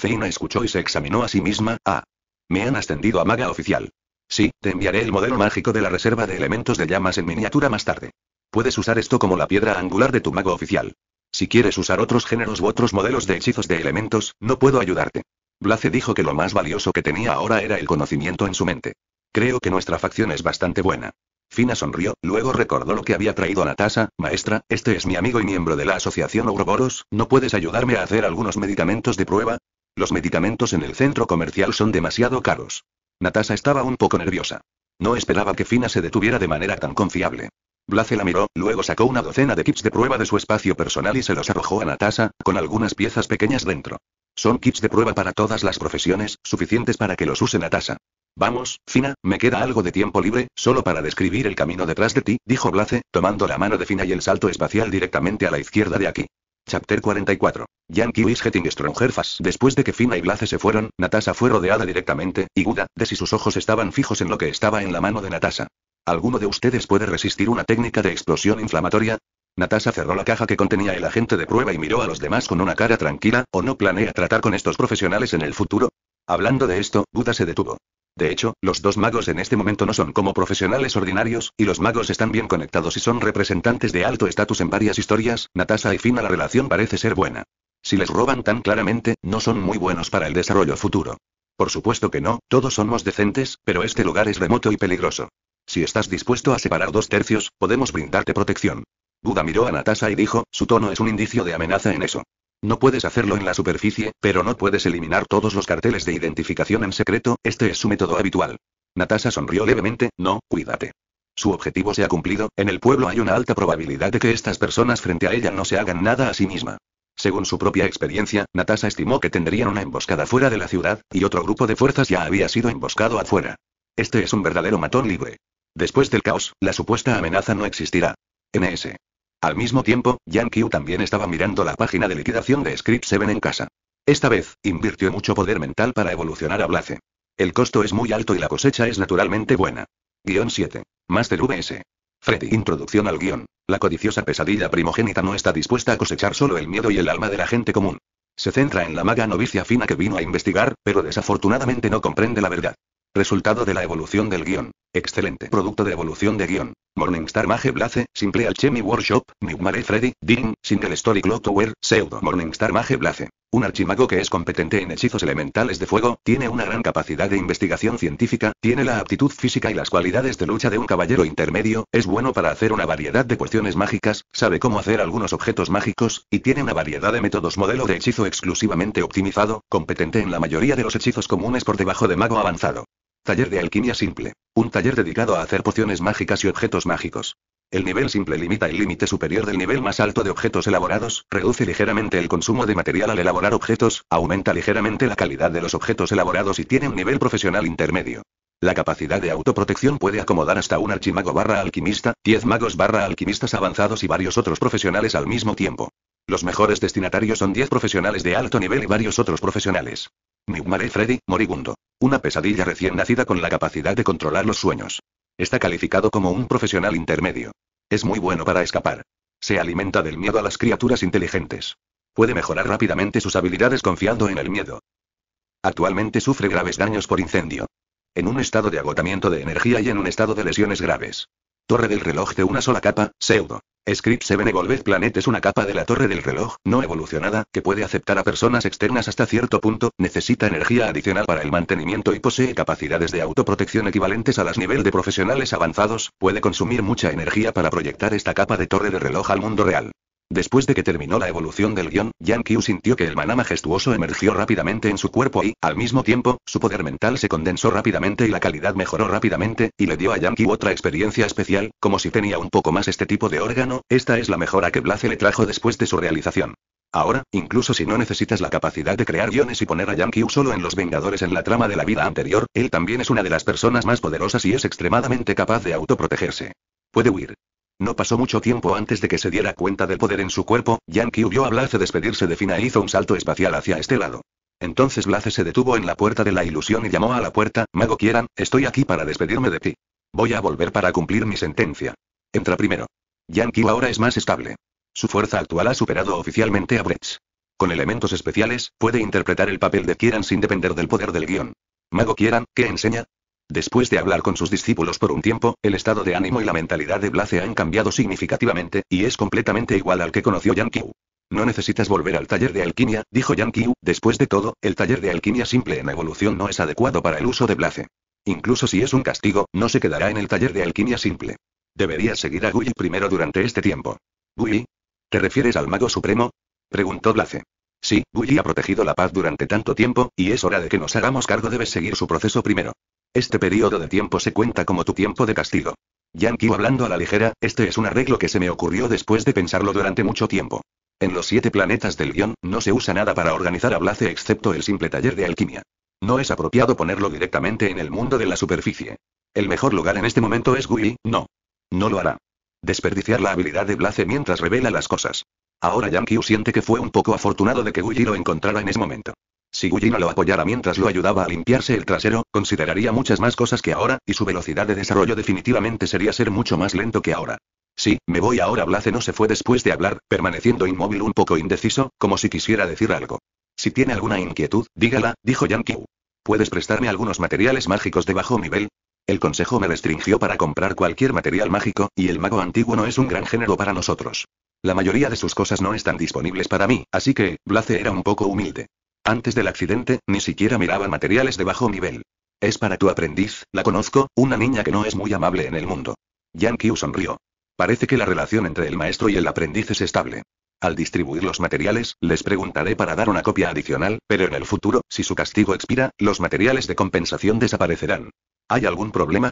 Zeina escuchó y se examinó a sí misma. Ah. Me han ascendido a maga oficial. Sí, te enviaré el modelo mágico de la reserva de elementos de llamas en miniatura más tarde. Puedes usar esto como la piedra angular de tu mago oficial. Si quieres usar otros géneros u otros modelos de hechizos de elementos, no puedo ayudarte. Blace dijo que lo más valioso que tenía ahora era el conocimiento en su mente. Creo que nuestra facción es bastante buena. Fina sonrió, luego recordó lo que había traído a Natasa, maestra, este es mi amigo y miembro de la asociación Ouroboros, ¿no puedes ayudarme a hacer algunos medicamentos de prueba? Los medicamentos en el centro comercial son demasiado caros. Natasha estaba un poco nerviosa. No esperaba que Fina se detuviera de manera tan confiable. Blaze la miró, luego sacó una docena de kits de prueba de su espacio personal y se los arrojó a Natasha, con algunas piezas pequeñas dentro. Son kits de prueba para todas las profesiones, suficientes para que los use Natasha. Vamos, Fina, me queda algo de tiempo libre, solo para describir el camino detrás de ti, dijo Blaze, tomando la mano de Fina y el salto espacial directamente a la izquierda de aquí. Chapter 44. Yankee is getting stronger fast. Después de que Fina y Blaze se fueron, Natasha fue rodeada directamente, y Guda, de si sus ojos estaban fijos en lo que estaba en la mano de Natasha. ¿Alguno de ustedes puede resistir una técnica de explosión inflamatoria? Natasha cerró la caja que contenía el agente de prueba y miró a los demás con una cara tranquila, ¿o no planea tratar con estos profesionales en el futuro? Hablando de esto, Buda se detuvo. De hecho, los dos magos en este momento no son como profesionales ordinarios, y los magos están bien conectados y son representantes de alto estatus en varias historias, Natasha y Fina la relación parece ser buena. Si les roban tan claramente, no son muy buenos para el desarrollo futuro. Por supuesto que no, todos somos decentes, pero este lugar es remoto y peligroso. Si estás dispuesto a separar dos tercios, podemos brindarte protección. Buda miró a Natasha y dijo, su tono es un indicio de amenaza en eso. No puedes hacerlo en la superficie, pero no puedes eliminar todos los carteles de identificación en secreto, este es su método habitual. Natasha sonrió levemente, no, cuídate. Su objetivo se ha cumplido, en el pueblo hay una alta probabilidad de que estas personas frente a ella no se hagan nada a sí misma. Según su propia experiencia, Natasha estimó que tendrían una emboscada fuera de la ciudad, y otro grupo de fuerzas ya había sido emboscado afuera. Este es un verdadero matón libre. Después del caos, la supuesta amenaza no existirá. NS. Al mismo tiempo, Yan también estaba mirando la página de liquidación de Script 7 en casa. Esta vez, invirtió mucho poder mental para evolucionar a Blaze. El costo es muy alto y la cosecha es naturalmente buena. Guión 7. Master VS. Freddy. Introducción al guión. La codiciosa pesadilla primogénita no está dispuesta a cosechar solo el miedo y el alma de la gente común. Se centra en la maga novicia fina que vino a investigar, pero desafortunadamente no comprende la verdad. Resultado de la evolución del guión. Excelente producto de evolución de guión. Morningstar Mage Blaze, Simple Alchemy Workshop, Mare Freddy, Ding, Single Story Tower, Pseudo Morningstar Mage Blaze. Un archimago que es competente en hechizos elementales de fuego, tiene una gran capacidad de investigación científica, tiene la aptitud física y las cualidades de lucha de un caballero intermedio, es bueno para hacer una variedad de cuestiones mágicas, sabe cómo hacer algunos objetos mágicos, y tiene una variedad de métodos modelo de hechizo exclusivamente optimizado, competente en la mayoría de los hechizos comunes por debajo de mago avanzado. Taller de alquimia simple. Un taller dedicado a hacer pociones mágicas y objetos mágicos. El nivel simple limita el límite superior del nivel más alto de objetos elaborados, reduce ligeramente el consumo de material al elaborar objetos, aumenta ligeramente la calidad de los objetos elaborados y tiene un nivel profesional intermedio. La capacidad de autoprotección puede acomodar hasta un archimago barra alquimista, 10 magos barra alquimistas avanzados y varios otros profesionales al mismo tiempo. Los mejores destinatarios son 10 profesionales de alto nivel y varios otros profesionales. y Freddy, moribundo. Una pesadilla recién nacida con la capacidad de controlar los sueños. Está calificado como un profesional intermedio. Es muy bueno para escapar. Se alimenta del miedo a las criaturas inteligentes. Puede mejorar rápidamente sus habilidades confiando en el miedo. Actualmente sufre graves daños por incendio. En un estado de agotamiento de energía y en un estado de lesiones graves. Torre del reloj de una sola capa, pseudo. Script 7 Evolved Planet es una capa de la torre del reloj, no evolucionada, que puede aceptar a personas externas hasta cierto punto, necesita energía adicional para el mantenimiento y posee capacidades de autoprotección equivalentes a las nivel de profesionales avanzados, puede consumir mucha energía para proyectar esta capa de torre del reloj al mundo real. Después de que terminó la evolución del guión, Yang sintió que el maná majestuoso emergió rápidamente en su cuerpo y, al mismo tiempo, su poder mental se condensó rápidamente y la calidad mejoró rápidamente, y le dio a Yang otra experiencia especial, como si tenía un poco más este tipo de órgano, esta es la mejora que Blaze le trajo después de su realización. Ahora, incluso si no necesitas la capacidad de crear guiones y poner a Yang solo en Los Vengadores en la trama de la vida anterior, él también es una de las personas más poderosas y es extremadamente capaz de autoprotegerse. Puede huir. No pasó mucho tiempo antes de que se diera cuenta del poder en su cuerpo, Yankee vio a Blaze despedirse de Fina e hizo un salto espacial hacia este lado. Entonces Blaze se detuvo en la puerta de la ilusión y llamó a la puerta, Mago Kieran, estoy aquí para despedirme de ti. Voy a volver para cumplir mi sentencia. Entra primero. Yankee ahora es más estable. Su fuerza actual ha superado oficialmente a Brecht. Con elementos especiales, puede interpretar el papel de Kieran sin depender del poder del guión. Mago Kieran, ¿qué enseña? Después de hablar con sus discípulos por un tiempo, el estado de ánimo y la mentalidad de Blase han cambiado significativamente, y es completamente igual al que conoció Yang Qiu. No necesitas volver al taller de alquimia, dijo Yang Qiu, después de todo, el taller de alquimia simple en evolución no es adecuado para el uso de Blase. Incluso si es un castigo, no se quedará en el taller de alquimia simple. Deberías seguir a Gui primero durante este tiempo. ¿Gui? ¿Te refieres al mago supremo? Preguntó Blase. Sí, Gui ha protegido la paz durante tanto tiempo, y es hora de que nos hagamos cargo. Debes seguir su proceso primero. Este periodo de tiempo se cuenta como tu tiempo de castigo. Yankee hablando a la ligera, este es un arreglo que se me ocurrió después de pensarlo durante mucho tiempo. En los siete planetas del guión, no se usa nada para organizar a Blaze excepto el simple taller de alquimia. No es apropiado ponerlo directamente en el mundo de la superficie. El mejor lugar en este momento es Gui, no. No lo hará. Desperdiciar la habilidad de Blaze mientras revela las cosas. Ahora Yankee siente que fue un poco afortunado de que Gui lo encontrara en ese momento. Si Guyina lo apoyara mientras lo ayudaba a limpiarse el trasero, consideraría muchas más cosas que ahora, y su velocidad de desarrollo definitivamente sería ser mucho más lento que ahora. Sí, me voy ahora. Blase no se fue después de hablar, permaneciendo inmóvil un poco indeciso, como si quisiera decir algo. Si tiene alguna inquietud, dígala, dijo Yankee. ¿Puedes prestarme algunos materiales mágicos de bajo nivel? El consejo me restringió para comprar cualquier material mágico, y el mago antiguo no es un gran género para nosotros. La mayoría de sus cosas no están disponibles para mí, así que, Blase era un poco humilde. Antes del accidente, ni siquiera miraba materiales de bajo nivel. Es para tu aprendiz, la conozco, una niña que no es muy amable en el mundo. Yan sonrió. Parece que la relación entre el maestro y el aprendiz es estable. Al distribuir los materiales, les preguntaré para dar una copia adicional, pero en el futuro, si su castigo expira, los materiales de compensación desaparecerán. ¿Hay algún problema?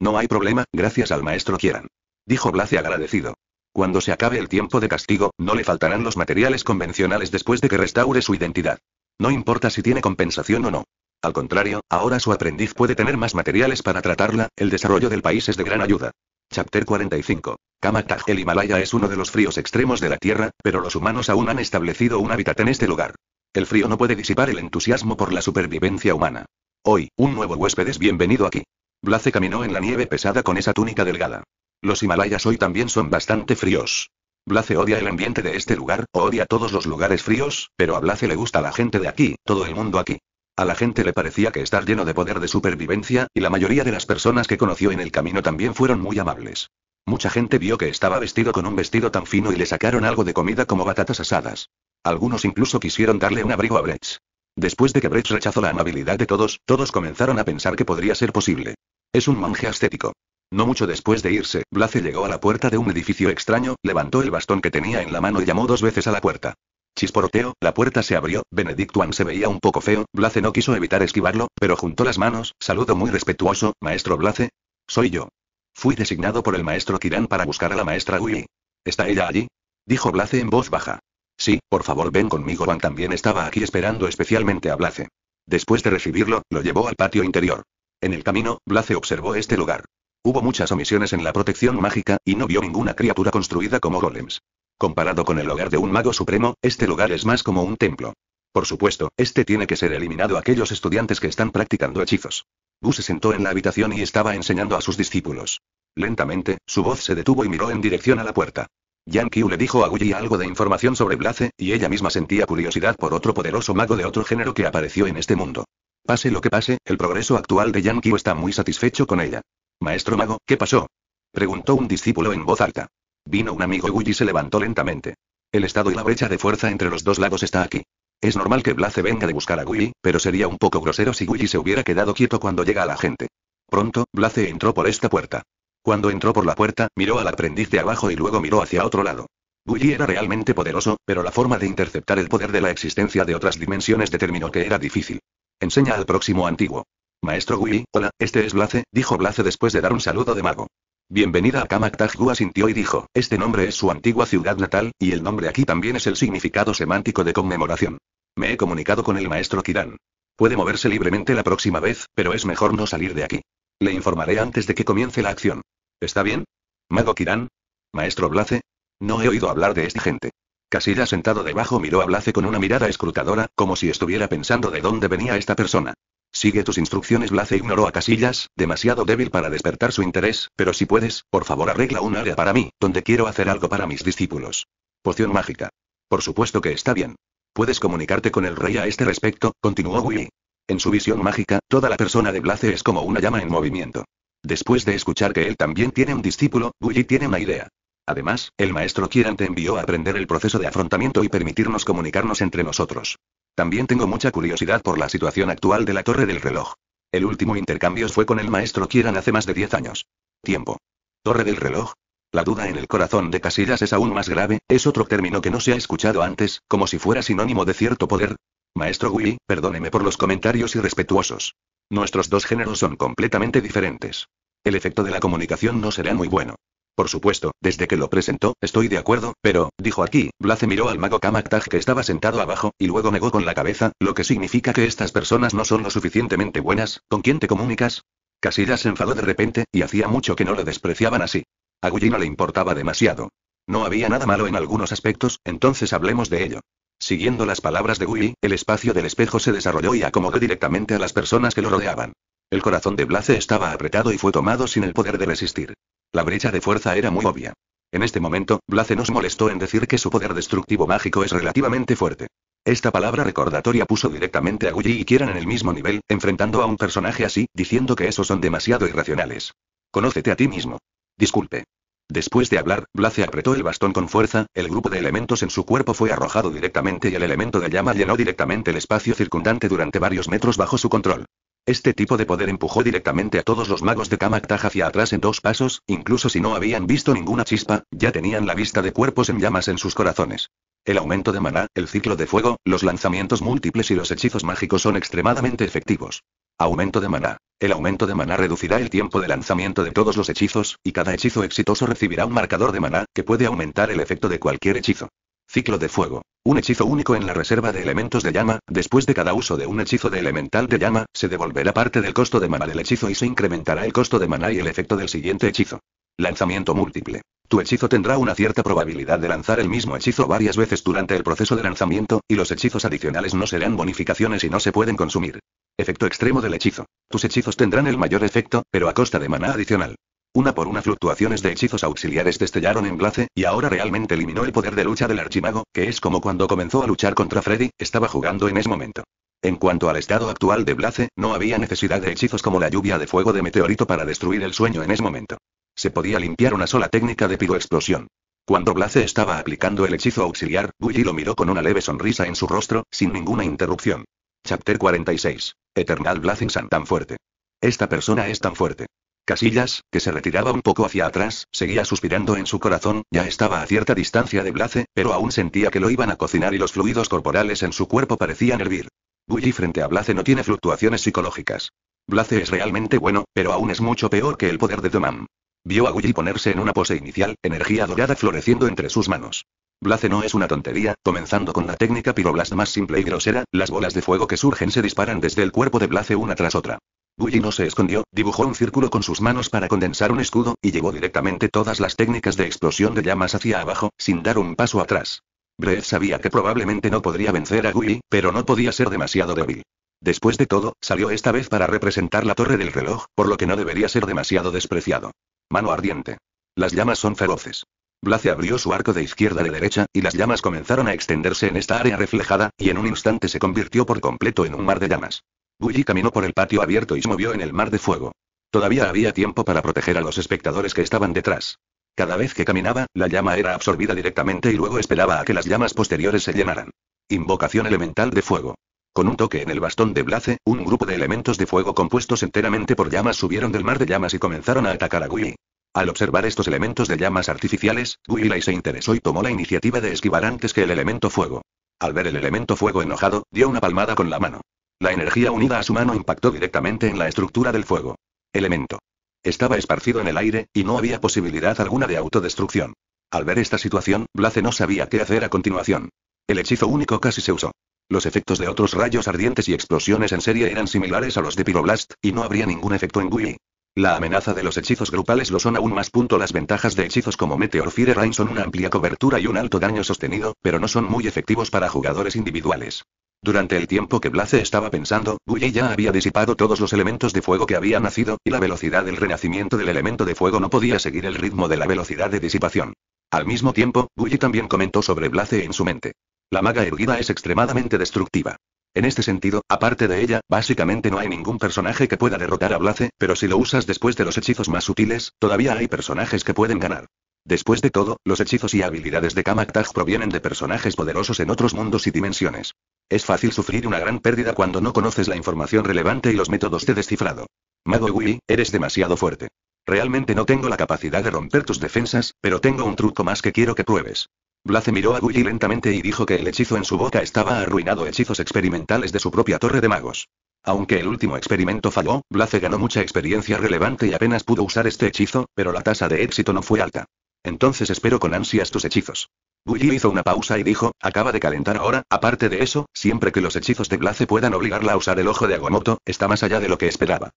No hay problema, gracias al maestro quieran. Dijo Blase agradecido. Cuando se acabe el tiempo de castigo, no le faltarán los materiales convencionales después de que restaure su identidad. No importa si tiene compensación o no. Al contrario, ahora su aprendiz puede tener más materiales para tratarla, el desarrollo del país es de gran ayuda. Chapter 45. Kamataj El Himalaya es uno de los fríos extremos de la Tierra, pero los humanos aún han establecido un hábitat en este lugar. El frío no puede disipar el entusiasmo por la supervivencia humana. Hoy, un nuevo huésped es bienvenido aquí. Blaze caminó en la nieve pesada con esa túnica delgada. Los Himalayas hoy también son bastante fríos. Blaze odia el ambiente de este lugar, odia todos los lugares fríos, pero a Blaze le gusta la gente de aquí, todo el mundo aquí. A la gente le parecía que estar lleno de poder de supervivencia, y la mayoría de las personas que conoció en el camino también fueron muy amables. Mucha gente vio que estaba vestido con un vestido tan fino y le sacaron algo de comida como batatas asadas. Algunos incluso quisieron darle un abrigo a Brecht. Después de que Brecht rechazó la amabilidad de todos, todos comenzaron a pensar que podría ser posible. Es un monje ascético. No mucho después de irse, Blaze llegó a la puerta de un edificio extraño, levantó el bastón que tenía en la mano y llamó dos veces a la puerta. Chisporoteo, la puerta se abrió, Benedict One se veía un poco feo, Blaze no quiso evitar esquivarlo, pero juntó las manos, saludo muy respetuoso, maestro Blaze. Soy yo. Fui designado por el maestro Kiran para buscar a la maestra Willy. ¿Está ella allí? Dijo Blaze en voz baja. Sí, por favor ven conmigo. Juan también estaba aquí esperando especialmente a Blaze. Después de recibirlo, lo llevó al patio interior. En el camino, Blaze observó este lugar. Hubo muchas omisiones en la protección mágica, y no vio ninguna criatura construida como golems. Comparado con el hogar de un mago supremo, este lugar es más como un templo. Por supuesto, este tiene que ser eliminado a aquellos estudiantes que están practicando hechizos. Bu se sentó en la habitación y estaba enseñando a sus discípulos. Lentamente, su voz se detuvo y miró en dirección a la puerta. Yan le dijo a Guyi algo de información sobre Blaze, y ella misma sentía curiosidad por otro poderoso mago de otro género que apareció en este mundo. Pase lo que pase, el progreso actual de Yan está muy satisfecho con ella. Maestro mago, ¿qué pasó? Preguntó un discípulo en voz alta. Vino un amigo y guy se levantó lentamente. El estado y la brecha de fuerza entre los dos lados está aquí. Es normal que Blaze venga de buscar a Guy, pero sería un poco grosero si Guy se hubiera quedado quieto cuando llega a la gente. Pronto, Blaze entró por esta puerta. Cuando entró por la puerta, miró al aprendiz de abajo y luego miró hacia otro lado. Guy era realmente poderoso, pero la forma de interceptar el poder de la existencia de otras dimensiones determinó que era difícil. Enseña al próximo antiguo. Maestro Gui, hola, este es Blaze, dijo Blace después de dar un saludo de mago. Bienvenida a Kamak sintió sintió y dijo, este nombre es su antigua ciudad natal, y el nombre aquí también es el significado semántico de conmemoración. Me he comunicado con el maestro Kiran. Puede moverse libremente la próxima vez, pero es mejor no salir de aquí. Le informaré antes de que comience la acción. ¿Está bien? Mago Kiran. Maestro Blace, No he oído hablar de esta gente. Casilla sentado debajo miró a Blaze con una mirada escrutadora, como si estuviera pensando de dónde venía esta persona. Sigue tus instrucciones. Blaze ignoró a Casillas, demasiado débil para despertar su interés, pero si puedes, por favor arregla un área para mí, donde quiero hacer algo para mis discípulos. Poción mágica. Por supuesto que está bien. Puedes comunicarte con el rey a este respecto, continuó Willy. En su visión mágica, toda la persona de Blaze es como una llama en movimiento. Después de escuchar que él también tiene un discípulo, Willy tiene una idea. Además, el maestro Kieran te envió a aprender el proceso de afrontamiento y permitirnos comunicarnos entre nosotros. También tengo mucha curiosidad por la situación actual de la torre del reloj. El último intercambio fue con el maestro Kieran hace más de 10 años. Tiempo. Torre del reloj. La duda en el corazón de Casillas es aún más grave, es otro término que no se ha escuchado antes, como si fuera sinónimo de cierto poder. Maestro Willy, perdóneme por los comentarios irrespetuosos. Nuestros dos géneros son completamente diferentes. El efecto de la comunicación no será muy bueno. Por supuesto, desde que lo presentó, estoy de acuerdo, pero, dijo aquí, Blaze miró al mago Kamaktaj que estaba sentado abajo, y luego negó con la cabeza, lo que significa que estas personas no son lo suficientemente buenas, ¿con quién te comunicas? Casida se enfadó de repente, y hacía mucho que no lo despreciaban así. A no le importaba demasiado. No había nada malo en algunos aspectos, entonces hablemos de ello. Siguiendo las palabras de Gulli, el espacio del espejo se desarrolló y acomodó directamente a las personas que lo rodeaban. El corazón de Blaze estaba apretado y fue tomado sin el poder de resistir. La brecha de fuerza era muy obvia. En este momento, Blaze nos molestó en decir que su poder destructivo mágico es relativamente fuerte. Esta palabra recordatoria puso directamente a guy y Kieran en el mismo nivel, enfrentando a un personaje así, diciendo que esos son demasiado irracionales. Conócete a ti mismo. Disculpe. Después de hablar, Blaze apretó el bastón con fuerza, el grupo de elementos en su cuerpo fue arrojado directamente y el elemento de llama llenó directamente el espacio circundante durante varios metros bajo su control. Este tipo de poder empujó directamente a todos los magos de Kamaktaja hacia atrás en dos pasos, incluso si no habían visto ninguna chispa, ya tenían la vista de cuerpos en llamas en sus corazones. El aumento de maná, el ciclo de fuego, los lanzamientos múltiples y los hechizos mágicos son extremadamente efectivos. Aumento de maná. El aumento de maná reducirá el tiempo de lanzamiento de todos los hechizos, y cada hechizo exitoso recibirá un marcador de maná, que puede aumentar el efecto de cualquier hechizo. Ciclo de fuego. Un hechizo único en la reserva de elementos de llama, después de cada uso de un hechizo de elemental de llama, se devolverá parte del costo de mana del hechizo y se incrementará el costo de mana y el efecto del siguiente hechizo. Lanzamiento múltiple. Tu hechizo tendrá una cierta probabilidad de lanzar el mismo hechizo varias veces durante el proceso de lanzamiento, y los hechizos adicionales no serán bonificaciones y no se pueden consumir. Efecto extremo del hechizo. Tus hechizos tendrán el mayor efecto, pero a costa de maná adicional. Una por una fluctuaciones de hechizos auxiliares destellaron en Blaze, y ahora realmente eliminó el poder de lucha del archimago, que es como cuando comenzó a luchar contra Freddy, estaba jugando en ese momento. En cuanto al estado actual de Blaze, no había necesidad de hechizos como la lluvia de fuego de meteorito para destruir el sueño en ese momento. Se podía limpiar una sola técnica de piroexplosión. Cuando Blaze estaba aplicando el hechizo auxiliar, Willy lo miró con una leve sonrisa en su rostro, sin ninguna interrupción. Chapter 46. Eternal Blazing San tan fuerte. Esta persona es tan fuerte. Casillas, que se retiraba un poco hacia atrás, seguía suspirando en su corazón, ya estaba a cierta distancia de Blace, pero aún sentía que lo iban a cocinar y los fluidos corporales en su cuerpo parecían hervir. Willy frente a Blace no tiene fluctuaciones psicológicas. Blace es realmente bueno, pero aún es mucho peor que el poder de Domam. Vio a Willy ponerse en una pose inicial, energía dorada floreciendo entre sus manos. Blace no es una tontería, comenzando con la técnica piroblast más simple y grosera, las bolas de fuego que surgen se disparan desde el cuerpo de Blace una tras otra. Gui no se escondió, dibujó un círculo con sus manos para condensar un escudo, y llevó directamente todas las técnicas de explosión de llamas hacia abajo, sin dar un paso atrás. breath sabía que probablemente no podría vencer a Gui, pero no podía ser demasiado débil. Después de todo, salió esta vez para representar la torre del reloj, por lo que no debería ser demasiado despreciado. Mano ardiente. Las llamas son feroces. Blaze abrió su arco de izquierda de derecha, y las llamas comenzaron a extenderse en esta área reflejada, y en un instante se convirtió por completo en un mar de llamas. Bully caminó por el patio abierto y se movió en el mar de fuego. Todavía había tiempo para proteger a los espectadores que estaban detrás. Cada vez que caminaba, la llama era absorbida directamente y luego esperaba a que las llamas posteriores se llenaran. Invocación elemental de fuego. Con un toque en el bastón de Blaze, un grupo de elementos de fuego compuestos enteramente por llamas subieron del mar de llamas y comenzaron a atacar a Gui. Al observar estos elementos de llamas artificiales, Lai se interesó y tomó la iniciativa de esquivar antes que el elemento fuego. Al ver el elemento fuego enojado, dio una palmada con la mano. La energía unida a su mano impactó directamente en la estructura del fuego. Elemento. Estaba esparcido en el aire, y no había posibilidad alguna de autodestrucción. Al ver esta situación, Blaze no sabía qué hacer a continuación. El hechizo único casi se usó. Los efectos de otros rayos ardientes y explosiones en serie eran similares a los de Pyroblast, y no habría ningún efecto en Wii. La amenaza de los hechizos grupales lo son aún más. Punto las ventajas de hechizos como Meteor Fire Rain son una amplia cobertura y un alto daño sostenido, pero no son muy efectivos para jugadores individuales. Durante el tiempo que Blaze estaba pensando, Bully ya había disipado todos los elementos de fuego que había nacido, y la velocidad del renacimiento del elemento de fuego no podía seguir el ritmo de la velocidad de disipación. Al mismo tiempo, Bully también comentó sobre Blaze en su mente. La maga erguida es extremadamente destructiva. En este sentido, aparte de ella, básicamente no hay ningún personaje que pueda derrotar a Blaze, pero si lo usas después de los hechizos más sutiles, todavía hay personajes que pueden ganar. Después de todo, los hechizos y habilidades de Kamak provienen de personajes poderosos en otros mundos y dimensiones. Es fácil sufrir una gran pérdida cuando no conoces la información relevante y los métodos de descifrado. Mago Wii, eres demasiado fuerte. Realmente no tengo la capacidad de romper tus defensas, pero tengo un truco más que quiero que pruebes. Blaze miró a Willy lentamente y dijo que el hechizo en su boca estaba arruinado hechizos experimentales de su propia torre de magos. Aunque el último experimento falló, Blaze ganó mucha experiencia relevante y apenas pudo usar este hechizo, pero la tasa de éxito no fue alta. Entonces espero con ansias tus hechizos. Bully hizo una pausa y dijo, acaba de calentar ahora, aparte de eso, siempre que los hechizos de Blase puedan obligarla a usar el ojo de aguamoto, está más allá de lo que esperaba.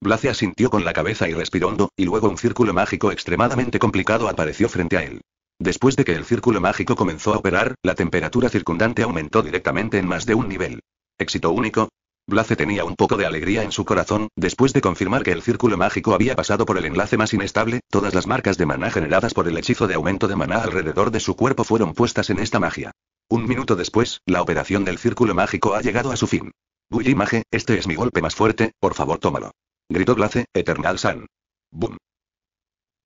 Blase asintió con la cabeza y respiró hondo, y luego un círculo mágico extremadamente complicado apareció frente a él. Después de que el círculo mágico comenzó a operar, la temperatura circundante aumentó directamente en más de un nivel. Éxito único, Blaze tenía un poco de alegría en su corazón, después de confirmar que el círculo mágico había pasado por el enlace más inestable, todas las marcas de maná generadas por el hechizo de aumento de maná alrededor de su cuerpo fueron puestas en esta magia. Un minuto después, la operación del círculo mágico ha llegado a su fin. Guyi Mage, este es mi golpe más fuerte, por favor tómalo. Gritó Blaze, Eternal Sun. «Bum!»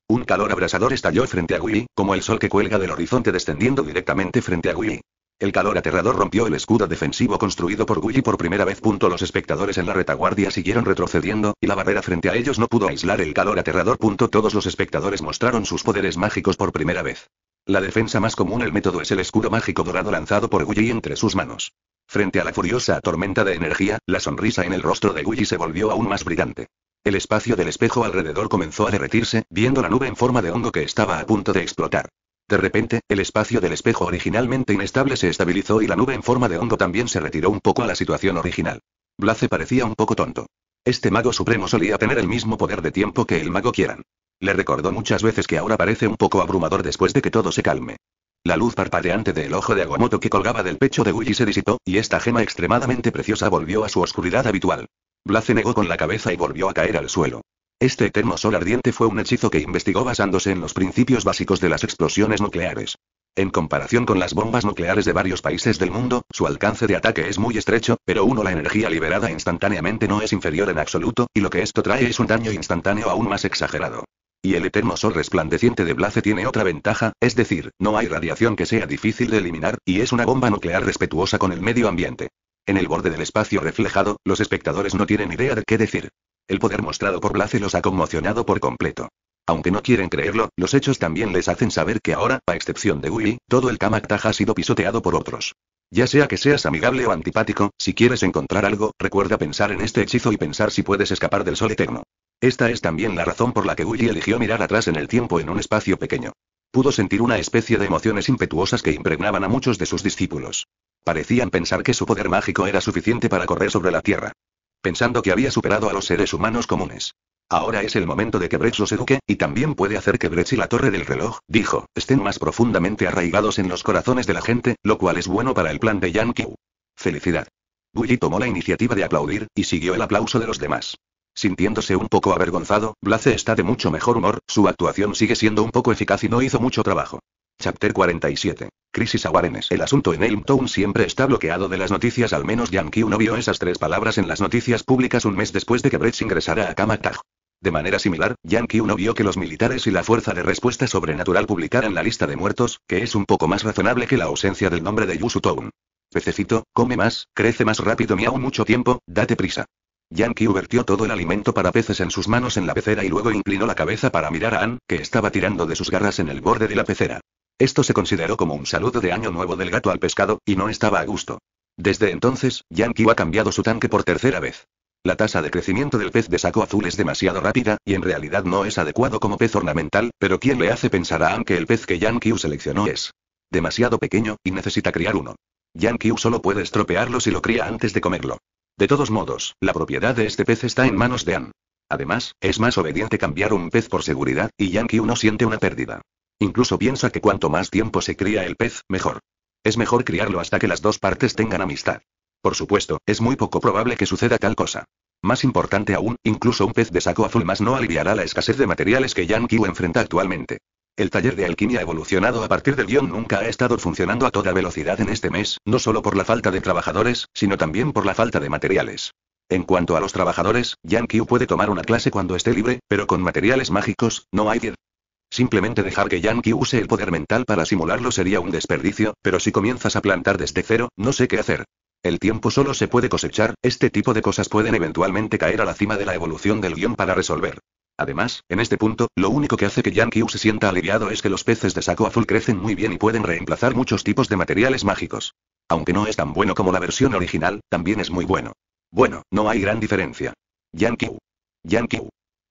Un calor abrasador estalló frente a Willy, como el sol que cuelga del horizonte descendiendo directamente frente a Willy. El calor aterrador rompió el escudo defensivo construido por y por primera vez. los espectadores en la retaguardia siguieron retrocediendo, y la barrera frente a ellos no pudo aislar el calor aterrador. Punto todos los espectadores mostraron sus poderes mágicos por primera vez. La defensa más común el método es el escudo mágico dorado lanzado por Guiji entre sus manos. Frente a la furiosa tormenta de energía, la sonrisa en el rostro de Gully se volvió aún más brillante. El espacio del espejo alrededor comenzó a derretirse, viendo la nube en forma de hongo que estaba a punto de explotar. De repente, el espacio del espejo originalmente inestable se estabilizó y la nube en forma de hongo también se retiró un poco a la situación original. Blaze parecía un poco tonto. Este mago supremo solía tener el mismo poder de tiempo que el mago Kieran. Le recordó muchas veces que ahora parece un poco abrumador después de que todo se calme. La luz parpadeante del ojo de Aguamoto que colgaba del pecho de Willy se disipó, y esta gema extremadamente preciosa volvió a su oscuridad habitual. Blaze negó con la cabeza y volvió a caer al suelo. Este eterno sol ardiente fue un hechizo que investigó basándose en los principios básicos de las explosiones nucleares. En comparación con las bombas nucleares de varios países del mundo, su alcance de ataque es muy estrecho, pero uno la energía liberada instantáneamente no es inferior en absoluto, y lo que esto trae es un daño instantáneo aún más exagerado. Y el eterno sol resplandeciente de Blaze tiene otra ventaja, es decir, no hay radiación que sea difícil de eliminar, y es una bomba nuclear respetuosa con el medio ambiente. En el borde del espacio reflejado, los espectadores no tienen idea de qué decir. El poder mostrado por Blase los ha conmocionado por completo. Aunque no quieren creerlo, los hechos también les hacen saber que ahora, a excepción de Willy, todo el Kamaktaj ha sido pisoteado por otros. Ya sea que seas amigable o antipático, si quieres encontrar algo, recuerda pensar en este hechizo y pensar si puedes escapar del sol eterno. Esta es también la razón por la que Willy eligió mirar atrás en el tiempo en un espacio pequeño. Pudo sentir una especie de emociones impetuosas que impregnaban a muchos de sus discípulos. Parecían pensar que su poder mágico era suficiente para correr sobre la tierra pensando que había superado a los seres humanos comunes. Ahora es el momento de que Brecht los eduque, y también puede hacer que Brecht y la torre del reloj, dijo, estén más profundamente arraigados en los corazones de la gente, lo cual es bueno para el plan de Yang Felicidad. Willy tomó la iniciativa de aplaudir, y siguió el aplauso de los demás. Sintiéndose un poco avergonzado, Blaze está de mucho mejor humor, su actuación sigue siendo un poco eficaz y no hizo mucho trabajo. Chapter 47. Crisis Awareness. El asunto en Town siempre está bloqueado de las noticias, al menos Yankee no vio esas tres palabras en las noticias públicas un mes después de que Brett ingresara a Kamatag. De manera similar, Yankee no vio que los militares y la Fuerza de Respuesta Sobrenatural publicaran la lista de muertos, que es un poco más razonable que la ausencia del nombre de Yusutown. Pececito, come más, crece más rápido, miau mucho tiempo, date prisa. Yankee vertió todo el alimento para peces en sus manos en la pecera y luego inclinó la cabeza para mirar a Ann, que estaba tirando de sus garras en el borde de la pecera. Esto se consideró como un saludo de año nuevo del gato al pescado, y no estaba a gusto. Desde entonces, Yankee ha cambiado su tanque por tercera vez. La tasa de crecimiento del pez de saco azul es demasiado rápida, y en realidad no es adecuado como pez ornamental, pero quien le hace pensar a Anne que el pez que Yankee seleccionó es demasiado pequeño, y necesita criar uno. Yankee solo puede estropearlo si lo cría antes de comerlo. De todos modos, la propiedad de este pez está en manos de An. Además, es más obediente cambiar un pez por seguridad, y Yankee no siente una pérdida. Incluso piensa que cuanto más tiempo se cría el pez, mejor. Es mejor criarlo hasta que las dos partes tengan amistad. Por supuesto, es muy poco probable que suceda tal cosa. Más importante aún, incluso un pez de saco azul más no aliviará la escasez de materiales que Yan enfrenta actualmente. El taller de alquimia evolucionado a partir del guión nunca ha estado funcionando a toda velocidad en este mes, no solo por la falta de trabajadores, sino también por la falta de materiales. En cuanto a los trabajadores, Yan Qiu puede tomar una clase cuando esté libre, pero con materiales mágicos, no hay Simplemente dejar que Yankee use el poder mental para simularlo sería un desperdicio, pero si comienzas a plantar desde cero, no sé qué hacer. El tiempo solo se puede cosechar, este tipo de cosas pueden eventualmente caer a la cima de la evolución del guión para resolver. Además, en este punto, lo único que hace que Yankee se sienta aliviado es que los peces de saco azul crecen muy bien y pueden reemplazar muchos tipos de materiales mágicos. Aunque no es tan bueno como la versión original, también es muy bueno. Bueno, no hay gran diferencia. Yankee. Yankee.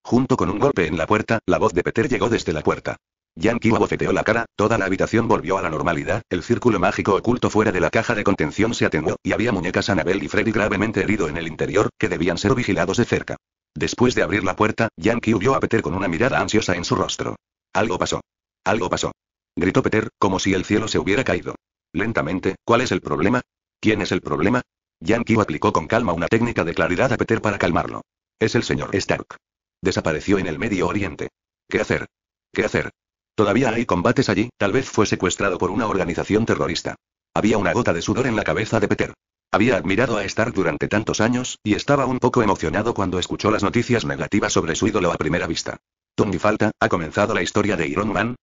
Junto con un golpe en la puerta, la voz de Peter llegó desde la puerta. Yankee abofeteó la cara, toda la habitación volvió a la normalidad, el círculo mágico oculto fuera de la caja de contención se atenuó, y había muñecas Annabel y Freddy gravemente herido en el interior, que debían ser vigilados de cerca. Después de abrir la puerta, Yankee vio a Peter con una mirada ansiosa en su rostro. Algo pasó. Algo pasó. Gritó Peter, como si el cielo se hubiera caído. Lentamente, ¿cuál es el problema? ¿Quién es el problema? Yankee aplicó con calma una técnica de claridad a Peter para calmarlo. Es el señor Stark. Desapareció en el Medio Oriente. ¿Qué hacer? ¿Qué hacer? Todavía hay combates allí, tal vez fue secuestrado por una organización terrorista. Había una gota de sudor en la cabeza de Peter. Había admirado a Stark durante tantos años, y estaba un poco emocionado cuando escuchó las noticias negativas sobre su ídolo a primera vista. Tony Falta, ¿ha comenzado la historia de Iron Man?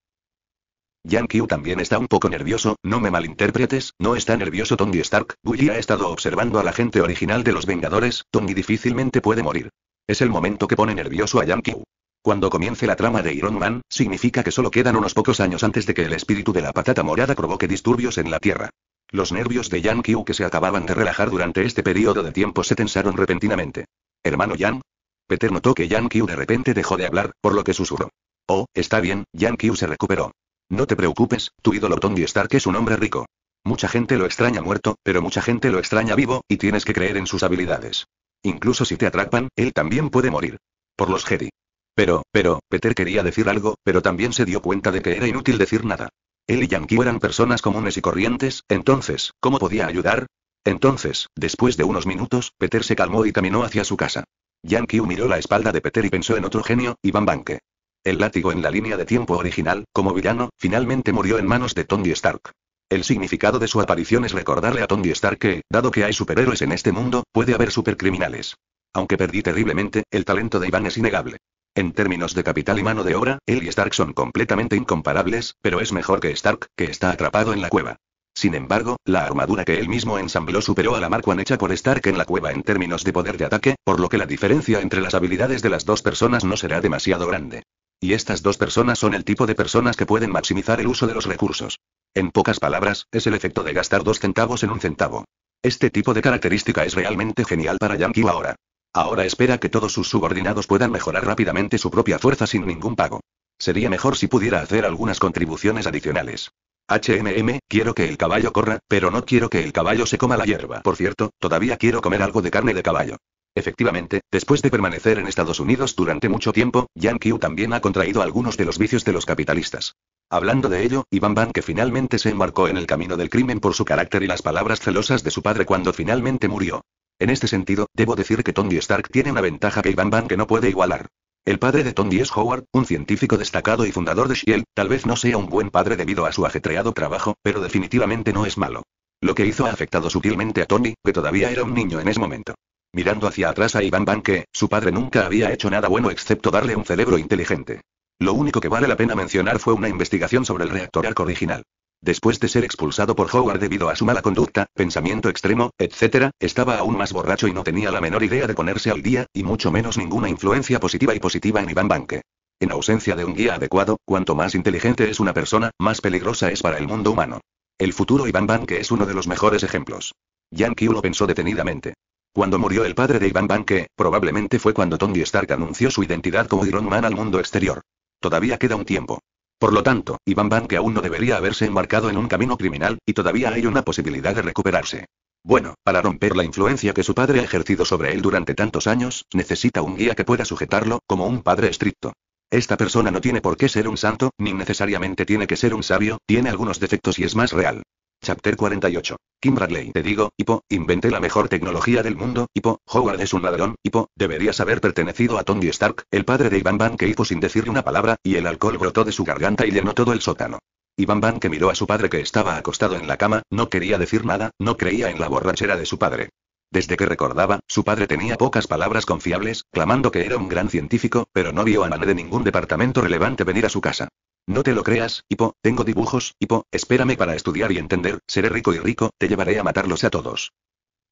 Yang también está un poco nervioso, no me malinterpretes, no está nervioso Tony Stark, Bully ha estado observando a la gente original de los Vengadores, Tony difícilmente puede morir. Es el momento que pone nervioso a Yan-Qiu. Cuando comience la trama de Iron Man, significa que solo quedan unos pocos años antes de que el espíritu de la patata morada provoque disturbios en la Tierra. Los nervios de Yan Qiu que se acababan de relajar durante este periodo de tiempo se tensaron repentinamente. Hermano Yan. Peter notó que Yan Qiu de repente dejó de hablar, por lo que susurró. Oh, está bien, Yan Qiu se recuperó. No te preocupes, tu ídolo Tony Stark es un hombre rico. Mucha gente lo extraña muerto, pero mucha gente lo extraña vivo, y tienes que creer en sus habilidades. Incluso si te atrapan, él también puede morir. Por los Jedi. Pero, pero, Peter quería decir algo, pero también se dio cuenta de que era inútil decir nada. Él y Yankee eran personas comunes y corrientes, entonces, ¿cómo podía ayudar? Entonces, después de unos minutos, Peter se calmó y caminó hacia su casa. Yankee miró la espalda de Peter y pensó en otro genio, Iván Banke. El látigo en la línea de tiempo original, como villano, finalmente murió en manos de Tony Stark. El significado de su aparición es recordarle a Tony Stark que, dado que hay superhéroes en este mundo, puede haber supercriminales. Aunque perdí terriblemente, el talento de Iván es innegable. En términos de capital y mano de obra, él y Stark son completamente incomparables, pero es mejor que Stark, que está atrapado en la cueva. Sin embargo, la armadura que él mismo ensambló superó a la Mark hecha por Stark en la cueva en términos de poder de ataque, por lo que la diferencia entre las habilidades de las dos personas no será demasiado grande. Y estas dos personas son el tipo de personas que pueden maximizar el uso de los recursos. En pocas palabras, es el efecto de gastar dos centavos en un centavo. Este tipo de característica es realmente genial para Yankee ahora. Ahora espera que todos sus subordinados puedan mejorar rápidamente su propia fuerza sin ningún pago. Sería mejor si pudiera hacer algunas contribuciones adicionales. HMM, quiero que el caballo corra, pero no quiero que el caballo se coma la hierba. Por cierto, todavía quiero comer algo de carne de caballo. Efectivamente, después de permanecer en Estados Unidos durante mucho tiempo, Yang también ha contraído algunos de los vicios de los capitalistas. Hablando de ello, Ivan Van que finalmente se embarcó en el camino del crimen por su carácter y las palabras celosas de su padre cuando finalmente murió. En este sentido, debo decir que Tony Stark tiene una ventaja que Ivan Van que no puede igualar. El padre de Tony es Howard, un científico destacado y fundador de Shield, tal vez no sea un buen padre debido a su ajetreado trabajo, pero definitivamente no es malo. Lo que hizo ha afectado sutilmente a Tony, que todavía era un niño en ese momento mirando hacia atrás a Iván Banque, su padre nunca había hecho nada bueno excepto darle un cerebro inteligente. Lo único que vale la pena mencionar fue una investigación sobre el reactor arco original. Después de ser expulsado por Howard debido a su mala conducta, pensamiento extremo, etc., estaba aún más borracho y no tenía la menor idea de ponerse al día, y mucho menos ninguna influencia positiva y positiva en Iván Banque. En ausencia de un guía adecuado, cuanto más inteligente es una persona, más peligrosa es para el mundo humano. El futuro Iván Banque es uno de los mejores ejemplos. Yan Q lo pensó detenidamente. Cuando murió el padre de Ivan Banke, probablemente fue cuando Tony Stark anunció su identidad como Iron Man al mundo exterior. Todavía queda un tiempo. Por lo tanto, Ivan Banke aún no debería haberse embarcado en un camino criminal, y todavía hay una posibilidad de recuperarse. Bueno, para romper la influencia que su padre ha ejercido sobre él durante tantos años, necesita un guía que pueda sujetarlo, como un padre estricto. Esta persona no tiene por qué ser un santo, ni necesariamente tiene que ser un sabio, tiene algunos defectos y es más real. Chapter 48. Kim Bradley. Te digo, Hippo, inventé la mejor tecnología del mundo, Hippo, Howard es un ladrón, Hippo, deberías haber pertenecido a Tony Stark, el padre de Ivan Van que Hippo sin decirle una palabra, y el alcohol brotó de su garganta y llenó todo el sótano. Ivan Van que miró a su padre que estaba acostado en la cama, no quería decir nada, no creía en la borrachera de su padre. Desde que recordaba, su padre tenía pocas palabras confiables, clamando que era un gran científico, pero no vio a nadie de ningún departamento relevante venir a su casa. No te lo creas, Hipo, tengo dibujos, Hipo, espérame para estudiar y entender, seré rico y rico, te llevaré a matarlos a todos.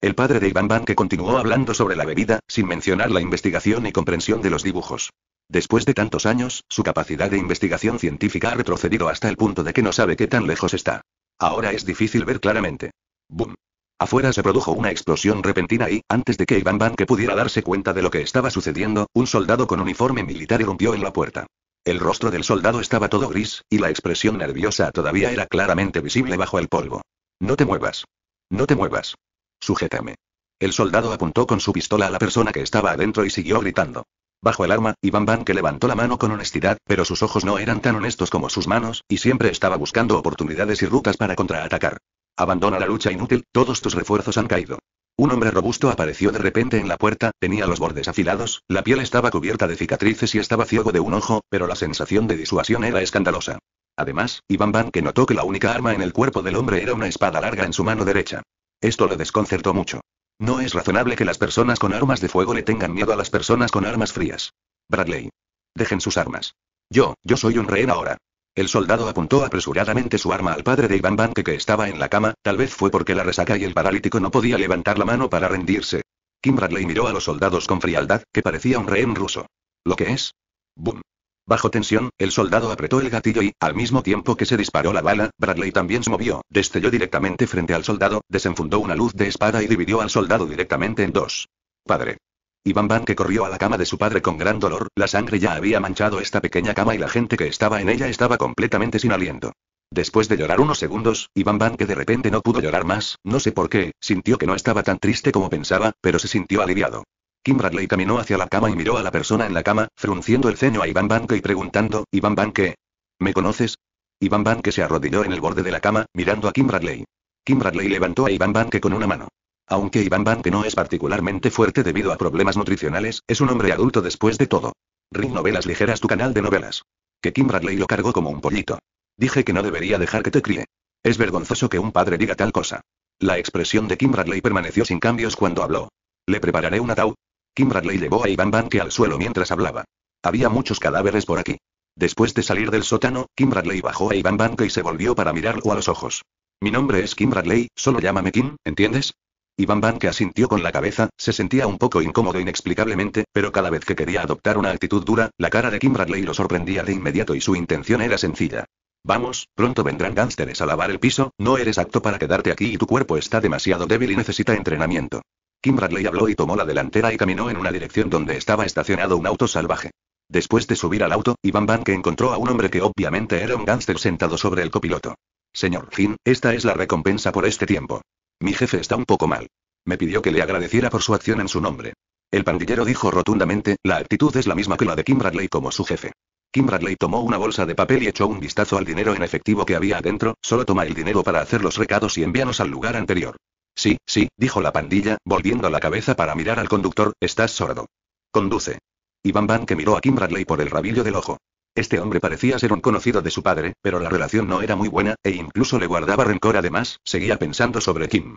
El padre de Iván Banque continuó hablando sobre la bebida, sin mencionar la investigación y comprensión de los dibujos. Después de tantos años, su capacidad de investigación científica ha retrocedido hasta el punto de que no sabe qué tan lejos está. Ahora es difícil ver claramente. ¡Bum! Afuera se produjo una explosión repentina y, antes de que Iván Banque pudiera darse cuenta de lo que estaba sucediendo, un soldado con uniforme militar irrumpió en la puerta. El rostro del soldado estaba todo gris, y la expresión nerviosa todavía era claramente visible bajo el polvo. No te muevas. No te muevas. Sujétame. El soldado apuntó con su pistola a la persona que estaba adentro y siguió gritando. Bajo el arma, Iván Van que levantó la mano con honestidad, pero sus ojos no eran tan honestos como sus manos, y siempre estaba buscando oportunidades y rutas para contraatacar. Abandona la lucha inútil, todos tus refuerzos han caído. Un hombre robusto apareció de repente en la puerta, tenía los bordes afilados, la piel estaba cubierta de cicatrices y estaba ciego de un ojo, pero la sensación de disuasión era escandalosa. Además, Iván Van notó que la única arma en el cuerpo del hombre era una espada larga en su mano derecha. Esto lo desconcertó mucho. No es razonable que las personas con armas de fuego le tengan miedo a las personas con armas frías. Bradley. Dejen sus armas. Yo, yo soy un rehén ahora. El soldado apuntó apresuradamente su arma al padre de Ivan Banque que estaba en la cama, tal vez fue porque la resaca y el paralítico no podía levantar la mano para rendirse. Kim Bradley miró a los soldados con frialdad, que parecía un rehén ruso. ¿Lo que es? ¡Bum! Bajo tensión, el soldado apretó el gatillo y, al mismo tiempo que se disparó la bala, Bradley también se movió, destelló directamente frente al soldado, desenfundó una luz de espada y dividió al soldado directamente en dos. Padre. Iván corrió a la cama de su padre con gran dolor, la sangre ya había manchado esta pequeña cama y la gente que estaba en ella estaba completamente sin aliento. Después de llorar unos segundos, Iván Van de repente no pudo llorar más, no sé por qué, sintió que no estaba tan triste como pensaba, pero se sintió aliviado. Kim Bradley caminó hacia la cama y miró a la persona en la cama, frunciendo el ceño a Iván Banque y preguntando, Iván Banque, ¿me conoces? Iván Banque se arrodilló en el borde de la cama, mirando a Kim Bradley. Kim Bradley levantó a Iván Banque con una mano. Aunque Iván Banke no es particularmente fuerte debido a problemas nutricionales, es un hombre adulto después de todo. Ring Novelas Ligeras tu canal de novelas. Que Kim Bradley lo cargó como un pollito. Dije que no debería dejar que te críe. Es vergonzoso que un padre diga tal cosa. La expresión de Kim Bradley permaneció sin cambios cuando habló. Le prepararé un ataúd. Kim Bradley llevó a Ivan Banke al suelo mientras hablaba. Había muchos cadáveres por aquí. Después de salir del sótano, Kim Bradley bajó a Ivan Banke y se volvió para mirarlo a los ojos. Mi nombre es Kim Bradley, solo llámame Kim, ¿entiendes? Iván Banque asintió con la cabeza, se sentía un poco incómodo inexplicablemente, pero cada vez que quería adoptar una actitud dura, la cara de Kim Bradley lo sorprendía de inmediato y su intención era sencilla. Vamos, pronto vendrán gánsteres a lavar el piso, no eres apto para quedarte aquí y tu cuerpo está demasiado débil y necesita entrenamiento. Kim Bradley habló y tomó la delantera y caminó en una dirección donde estaba estacionado un auto salvaje. Después de subir al auto, Iván Banque encontró a un hombre que obviamente era un gánster sentado sobre el copiloto. Señor Finn, esta es la recompensa por este tiempo. Mi jefe está un poco mal. Me pidió que le agradeciera por su acción en su nombre. El pandillero dijo rotundamente, la actitud es la misma que la de Kim Bradley como su jefe. Kim Bradley tomó una bolsa de papel y echó un vistazo al dinero en efectivo que había adentro, solo toma el dinero para hacer los recados y envíanos al lugar anterior. Sí, sí, dijo la pandilla, volviendo la cabeza para mirar al conductor, estás sordo. Conduce. Y Van que miró a Kim Bradley por el rabillo del ojo. Este hombre parecía ser un conocido de su padre, pero la relación no era muy buena, e incluso le guardaba rencor además, seguía pensando sobre Kim.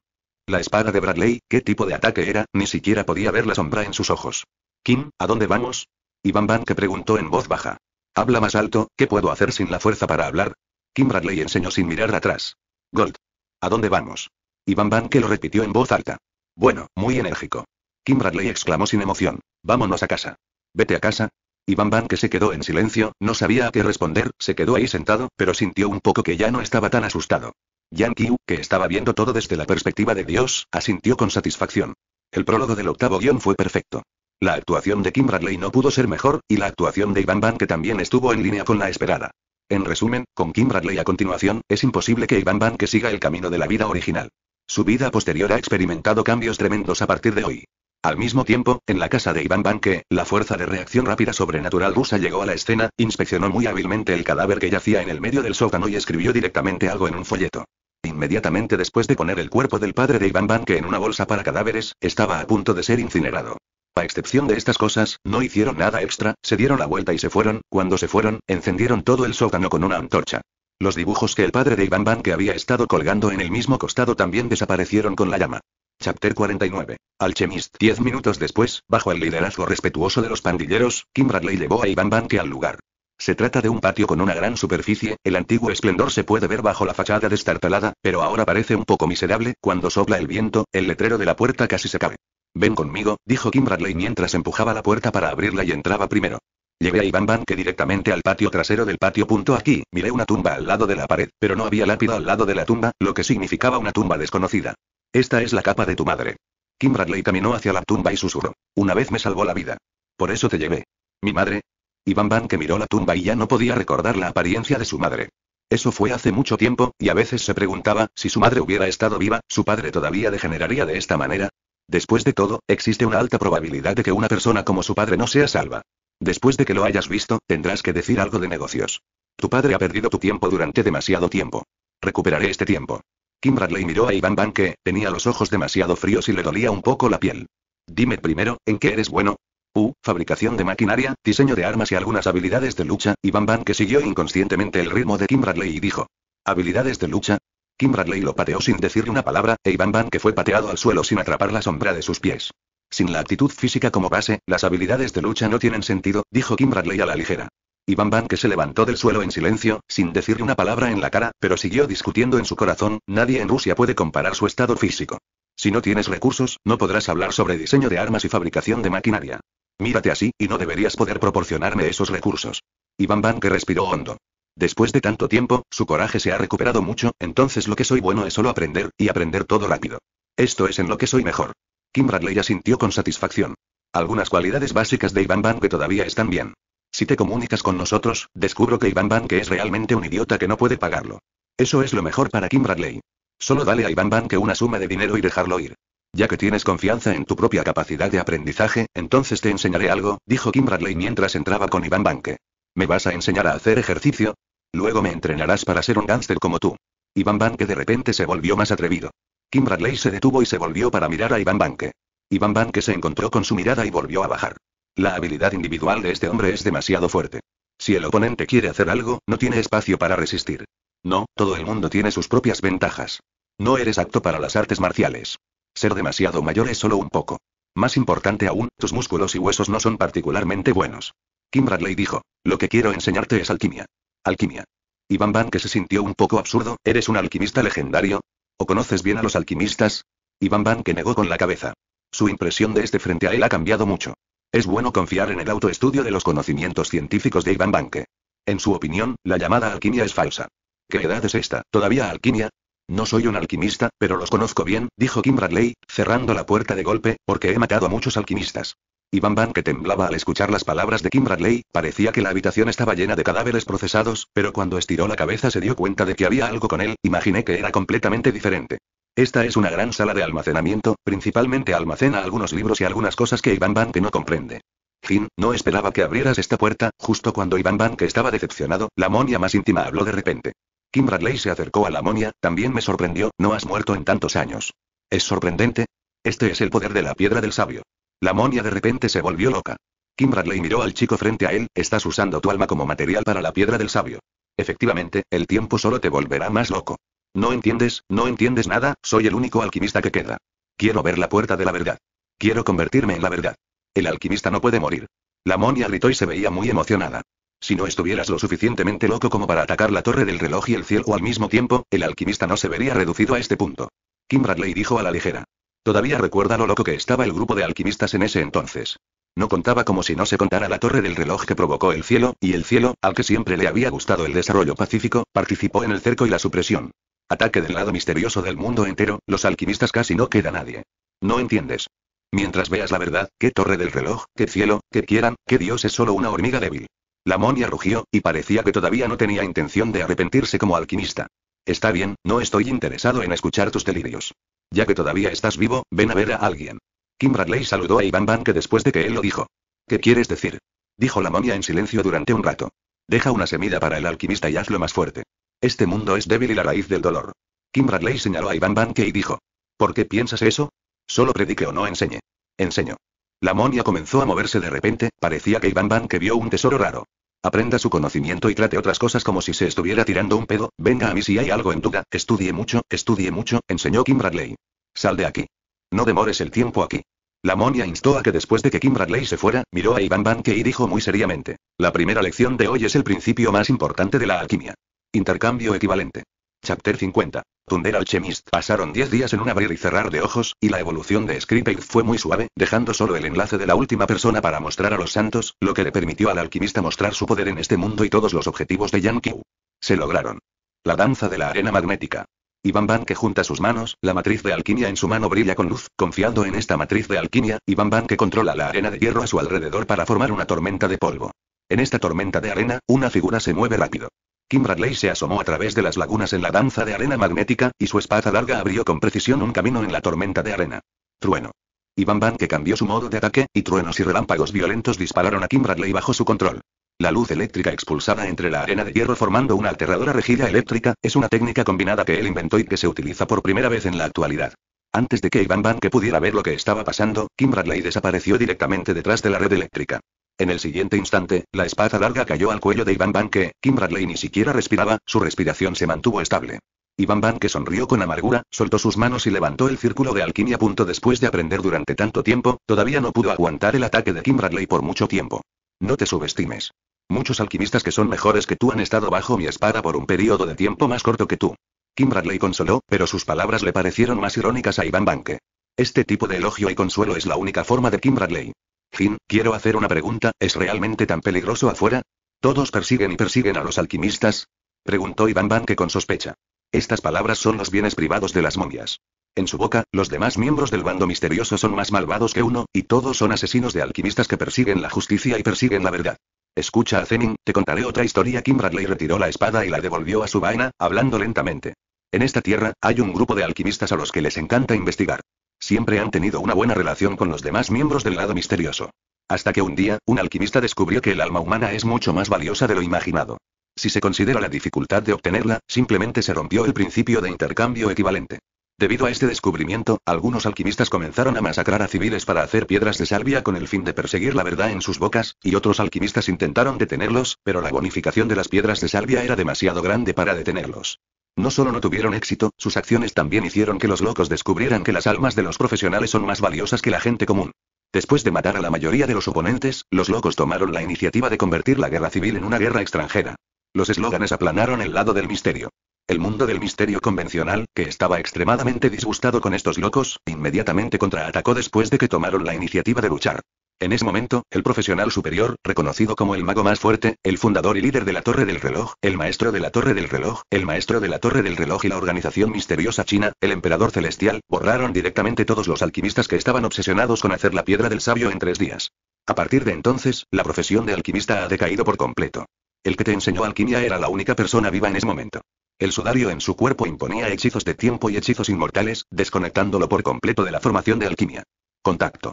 La espada de Bradley, ¿qué tipo de ataque era? Ni siquiera podía ver la sombra en sus ojos. Kim, ¿a dónde vamos? Iván Van que preguntó en voz baja. Habla más alto, ¿qué puedo hacer sin la fuerza para hablar? Kim Bradley enseñó sin mirar atrás. Gold. ¿A dónde vamos? Iván Van que lo repitió en voz alta. Bueno, muy enérgico. Kim Bradley exclamó sin emoción. Vámonos a casa. Vete a casa, Iván que se quedó en silencio, no sabía a qué responder, se quedó ahí sentado, pero sintió un poco que ya no estaba tan asustado. Yang Qiu, que estaba viendo todo desde la perspectiva de Dios, asintió con satisfacción. El prólogo del octavo guión fue perfecto. La actuación de Kim Bradley no pudo ser mejor, y la actuación de Ivan Van que también estuvo en línea con la esperada. En resumen, con Kim Bradley a continuación, es imposible que Ivan Van que siga el camino de la vida original. Su vida posterior ha experimentado cambios tremendos a partir de hoy. Al mismo tiempo, en la casa de Iván Banque, la fuerza de reacción rápida sobrenatural rusa llegó a la escena, inspeccionó muy hábilmente el cadáver que yacía en el medio del sótano y escribió directamente algo en un folleto. Inmediatamente después de poner el cuerpo del padre de Iván Banque en una bolsa para cadáveres, estaba a punto de ser incinerado. A excepción de estas cosas, no hicieron nada extra, se dieron la vuelta y se fueron, cuando se fueron, encendieron todo el sótano con una antorcha. Los dibujos que el padre de Iván Banque había estado colgando en el mismo costado también desaparecieron con la llama. Chapter 49. Alchemist. Diez minutos después, bajo el liderazgo respetuoso de los pandilleros, Kim Bradley llevó a Iván Banke al lugar. Se trata de un patio con una gran superficie, el antiguo esplendor se puede ver bajo la fachada destartalada, pero ahora parece un poco miserable, cuando sopla el viento, el letrero de la puerta casi se cae. Ven conmigo, dijo Kim Bradley mientras empujaba la puerta para abrirla y entraba primero. Llevé a Iván Banke directamente al patio trasero del patio. aquí, miré una tumba al lado de la pared, pero no había lápida al lado de la tumba, lo que significaba una tumba desconocida. Esta es la capa de tu madre. Kim Bradley caminó hacia la tumba y susurró. Una vez me salvó la vida. Por eso te llevé. ¿Mi madre? Iván Van que miró la tumba y ya no podía recordar la apariencia de su madre. Eso fue hace mucho tiempo, y a veces se preguntaba, si su madre hubiera estado viva, ¿su padre todavía degeneraría de esta manera? Después de todo, existe una alta probabilidad de que una persona como su padre no sea salva. Después de que lo hayas visto, tendrás que decir algo de negocios. Tu padre ha perdido tu tiempo durante demasiado tiempo. Recuperaré este tiempo. Kim Bradley miró a Iván Van que tenía los ojos demasiado fríos y le dolía un poco la piel. Dime primero, ¿en qué eres bueno? U, fabricación de maquinaria, diseño de armas y algunas habilidades de lucha, Iván Van que siguió inconscientemente el ritmo de Kim Bradley y dijo. ¿Habilidades de lucha? Kim Bradley lo pateó sin decir una palabra, e Iván Van que fue pateado al suelo sin atrapar la sombra de sus pies. Sin la actitud física como base, las habilidades de lucha no tienen sentido, dijo Kim Bradley a la ligera. Iván que se levantó del suelo en silencio, sin decir una palabra en la cara, pero siguió discutiendo en su corazón, nadie en Rusia puede comparar su estado físico. Si no tienes recursos, no podrás hablar sobre diseño de armas y fabricación de maquinaria. Mírate así, y no deberías poder proporcionarme esos recursos. Iván Van que respiró hondo. Después de tanto tiempo, su coraje se ha recuperado mucho, entonces lo que soy bueno es solo aprender, y aprender todo rápido. Esto es en lo que soy mejor. Kim Bradley asintió con satisfacción. Algunas cualidades básicas de Iván Van que todavía están bien. Si te comunicas con nosotros, descubro que Iván Banke es realmente un idiota que no puede pagarlo. Eso es lo mejor para Kim Bradley. Solo dale a Iván Banke una suma de dinero y dejarlo ir. Ya que tienes confianza en tu propia capacidad de aprendizaje, entonces te enseñaré algo, dijo Kim Bradley mientras entraba con Iván Banque. ¿Me vas a enseñar a hacer ejercicio? Luego me entrenarás para ser un gánster como tú. Iván Banque de repente se volvió más atrevido. Kim Bradley se detuvo y se volvió para mirar a Iván Banque. Iván Banque se encontró con su mirada y volvió a bajar. La habilidad individual de este hombre es demasiado fuerte. Si el oponente quiere hacer algo, no tiene espacio para resistir. No, todo el mundo tiene sus propias ventajas. No eres apto para las artes marciales. Ser demasiado mayor es solo un poco. Más importante aún, tus músculos y huesos no son particularmente buenos. Kim Bradley dijo, lo que quiero enseñarte es alquimia. Alquimia. Iván Van que se sintió un poco absurdo, ¿eres un alquimista legendario? ¿O conoces bien a los alquimistas? Iván Van que negó con la cabeza. Su impresión de este frente a él ha cambiado mucho. Es bueno confiar en el autoestudio de los conocimientos científicos de Ivan Banque. En su opinión, la llamada alquimia es falsa. ¿Qué edad es esta? ¿Todavía alquimia? No soy un alquimista, pero los conozco bien, dijo Kim Bradley, cerrando la puerta de golpe, porque he matado a muchos alquimistas. Iván Banque temblaba al escuchar las palabras de Kim Bradley, parecía que la habitación estaba llena de cadáveres procesados, pero cuando estiró la cabeza se dio cuenta de que había algo con él, imaginé que era completamente diferente. Esta es una gran sala de almacenamiento, principalmente almacena algunos libros y algunas cosas que Iván Banque no comprende. Fin, no esperaba que abrieras esta puerta, justo cuando Iván Banque estaba decepcionado, la monia más íntima habló de repente. Kim Bradley se acercó a la monia, también me sorprendió, no has muerto en tantos años. ¿Es sorprendente? Este es el poder de la piedra del sabio. La monia de repente se volvió loca. Kim Bradley miró al chico frente a él, estás usando tu alma como material para la piedra del sabio. Efectivamente, el tiempo solo te volverá más loco. No entiendes, no entiendes nada, soy el único alquimista que queda. Quiero ver la puerta de la verdad. Quiero convertirme en la verdad. El alquimista no puede morir. La monia gritó y se veía muy emocionada. Si no estuvieras lo suficientemente loco como para atacar la torre del reloj y el cielo al mismo tiempo, el alquimista no se vería reducido a este punto. Kim Bradley dijo a la ligera. Todavía recuerda lo loco que estaba el grupo de alquimistas en ese entonces. No contaba como si no se contara la torre del reloj que provocó el cielo, y el cielo, al que siempre le había gustado el desarrollo pacífico, participó en el cerco y la supresión. Ataque del lado misterioso del mundo entero, los alquimistas casi no queda nadie. No entiendes. Mientras veas la verdad, qué torre del reloj, qué cielo, qué quieran, qué Dios es solo una hormiga débil. La monia rugió, y parecía que todavía no tenía intención de arrepentirse como alquimista. Está bien, no estoy interesado en escuchar tus delirios. Ya que todavía estás vivo, ven a ver a alguien. Kim Bradley saludó a Ivan Banke después de que él lo dijo. ¿Qué quieres decir? Dijo la momia en silencio durante un rato. Deja una semilla para el alquimista y hazlo más fuerte. Este mundo es débil y la raíz del dolor. Kim Bradley señaló a Ivan Banke y dijo. ¿Por qué piensas eso? Solo predique o no enseñe. Enseño. La monia comenzó a moverse de repente, parecía que Ivan Banke vio un tesoro raro. Aprenda su conocimiento y trate otras cosas como si se estuviera tirando un pedo, venga a mí si hay algo en duda, estudie mucho, estudie mucho, enseñó Kim Bradley. Sal de aquí. No demores el tiempo aquí. La monia instó a que después de que Kim Bradley se fuera, miró a Ivan Banke y dijo muy seriamente. La primera lección de hoy es el principio más importante de la alquimia. Intercambio equivalente. Chapter 50. Thunder Alchemist. Pasaron 10 días en un abrir y cerrar de ojos, y la evolución de Scripate fue muy suave, dejando solo el enlace de la última persona para mostrar a los santos, lo que le permitió al alquimista mostrar su poder en este mundo y todos los objetivos de Yankee. Se lograron. La danza de la arena magnética. Y Van que junta sus manos, la matriz de alquimia en su mano brilla con luz, confiando en esta matriz de alquimia, y Van que controla la arena de hierro a su alrededor para formar una tormenta de polvo. En esta tormenta de arena, una figura se mueve rápido. Kim Bradley se asomó a través de las lagunas en la danza de arena magnética, y su espada larga abrió con precisión un camino en la tormenta de arena. Trueno. Y cambió su modo de ataque, y truenos y relámpagos violentos dispararon a Kim Bradley bajo su control. La luz eléctrica expulsada entre la arena de hierro formando una aterradora rejilla eléctrica, es una técnica combinada que él inventó y que se utiliza por primera vez en la actualidad. Antes de que Ivan Van pudiera ver lo que estaba pasando, Kim Bradley desapareció directamente detrás de la red eléctrica. En el siguiente instante, la espada larga cayó al cuello de Iván Banke. Kim Bradley ni siquiera respiraba, su respiración se mantuvo estable. Ivan Banke sonrió con amargura, soltó sus manos y levantó el círculo de alquimia. Punto después de aprender durante tanto tiempo, todavía no pudo aguantar el ataque de Kim Bradley por mucho tiempo. No te subestimes. Muchos alquimistas que son mejores que tú han estado bajo mi espada por un periodo de tiempo más corto que tú. Kim Bradley consoló, pero sus palabras le parecieron más irónicas a Iván Banque. Este tipo de elogio y consuelo es la única forma de Kim Bradley. Jin, quiero hacer una pregunta, ¿es realmente tan peligroso afuera? ¿Todos persiguen y persiguen a los alquimistas? Preguntó Iván Banque con sospecha. Estas palabras son los bienes privados de las momias. En su boca, los demás miembros del bando misterioso son más malvados que uno, y todos son asesinos de alquimistas que persiguen la justicia y persiguen la verdad. Escucha a Zemin, te contaré otra historia. Kim Bradley retiró la espada y la devolvió a su vaina, hablando lentamente. En esta tierra, hay un grupo de alquimistas a los que les encanta investigar. Siempre han tenido una buena relación con los demás miembros del lado misterioso. Hasta que un día, un alquimista descubrió que el alma humana es mucho más valiosa de lo imaginado. Si se considera la dificultad de obtenerla, simplemente se rompió el principio de intercambio equivalente. Debido a este descubrimiento, algunos alquimistas comenzaron a masacrar a civiles para hacer piedras de salvia con el fin de perseguir la verdad en sus bocas, y otros alquimistas intentaron detenerlos, pero la bonificación de las piedras de salvia era demasiado grande para detenerlos. No solo no tuvieron éxito, sus acciones también hicieron que los locos descubrieran que las almas de los profesionales son más valiosas que la gente común. Después de matar a la mayoría de los oponentes, los locos tomaron la iniciativa de convertir la guerra civil en una guerra extranjera. Los eslóganes aplanaron el lado del misterio. El mundo del misterio convencional, que estaba extremadamente disgustado con estos locos, inmediatamente contraatacó después de que tomaron la iniciativa de luchar. En ese momento, el profesional superior, reconocido como el mago más fuerte, el fundador y líder de la Torre del Reloj, el maestro de la Torre del Reloj, el maestro de la Torre del Reloj y la organización misteriosa china, el emperador celestial, borraron directamente todos los alquimistas que estaban obsesionados con hacer la piedra del sabio en tres días. A partir de entonces, la profesión de alquimista ha decaído por completo. El que te enseñó alquimia era la única persona viva en ese momento. El sudario en su cuerpo imponía hechizos de tiempo y hechizos inmortales, desconectándolo por completo de la formación de alquimia. Contacto.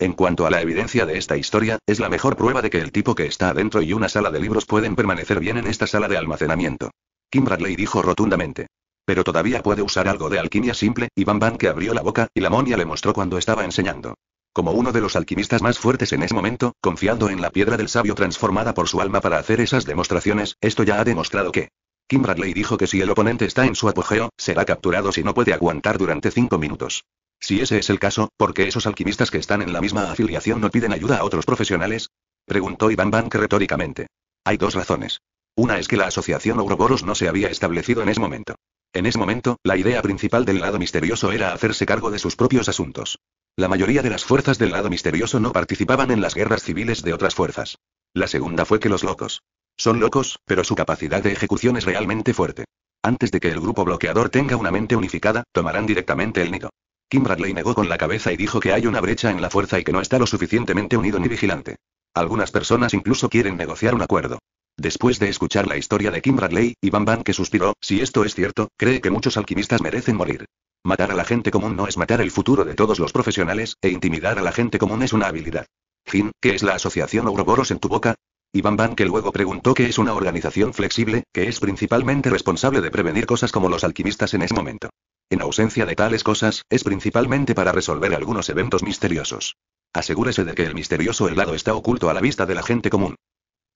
En cuanto a la evidencia de esta historia, es la mejor prueba de que el tipo que está adentro y una sala de libros pueden permanecer bien en esta sala de almacenamiento. Kim Bradley dijo rotundamente. Pero todavía puede usar algo de alquimia simple, y Van Bam que abrió la boca, y la monia le mostró cuando estaba enseñando. Como uno de los alquimistas más fuertes en ese momento, confiando en la piedra del sabio transformada por su alma para hacer esas demostraciones, esto ya ha demostrado que Kim Bradley dijo que si el oponente está en su apogeo, será capturado si no puede aguantar durante cinco minutos. Si ese es el caso, ¿por qué esos alquimistas que están en la misma afiliación no piden ayuda a otros profesionales? Preguntó Ivan Bank retóricamente. Hay dos razones. Una es que la asociación Ouroboros no se había establecido en ese momento. En ese momento, la idea principal del lado misterioso era hacerse cargo de sus propios asuntos. La mayoría de las fuerzas del lado misterioso no participaban en las guerras civiles de otras fuerzas. La segunda fue que los locos son locos, pero su capacidad de ejecución es realmente fuerte. Antes de que el grupo bloqueador tenga una mente unificada, tomarán directamente el nido. Kim Bradley negó con la cabeza y dijo que hay una brecha en la fuerza y que no está lo suficientemente unido ni vigilante. Algunas personas incluso quieren negociar un acuerdo. Después de escuchar la historia de Kim Bradley, y Van que suspiró, si esto es cierto, cree que muchos alquimistas merecen morir. Matar a la gente común no es matar el futuro de todos los profesionales, e intimidar a la gente común es una habilidad. Fin, ¿qué es la asociación Ouroboros en tu boca? Iván Van que luego preguntó que es una organización flexible, que es principalmente responsable de prevenir cosas como los alquimistas en ese momento. En ausencia de tales cosas, es principalmente para resolver algunos eventos misteriosos. Asegúrese de que el misterioso helado está oculto a la vista de la gente común.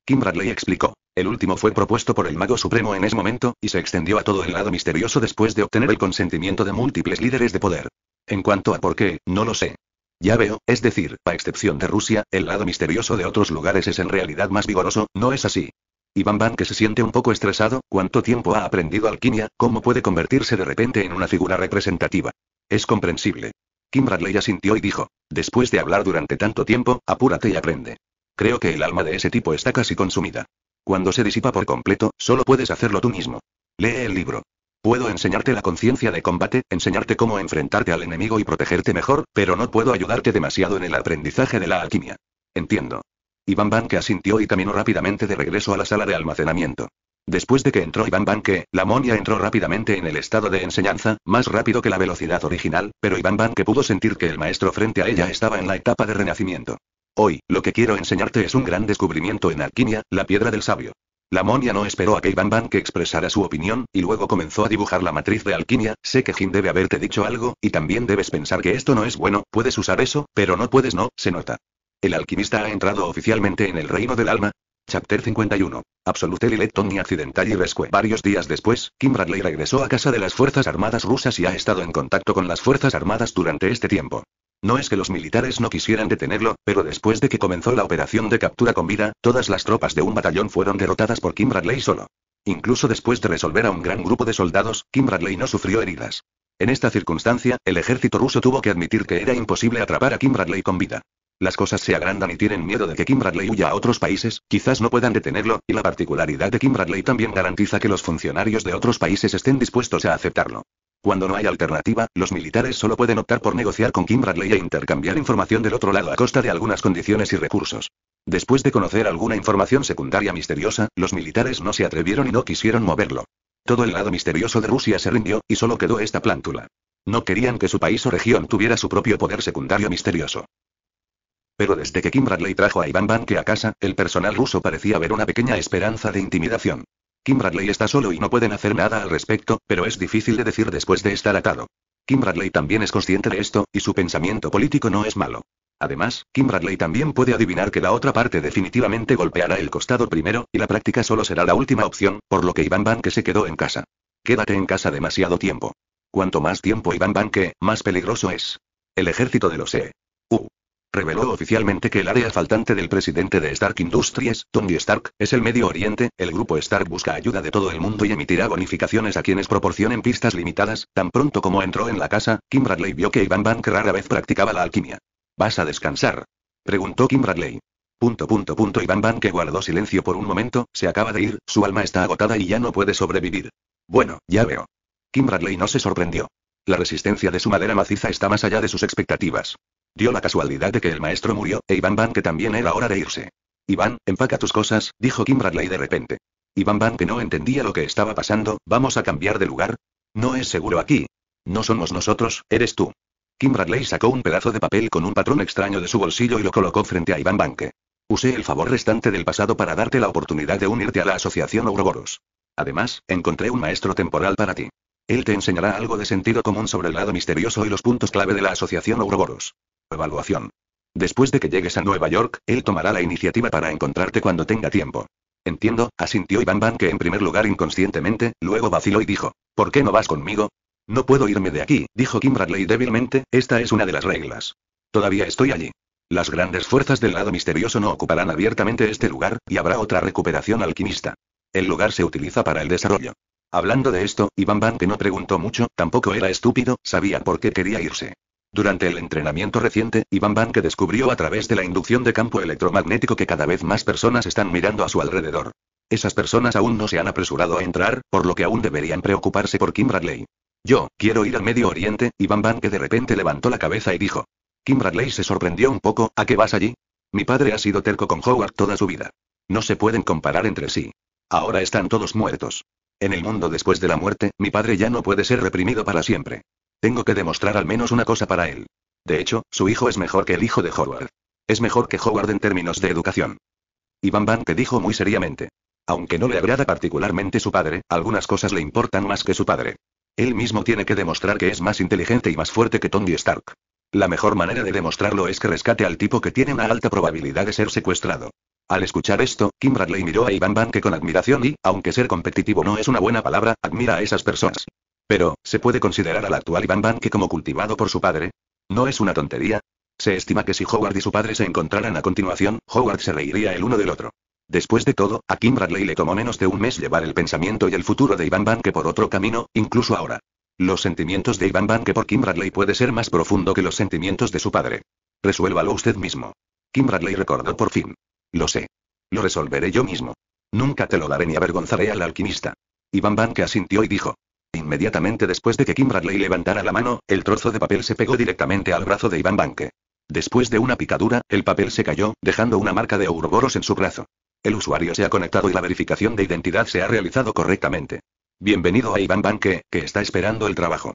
Kim Bradley explicó. El último fue propuesto por el mago supremo en ese momento, y se extendió a todo el lado misterioso después de obtener el consentimiento de múltiples líderes de poder. En cuanto a por qué, no lo sé. Ya veo, es decir, a excepción de Rusia, el lado misterioso de otros lugares es en realidad más vigoroso, ¿no es así? Y Van Van que se siente un poco estresado, ¿cuánto tiempo ha aprendido alquimia? ¿Cómo puede convertirse de repente en una figura representativa? Es comprensible. Kim Bradley asintió y dijo, después de hablar durante tanto tiempo, apúrate y aprende. Creo que el alma de ese tipo está casi consumida. Cuando se disipa por completo, solo puedes hacerlo tú mismo. Lee el libro. Puedo enseñarte la conciencia de combate, enseñarte cómo enfrentarte al enemigo y protegerte mejor, pero no puedo ayudarte demasiado en el aprendizaje de la alquimia. Entiendo. Iván Banque asintió y caminó rápidamente de regreso a la sala de almacenamiento. Después de que entró Iván Banque, la monia entró rápidamente en el estado de enseñanza, más rápido que la velocidad original, pero Iván Banque pudo sentir que el maestro frente a ella estaba en la etapa de renacimiento. Hoy, lo que quiero enseñarte es un gran descubrimiento en alquimia, la piedra del sabio. La monia no esperó a que Ivan que expresara su opinión, y luego comenzó a dibujar la matriz de alquimia. Sé que Jin debe haberte dicho algo, y también debes pensar que esto no es bueno, puedes usar eso, pero no puedes no, se nota. El alquimista ha entrado oficialmente en el reino del alma. Chapter 51. Absolute Liletton y accidental y rescue. Varios días después, Kim Bradley regresó a casa de las Fuerzas Armadas rusas y ha estado en contacto con las Fuerzas Armadas durante este tiempo. No es que los militares no quisieran detenerlo, pero después de que comenzó la operación de captura con vida, todas las tropas de un batallón fueron derrotadas por Kim Bradley solo. Incluso después de resolver a un gran grupo de soldados, Kim Bradley no sufrió heridas. En esta circunstancia, el ejército ruso tuvo que admitir que era imposible atrapar a Kim Bradley con vida. Las cosas se agrandan y tienen miedo de que Kim Bradley huya a otros países, quizás no puedan detenerlo, y la particularidad de Kim Bradley también garantiza que los funcionarios de otros países estén dispuestos a aceptarlo. Cuando no hay alternativa, los militares solo pueden optar por negociar con Kim Bradley e intercambiar información del otro lado a costa de algunas condiciones y recursos. Después de conocer alguna información secundaria misteriosa, los militares no se atrevieron y no quisieron moverlo. Todo el lado misterioso de Rusia se rindió, y solo quedó esta plántula. No querían que su país o región tuviera su propio poder secundario misterioso. Pero desde que Kim Bradley trajo a Iván Banke a casa, el personal ruso parecía ver una pequeña esperanza de intimidación. Kim Bradley está solo y no pueden hacer nada al respecto, pero es difícil de decir después de estar atado. Kim Bradley también es consciente de esto, y su pensamiento político no es malo. Además, Kim Bradley también puede adivinar que la otra parte definitivamente golpeará el costado primero, y la práctica solo será la última opción, por lo que Iván Banke se quedó en casa. Quédate en casa demasiado tiempo. Cuanto más tiempo Iván Banque, más peligroso es. El ejército de los E. U reveló oficialmente que el área faltante del presidente de Stark Industries, Tony Stark, es el Medio Oriente, el grupo Stark busca ayuda de todo el mundo y emitirá bonificaciones a quienes proporcionen pistas limitadas, tan pronto como entró en la casa, Kim Bradley vio que Ivan Bank rara vez practicaba la alquimia. ¿Vas a descansar? Preguntó Kim Bradley. Punto punto punto Iván Bank que guardó silencio por un momento, se acaba de ir, su alma está agotada y ya no puede sobrevivir. Bueno, ya veo. Kim Bradley no se sorprendió. La resistencia de su madera maciza está más allá de sus expectativas. Dio la casualidad de que el maestro murió, e Iván Van que también era hora de irse. Iván, empaca tus cosas, dijo Kim Bradley de repente. Iván Van que no entendía lo que estaba pasando, ¿vamos a cambiar de lugar? No es seguro aquí. No somos nosotros, eres tú. Kim Bradley sacó un pedazo de papel con un patrón extraño de su bolsillo y lo colocó frente a Iván Banque. Usé el favor restante del pasado para darte la oportunidad de unirte a la asociación Ouroboros. Además, encontré un maestro temporal para ti. Él te enseñará algo de sentido común sobre el lado misterioso y los puntos clave de la asociación Ouroboros evaluación. Después de que llegues a Nueva York, él tomará la iniciativa para encontrarte cuando tenga tiempo. Entiendo, asintió Iván Van que en primer lugar inconscientemente, luego vaciló y dijo, ¿por qué no vas conmigo? No puedo irme de aquí, dijo Kim Bradley débilmente, esta es una de las reglas. Todavía estoy allí. Las grandes fuerzas del lado misterioso no ocuparán abiertamente este lugar, y habrá otra recuperación alquimista. El lugar se utiliza para el desarrollo. Hablando de esto, Iván Van no preguntó mucho, tampoco era estúpido, sabía por qué quería irse. Durante el entrenamiento reciente, Ivan Banke descubrió a través de la inducción de campo electromagnético que cada vez más personas están mirando a su alrededor. Esas personas aún no se han apresurado a entrar, por lo que aún deberían preocuparse por Kim Bradley. Yo, quiero ir al Medio Oriente, Ivan Banke de repente levantó la cabeza y dijo. Kim Bradley se sorprendió un poco, ¿a qué vas allí? Mi padre ha sido terco con Howard toda su vida. No se pueden comparar entre sí. Ahora están todos muertos. En el mundo después de la muerte, mi padre ya no puede ser reprimido para siempre. Tengo que demostrar al menos una cosa para él. De hecho, su hijo es mejor que el hijo de Howard. Es mejor que Howard en términos de educación. Iván Banke dijo muy seriamente. Aunque no le agrada particularmente su padre, algunas cosas le importan más que su padre. Él mismo tiene que demostrar que es más inteligente y más fuerte que Tony Stark. La mejor manera de demostrarlo es que rescate al tipo que tiene una alta probabilidad de ser secuestrado. Al escuchar esto, Kim Bradley miró a Ivan Banke con admiración y, aunque ser competitivo no es una buena palabra, admira a esas personas. Pero, ¿se puede considerar al actual Iván Banke como cultivado por su padre? ¿No es una tontería? Se estima que si Howard y su padre se encontraran a continuación, Howard se reiría el uno del otro. Después de todo, a Kim Bradley le tomó menos de un mes llevar el pensamiento y el futuro de Iván Banke por otro camino, incluso ahora. Los sentimientos de Ivan Banke por Kim Bradley puede ser más profundo que los sentimientos de su padre. Resuélvalo usted mismo. Kim Bradley recordó por fin. Lo sé. Lo resolveré yo mismo. Nunca te lo daré ni avergonzaré al alquimista. Iván Banke asintió y dijo. Inmediatamente después de que Kim Bradley levantara la mano, el trozo de papel se pegó directamente al brazo de Iván Banque. Después de una picadura, el papel se cayó, dejando una marca de Ouroboros en su brazo. El usuario se ha conectado y la verificación de identidad se ha realizado correctamente. Bienvenido a Iván Banque, que está esperando el trabajo.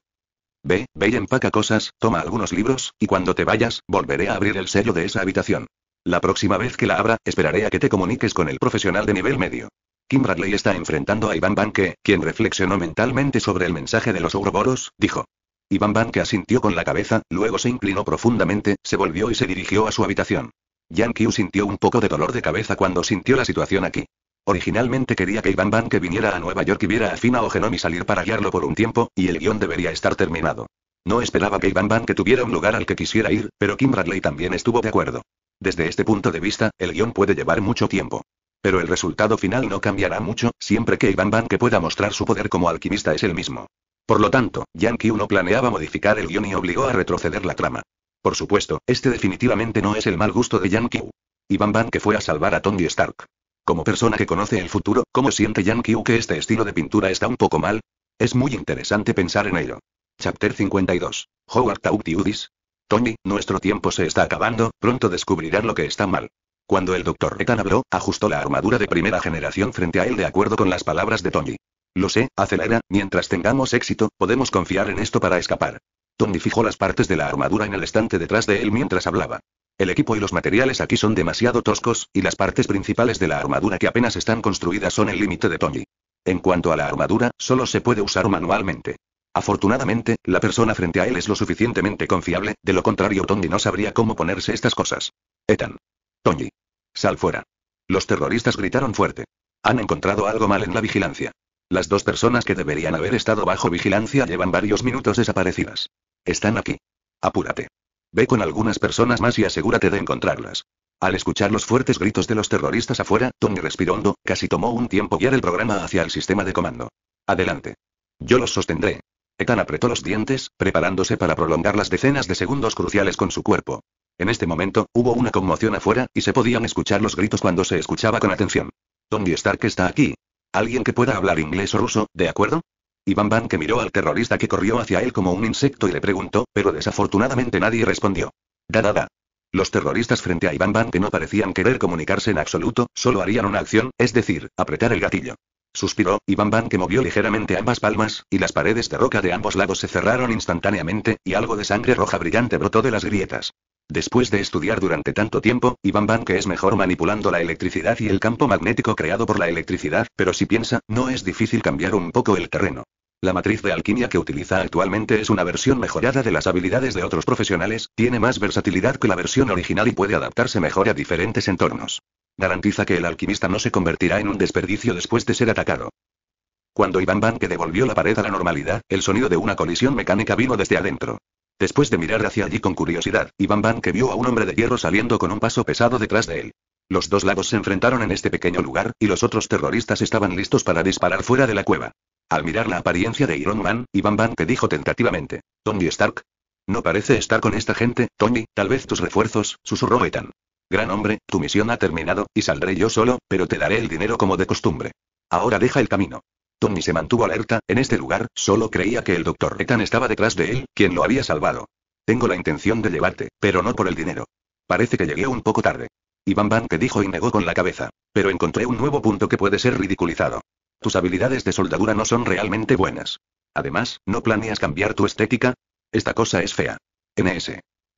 Ve, ve y empaca cosas, toma algunos libros, y cuando te vayas, volveré a abrir el sello de esa habitación. La próxima vez que la abra, esperaré a que te comuniques con el profesional de nivel medio. Kim Bradley está enfrentando a Ivan Banque, quien reflexionó mentalmente sobre el mensaje de los Ouroboros, dijo. Iván Banque asintió con la cabeza, luego se inclinó profundamente, se volvió y se dirigió a su habitación. Yang sintió un poco de dolor de cabeza cuando sintió la situación aquí. Originalmente quería que Ivan Banque viniera a Nueva York y viera a Fina o Genomi salir para guiarlo por un tiempo, y el guión debería estar terminado. No esperaba que Ivan Banque tuviera un lugar al que quisiera ir, pero Kim Bradley también estuvo de acuerdo. Desde este punto de vista, el guión puede llevar mucho tiempo. Pero el resultado final no cambiará mucho, siempre que Ivan Van que pueda mostrar su poder como alquimista es el mismo. Por lo tanto, Yankee no planeaba modificar el guión y obligó a retroceder la trama. Por supuesto, este definitivamente no es el mal gusto de Yankee. Ivan Van que fue a salvar a Tony Stark. Como persona que conoce el futuro, ¿cómo siente Yankee que este estilo de pintura está un poco mal? Es muy interesante pensar en ello. Chapter 52. Howard Tautiudis. Tony, nuestro tiempo se está acabando, pronto descubrirán lo que está mal. Cuando el doctor Ethan habló, ajustó la armadura de primera generación frente a él de acuerdo con las palabras de Tony. Lo sé, acelera, mientras tengamos éxito, podemos confiar en esto para escapar. Tony fijó las partes de la armadura en el estante detrás de él mientras hablaba. El equipo y los materiales aquí son demasiado toscos, y las partes principales de la armadura que apenas están construidas son el límite de Tony. En cuanto a la armadura, solo se puede usar manualmente. Afortunadamente, la persona frente a él es lo suficientemente confiable, de lo contrario Tony no sabría cómo ponerse estas cosas. Ethan. Tony. Sal fuera. Los terroristas gritaron fuerte. Han encontrado algo mal en la vigilancia. Las dos personas que deberían haber estado bajo vigilancia llevan varios minutos desaparecidas. Están aquí. Apúrate. Ve con algunas personas más y asegúrate de encontrarlas. Al escuchar los fuertes gritos de los terroristas afuera, Tony respiró hondo, casi tomó un tiempo guiar el programa hacia el sistema de comando. Adelante. Yo los sostendré. Ethan apretó los dientes, preparándose para prolongar las decenas de segundos cruciales con su cuerpo. En este momento, hubo una conmoción afuera, y se podían escuchar los gritos cuando se escuchaba con atención. Tony Stark está aquí. Alguien que pueda hablar inglés o ruso, ¿de acuerdo? Iván Van que miró al terrorista que corrió hacia él como un insecto y le preguntó, pero desafortunadamente nadie respondió. Da da da. Los terroristas frente a Iván Van que no parecían querer comunicarse en absoluto, solo harían una acción, es decir, apretar el gatillo. Suspiró, y Bam que movió ligeramente ambas palmas, y las paredes de roca de ambos lados se cerraron instantáneamente, y algo de sangre roja brillante brotó de las grietas. Después de estudiar durante tanto tiempo, Iván que es mejor manipulando la electricidad y el campo magnético creado por la electricidad, pero si piensa, no es difícil cambiar un poco el terreno. La matriz de alquimia que utiliza actualmente es una versión mejorada de las habilidades de otros profesionales, tiene más versatilidad que la versión original y puede adaptarse mejor a diferentes entornos. Garantiza que el alquimista no se convertirá en un desperdicio después de ser atacado. Cuando Iván Banque devolvió la pared a la normalidad, el sonido de una colisión mecánica vino desde adentro. Después de mirar hacia allí con curiosidad, Iván Banque vio a un hombre de hierro saliendo con un paso pesado detrás de él. Los dos lagos se enfrentaron en este pequeño lugar, y los otros terroristas estaban listos para disparar fuera de la cueva. Al mirar la apariencia de Iron Man, Iván Banque dijo tentativamente: Tony Stark. No parece estar con esta gente, Tony, tal vez tus refuerzos, susurró Ethan. Gran hombre, tu misión ha terminado, y saldré yo solo, pero te daré el dinero como de costumbre. Ahora deja el camino. Tony se mantuvo alerta, en este lugar, solo creía que el doctor Retan estaba detrás de él, quien lo había salvado. Tengo la intención de llevarte, pero no por el dinero. Parece que llegué un poco tarde. Iván Van te dijo y negó con la cabeza. Pero encontré un nuevo punto que puede ser ridiculizado. Tus habilidades de soldadura no son realmente buenas. Además, ¿no planeas cambiar tu estética? Esta cosa es fea. NS.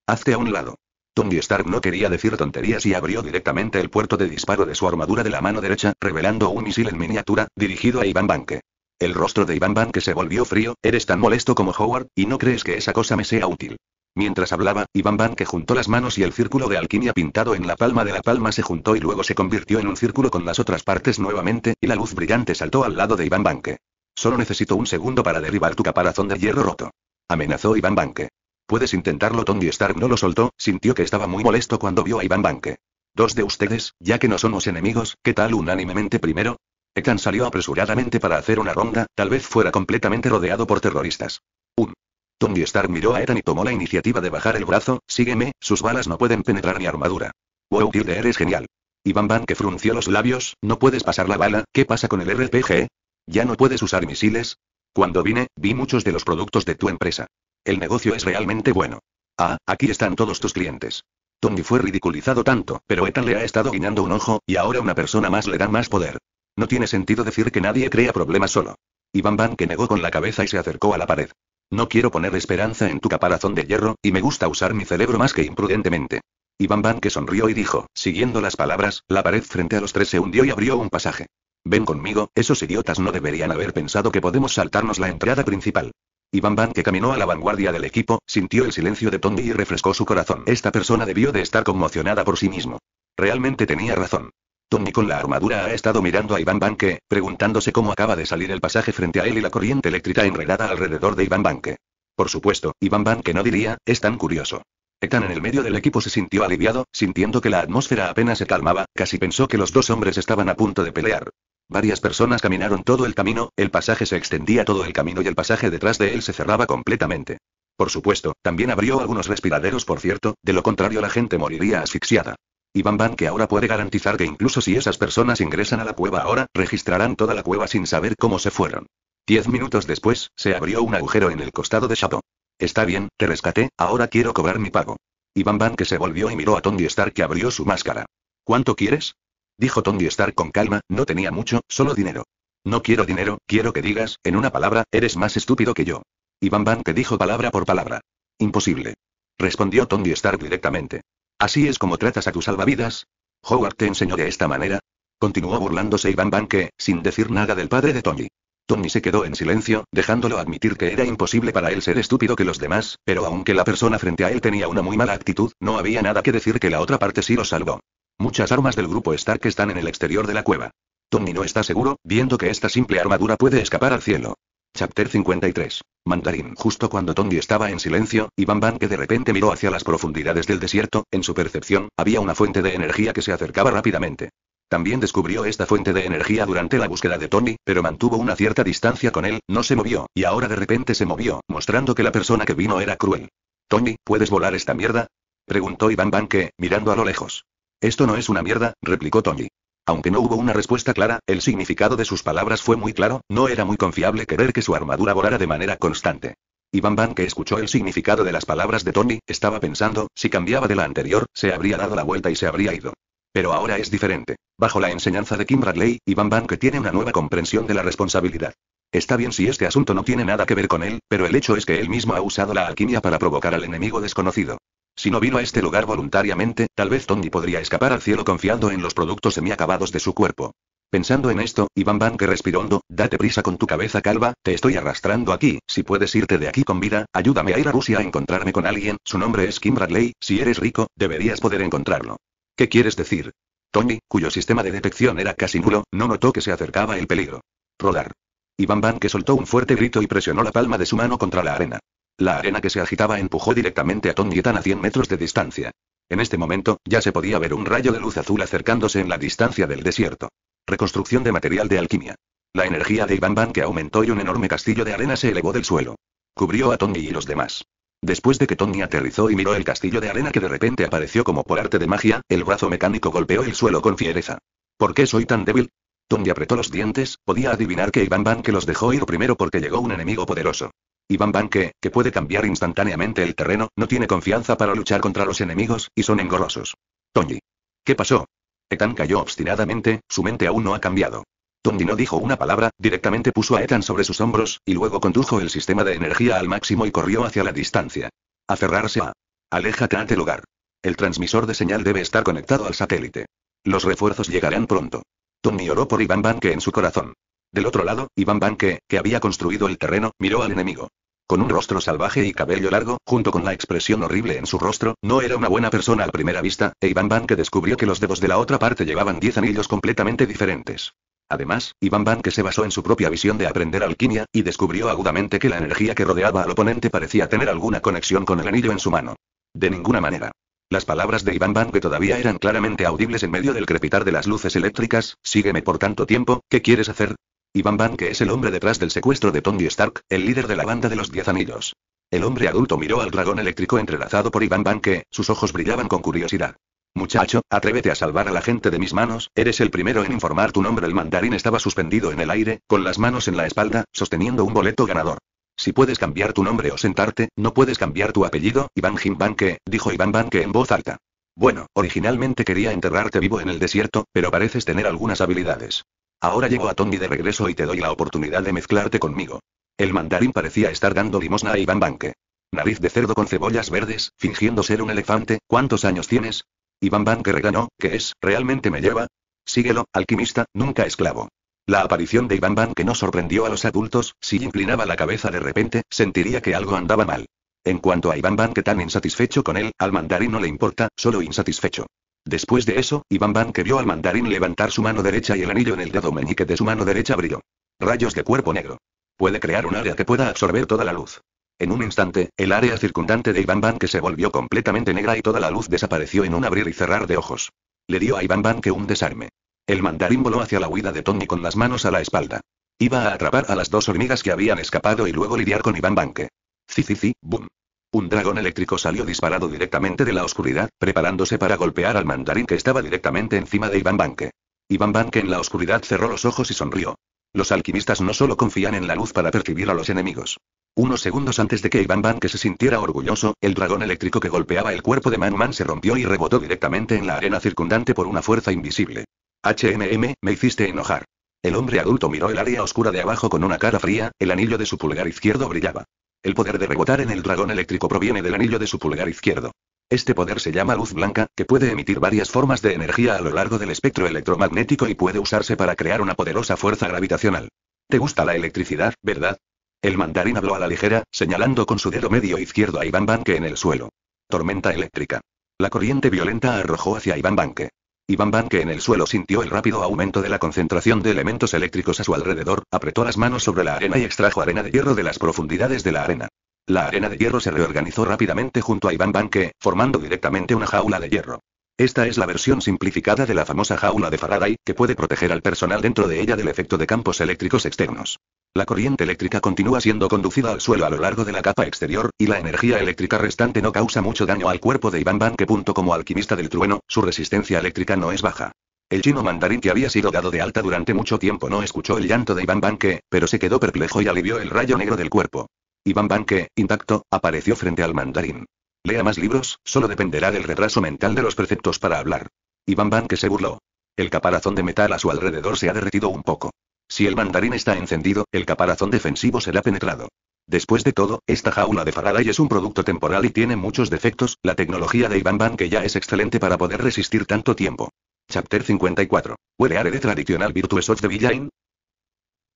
Hazte a un lado. Tony Stark no quería decir tonterías y abrió directamente el puerto de disparo de su armadura de la mano derecha, revelando un misil en miniatura, dirigido a Iván Banque. El rostro de Iván Banque se volvió frío, eres tan molesto como Howard, y no crees que esa cosa me sea útil. Mientras hablaba, Iván Banque juntó las manos y el círculo de alquimia pintado en la palma de la palma se juntó y luego se convirtió en un círculo con las otras partes nuevamente, y la luz brillante saltó al lado de Iván Banque. Solo necesito un segundo para derribar tu caparazón de hierro roto. Amenazó Iván Banque. Puedes intentarlo. Tony Stark no lo soltó, sintió que estaba muy molesto cuando vio a Ivan Banque. Dos de ustedes, ya que no somos enemigos, ¿qué tal unánimemente primero? Ethan salió apresuradamente para hacer una ronda, tal vez fuera completamente rodeado por terroristas. Un. Tony Stark miró a Ethan y tomó la iniciativa de bajar el brazo, sígueme, sus balas no pueden penetrar mi armadura. Wow, Tilde, eres genial. Iván Banke frunció los labios, no puedes pasar la bala, ¿qué pasa con el RPG? ¿Ya no puedes usar misiles? Cuando vine, vi muchos de los productos de tu empresa. El negocio es realmente bueno. Ah, aquí están todos tus clientes. Tony fue ridiculizado tanto, pero Ethan le ha estado guiñando un ojo, y ahora una persona más le da más poder. No tiene sentido decir que nadie crea problemas solo. Iván Van que negó con la cabeza y se acercó a la pared. No quiero poner esperanza en tu caparazón de hierro, y me gusta usar mi cerebro más que imprudentemente. Iván Van que sonrió y dijo, siguiendo las palabras, la pared frente a los tres se hundió y abrió un pasaje. Ven conmigo, esos idiotas no deberían haber pensado que podemos saltarnos la entrada principal. Iván Banke caminó a la vanguardia del equipo, sintió el silencio de Tony y refrescó su corazón. Esta persona debió de estar conmocionada por sí mismo. Realmente tenía razón. Tony con la armadura ha estado mirando a Iván Banque, preguntándose cómo acaba de salir el pasaje frente a él y la corriente eléctrica enredada alrededor de Iván Banque. Por supuesto, Iván Banque no diría, es tan curioso. tan en el medio del equipo se sintió aliviado, sintiendo que la atmósfera apenas se calmaba, casi pensó que los dos hombres estaban a punto de pelear. Varias personas caminaron todo el camino, el pasaje se extendía todo el camino y el pasaje detrás de él se cerraba completamente. Por supuesto, también abrió algunos respiraderos por cierto, de lo contrario la gente moriría asfixiada. Y Van que ahora puede garantizar que incluso si esas personas ingresan a la cueva ahora, registrarán toda la cueva sin saber cómo se fueron. Diez minutos después, se abrió un agujero en el costado de Shadow. Está bien, te rescaté, ahora quiero cobrar mi pago. Y Van que se volvió y miró a Tony Stark que abrió su máscara. ¿Cuánto quieres? dijo Tony Stark con calma, no tenía mucho, solo dinero. No quiero dinero, quiero que digas, en una palabra, eres más estúpido que yo. Y Van que dijo palabra por palabra. Imposible. Respondió Tony Stark directamente. ¿Así es como tratas a tus salvavidas? ¿Howard te enseñó de esta manera? Continuó burlándose Iván Van que, sin decir nada del padre de Tony. Tony se quedó en silencio, dejándolo admitir que era imposible para él ser estúpido que los demás, pero aunque la persona frente a él tenía una muy mala actitud, no había nada que decir que la otra parte sí lo salvó. Muchas armas del grupo Stark están en el exterior de la cueva. Tony no está seguro, viendo que esta simple armadura puede escapar al cielo. Chapter 53. Mandarín. Justo cuando Tony estaba en silencio, Ivan Banke que de repente miró hacia las profundidades del desierto, en su percepción, había una fuente de energía que se acercaba rápidamente. También descubrió esta fuente de energía durante la búsqueda de Tony, pero mantuvo una cierta distancia con él, no se movió, y ahora de repente se movió, mostrando que la persona que vino era cruel. Tony, ¿puedes volar esta mierda? Preguntó Ivan banque mirando a lo lejos. Esto no es una mierda, replicó Tony. Aunque no hubo una respuesta clara, el significado de sus palabras fue muy claro, no era muy confiable querer que su armadura volara de manera constante. Y Van, que escuchó el significado de las palabras de Tony, estaba pensando, si cambiaba de la anterior, se habría dado la vuelta y se habría ido. Pero ahora es diferente. Bajo la enseñanza de Kim Bradley, Van que tiene una nueva comprensión de la responsabilidad. Está bien si este asunto no tiene nada que ver con él, pero el hecho es que él mismo ha usado la alquimia para provocar al enemigo desconocido. Si no vino a este lugar voluntariamente, tal vez Tony podría escapar al cielo confiando en los productos semiacabados de su cuerpo. Pensando en esto, Iván Van respiró hondo, date prisa con tu cabeza calva, te estoy arrastrando aquí, si puedes irte de aquí con vida, ayúdame a ir a Rusia a encontrarme con alguien, su nombre es Kim Bradley, si eres rico, deberías poder encontrarlo. ¿Qué quieres decir? Tony, cuyo sistema de detección era casi nulo, no notó que se acercaba el peligro. Rodar. Iván Van soltó un fuerte grito y presionó la palma de su mano contra la arena. La arena que se agitaba empujó directamente a Tony y Ethan a 100 metros de distancia. En este momento, ya se podía ver un rayo de luz azul acercándose en la distancia del desierto. Reconstrucción de material de alquimia. La energía de Ivan Van que aumentó y un enorme castillo de arena se elevó del suelo. Cubrió a Tony y los demás. Después de que Tony aterrizó y miró el castillo de arena que de repente apareció como por arte de magia, el brazo mecánico golpeó el suelo con fiereza. ¿Por qué soy tan débil? Tony apretó los dientes, podía adivinar que Ivan Van que los dejó ir primero porque llegó un enemigo poderoso. Iván Banque, que puede cambiar instantáneamente el terreno, no tiene confianza para luchar contra los enemigos, y son engorrosos. Tony. ¿Qué pasó? Etan cayó obstinadamente, su mente aún no ha cambiado. Tony no dijo una palabra, directamente puso a Etan sobre sus hombros, y luego condujo el sistema de energía al máximo y corrió hacia la distancia. Aferrarse a. Aléjate ante lugar. lugar. El transmisor de señal debe estar conectado al satélite. Los refuerzos llegarán pronto. Tony oró por Iván Banque en su corazón. Del otro lado, Iván Banque, que había construido el terreno, miró al enemigo con un rostro salvaje y cabello largo, junto con la expresión horrible en su rostro, no era una buena persona a primera vista, e Iván Van descubrió que los dedos de la otra parte llevaban diez anillos completamente diferentes. Además, Iván Banque se basó en su propia visión de aprender alquimia, y descubrió agudamente que la energía que rodeaba al oponente parecía tener alguna conexión con el anillo en su mano. De ninguna manera. Las palabras de Iván Banque todavía eran claramente audibles en medio del crepitar de las luces eléctricas, sígueme por tanto tiempo, ¿qué quieres hacer? Iván Banque es el hombre detrás del secuestro de Tony Stark, el líder de la banda de los Diez Anillos. El hombre adulto miró al dragón eléctrico entrelazado por Iván Banque, sus ojos brillaban con curiosidad. Muchacho, atrévete a salvar a la gente de mis manos, eres el primero en informar tu nombre. El mandarín estaba suspendido en el aire, con las manos en la espalda, sosteniendo un boleto ganador. Si puedes cambiar tu nombre o sentarte, no puedes cambiar tu apellido, Iván Jim Banque, dijo Iván Banque en voz alta. Bueno, originalmente quería enterrarte vivo en el desierto, pero pareces tener algunas habilidades. Ahora llego a Tommy de regreso y te doy la oportunidad de mezclarte conmigo. El mandarín parecía estar dando limosna a Iván Banque. Nariz de cerdo con cebollas verdes, fingiendo ser un elefante, ¿cuántos años tienes? Iván Banque reganó, ¿qué es? ¿Realmente me lleva? Síguelo, alquimista, nunca esclavo. La aparición de Iván Banque no sorprendió a los adultos, si inclinaba la cabeza de repente, sentiría que algo andaba mal. En cuanto a Iván Banque tan insatisfecho con él, al mandarín no le importa, solo insatisfecho. Después de eso, Iván Banque vio al mandarín levantar su mano derecha y el anillo en el dedo meñique de su mano derecha brilló. Rayos de cuerpo negro. Puede crear un área que pueda absorber toda la luz. En un instante, el área circundante de Iván Banque se volvió completamente negra y toda la luz desapareció en un abrir y cerrar de ojos. Le dio a Iván Banque un desarme. El mandarín voló hacia la huida de Tony con las manos a la espalda. Iba a atrapar a las dos hormigas que habían escapado y luego lidiar con Iván Banque. sí, boom. Un dragón eléctrico salió disparado directamente de la oscuridad, preparándose para golpear al mandarín que estaba directamente encima de Iván Banque. Iván Banque en la oscuridad cerró los ojos y sonrió. Los alquimistas no solo confían en la luz para percibir a los enemigos. Unos segundos antes de que Iván Banque se sintiera orgulloso, el dragón eléctrico que golpeaba el cuerpo de Man se rompió y rebotó directamente en la arena circundante por una fuerza invisible. HMM, me hiciste enojar. El hombre adulto miró el área oscura de abajo con una cara fría, el anillo de su pulgar izquierdo brillaba. El poder de rebotar en el dragón eléctrico proviene del anillo de su pulgar izquierdo. Este poder se llama luz blanca, que puede emitir varias formas de energía a lo largo del espectro electromagnético y puede usarse para crear una poderosa fuerza gravitacional. ¿Te gusta la electricidad, verdad? El mandarín habló a la ligera, señalando con su dedo medio izquierdo a Iván Banque en el suelo. Tormenta eléctrica. La corriente violenta arrojó hacia Iván Banque. Iván Banque en el suelo sintió el rápido aumento de la concentración de elementos eléctricos a su alrededor, apretó las manos sobre la arena y extrajo arena de hierro de las profundidades de la arena. La arena de hierro se reorganizó rápidamente junto a Iván Banque, formando directamente una jaula de hierro. Esta es la versión simplificada de la famosa jaula de Faraday, que puede proteger al personal dentro de ella del efecto de campos eléctricos externos. La corriente eléctrica continúa siendo conducida al suelo a lo largo de la capa exterior, y la energía eléctrica restante no causa mucho daño al cuerpo de Iván Banque. Como alquimista del trueno, su resistencia eléctrica no es baja. El chino mandarín que había sido dado de alta durante mucho tiempo no escuchó el llanto de Iván Banque, pero se quedó perplejo y alivió el rayo negro del cuerpo. Iván Banque, intacto, apareció frente al mandarín. Lea más libros, solo dependerá del retraso mental de los preceptos para hablar. Iván que se burló. El caparazón de metal a su alrededor se ha derretido un poco. Si el mandarín está encendido, el caparazón defensivo será penetrado. Después de todo, esta jaula de Faraday es un producto temporal y tiene muchos defectos, la tecnología de Iván que ya es excelente para poder resistir tanto tiempo. Chapter 54. ¿Huele are de tradicional of de Villain?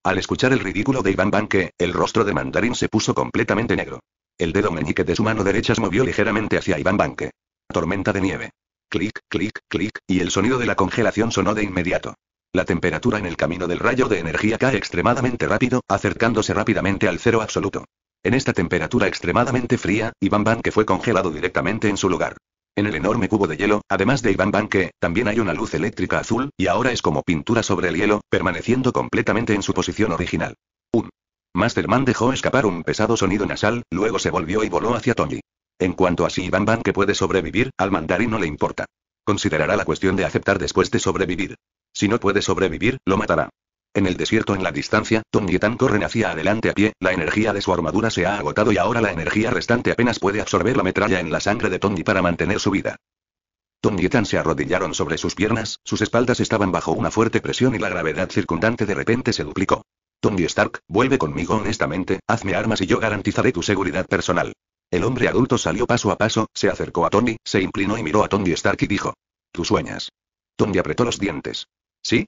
Al escuchar el ridículo de Iván Banque, el rostro de Mandarín se puso completamente negro. El dedo meñique de su mano derecha se movió ligeramente hacia Iván Banque. Tormenta de nieve. Clic, clic, clic, y el sonido de la congelación sonó de inmediato. La temperatura en el camino del rayo de energía cae extremadamente rápido, acercándose rápidamente al cero absoluto. En esta temperatura extremadamente fría, Iván Banque fue congelado directamente en su lugar. En el enorme cubo de hielo, además de Iván Banque, también hay una luz eléctrica azul, y ahora es como pintura sobre el hielo, permaneciendo completamente en su posición original. Un Masterman dejó escapar un pesado sonido nasal, luego se volvió y voló hacia Tony. En cuanto a si Van Van que puede sobrevivir, al mandarín no le importa. Considerará la cuestión de aceptar después de sobrevivir. Si no puede sobrevivir, lo matará. En el desierto en la distancia, Tony y Tan corren hacia adelante a pie, la energía de su armadura se ha agotado y ahora la energía restante apenas puede absorber la metralla en la sangre de Tony para mantener su vida. Tony y Tan se arrodillaron sobre sus piernas, sus espaldas estaban bajo una fuerte presión y la gravedad circundante de repente se duplicó. Tony Stark, vuelve conmigo honestamente, hazme armas y yo garantizaré tu seguridad personal. El hombre adulto salió paso a paso, se acercó a Tony, se inclinó y miró a Tony Stark y dijo. Tú sueñas. Tony apretó los dientes. ¿Sí?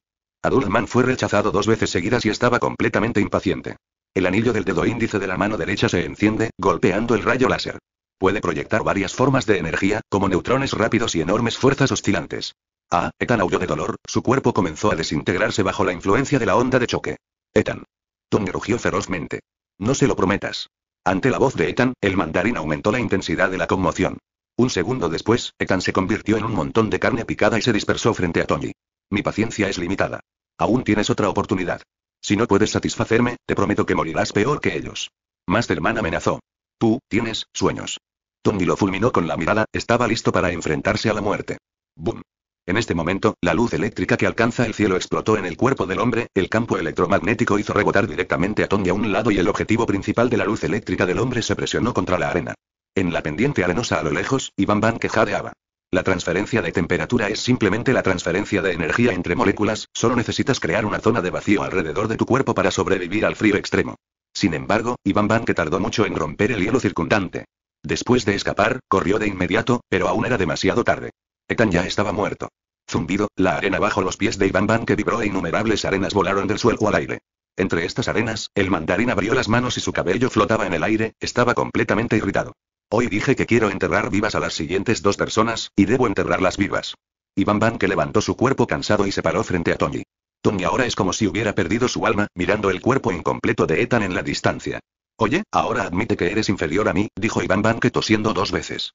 Man fue rechazado dos veces seguidas y estaba completamente impaciente. El anillo del dedo índice de la mano derecha se enciende, golpeando el rayo láser. Puede proyectar varias formas de energía, como neutrones rápidos y enormes fuerzas oscilantes. Ah, Ethan aulló de dolor, su cuerpo comenzó a desintegrarse bajo la influencia de la onda de choque. Ethan. Tony rugió ferozmente. No se lo prometas. Ante la voz de Ethan, el mandarín aumentó la intensidad de la conmoción. Un segundo después, Ethan se convirtió en un montón de carne picada y se dispersó frente a Tony. Mi paciencia es limitada. Aún tienes otra oportunidad. Si no puedes satisfacerme, te prometo que morirás peor que ellos. Masterman amenazó. Tú, tienes, sueños. Tony lo fulminó con la mirada, estaba listo para enfrentarse a la muerte. Boom. En este momento, la luz eléctrica que alcanza el cielo explotó en el cuerpo del hombre, el campo electromagnético hizo rebotar directamente a Tony a un lado y el objetivo principal de la luz eléctrica del hombre se presionó contra la arena. En la pendiente arenosa a lo lejos, Iván Van jadeaba. La transferencia de temperatura es simplemente la transferencia de energía entre moléculas, solo necesitas crear una zona de vacío alrededor de tu cuerpo para sobrevivir al frío extremo. Sin embargo, Iván Van que tardó mucho en romper el hielo circundante. Después de escapar, corrió de inmediato, pero aún era demasiado tarde. Ethan ya estaba muerto. Zumbido, la arena bajo los pies de Iván Van que vibró e innumerables arenas volaron del suelo al aire. Entre estas arenas, el mandarín abrió las manos y su cabello flotaba en el aire, estaba completamente irritado. Hoy dije que quiero enterrar vivas a las siguientes dos personas, y debo enterrarlas vivas. Iván que levantó su cuerpo cansado y se paró frente a Tony. Tony ahora es como si hubiera perdido su alma, mirando el cuerpo incompleto de Ethan en la distancia. Oye, ahora admite que eres inferior a mí, dijo Iván que tosiendo dos veces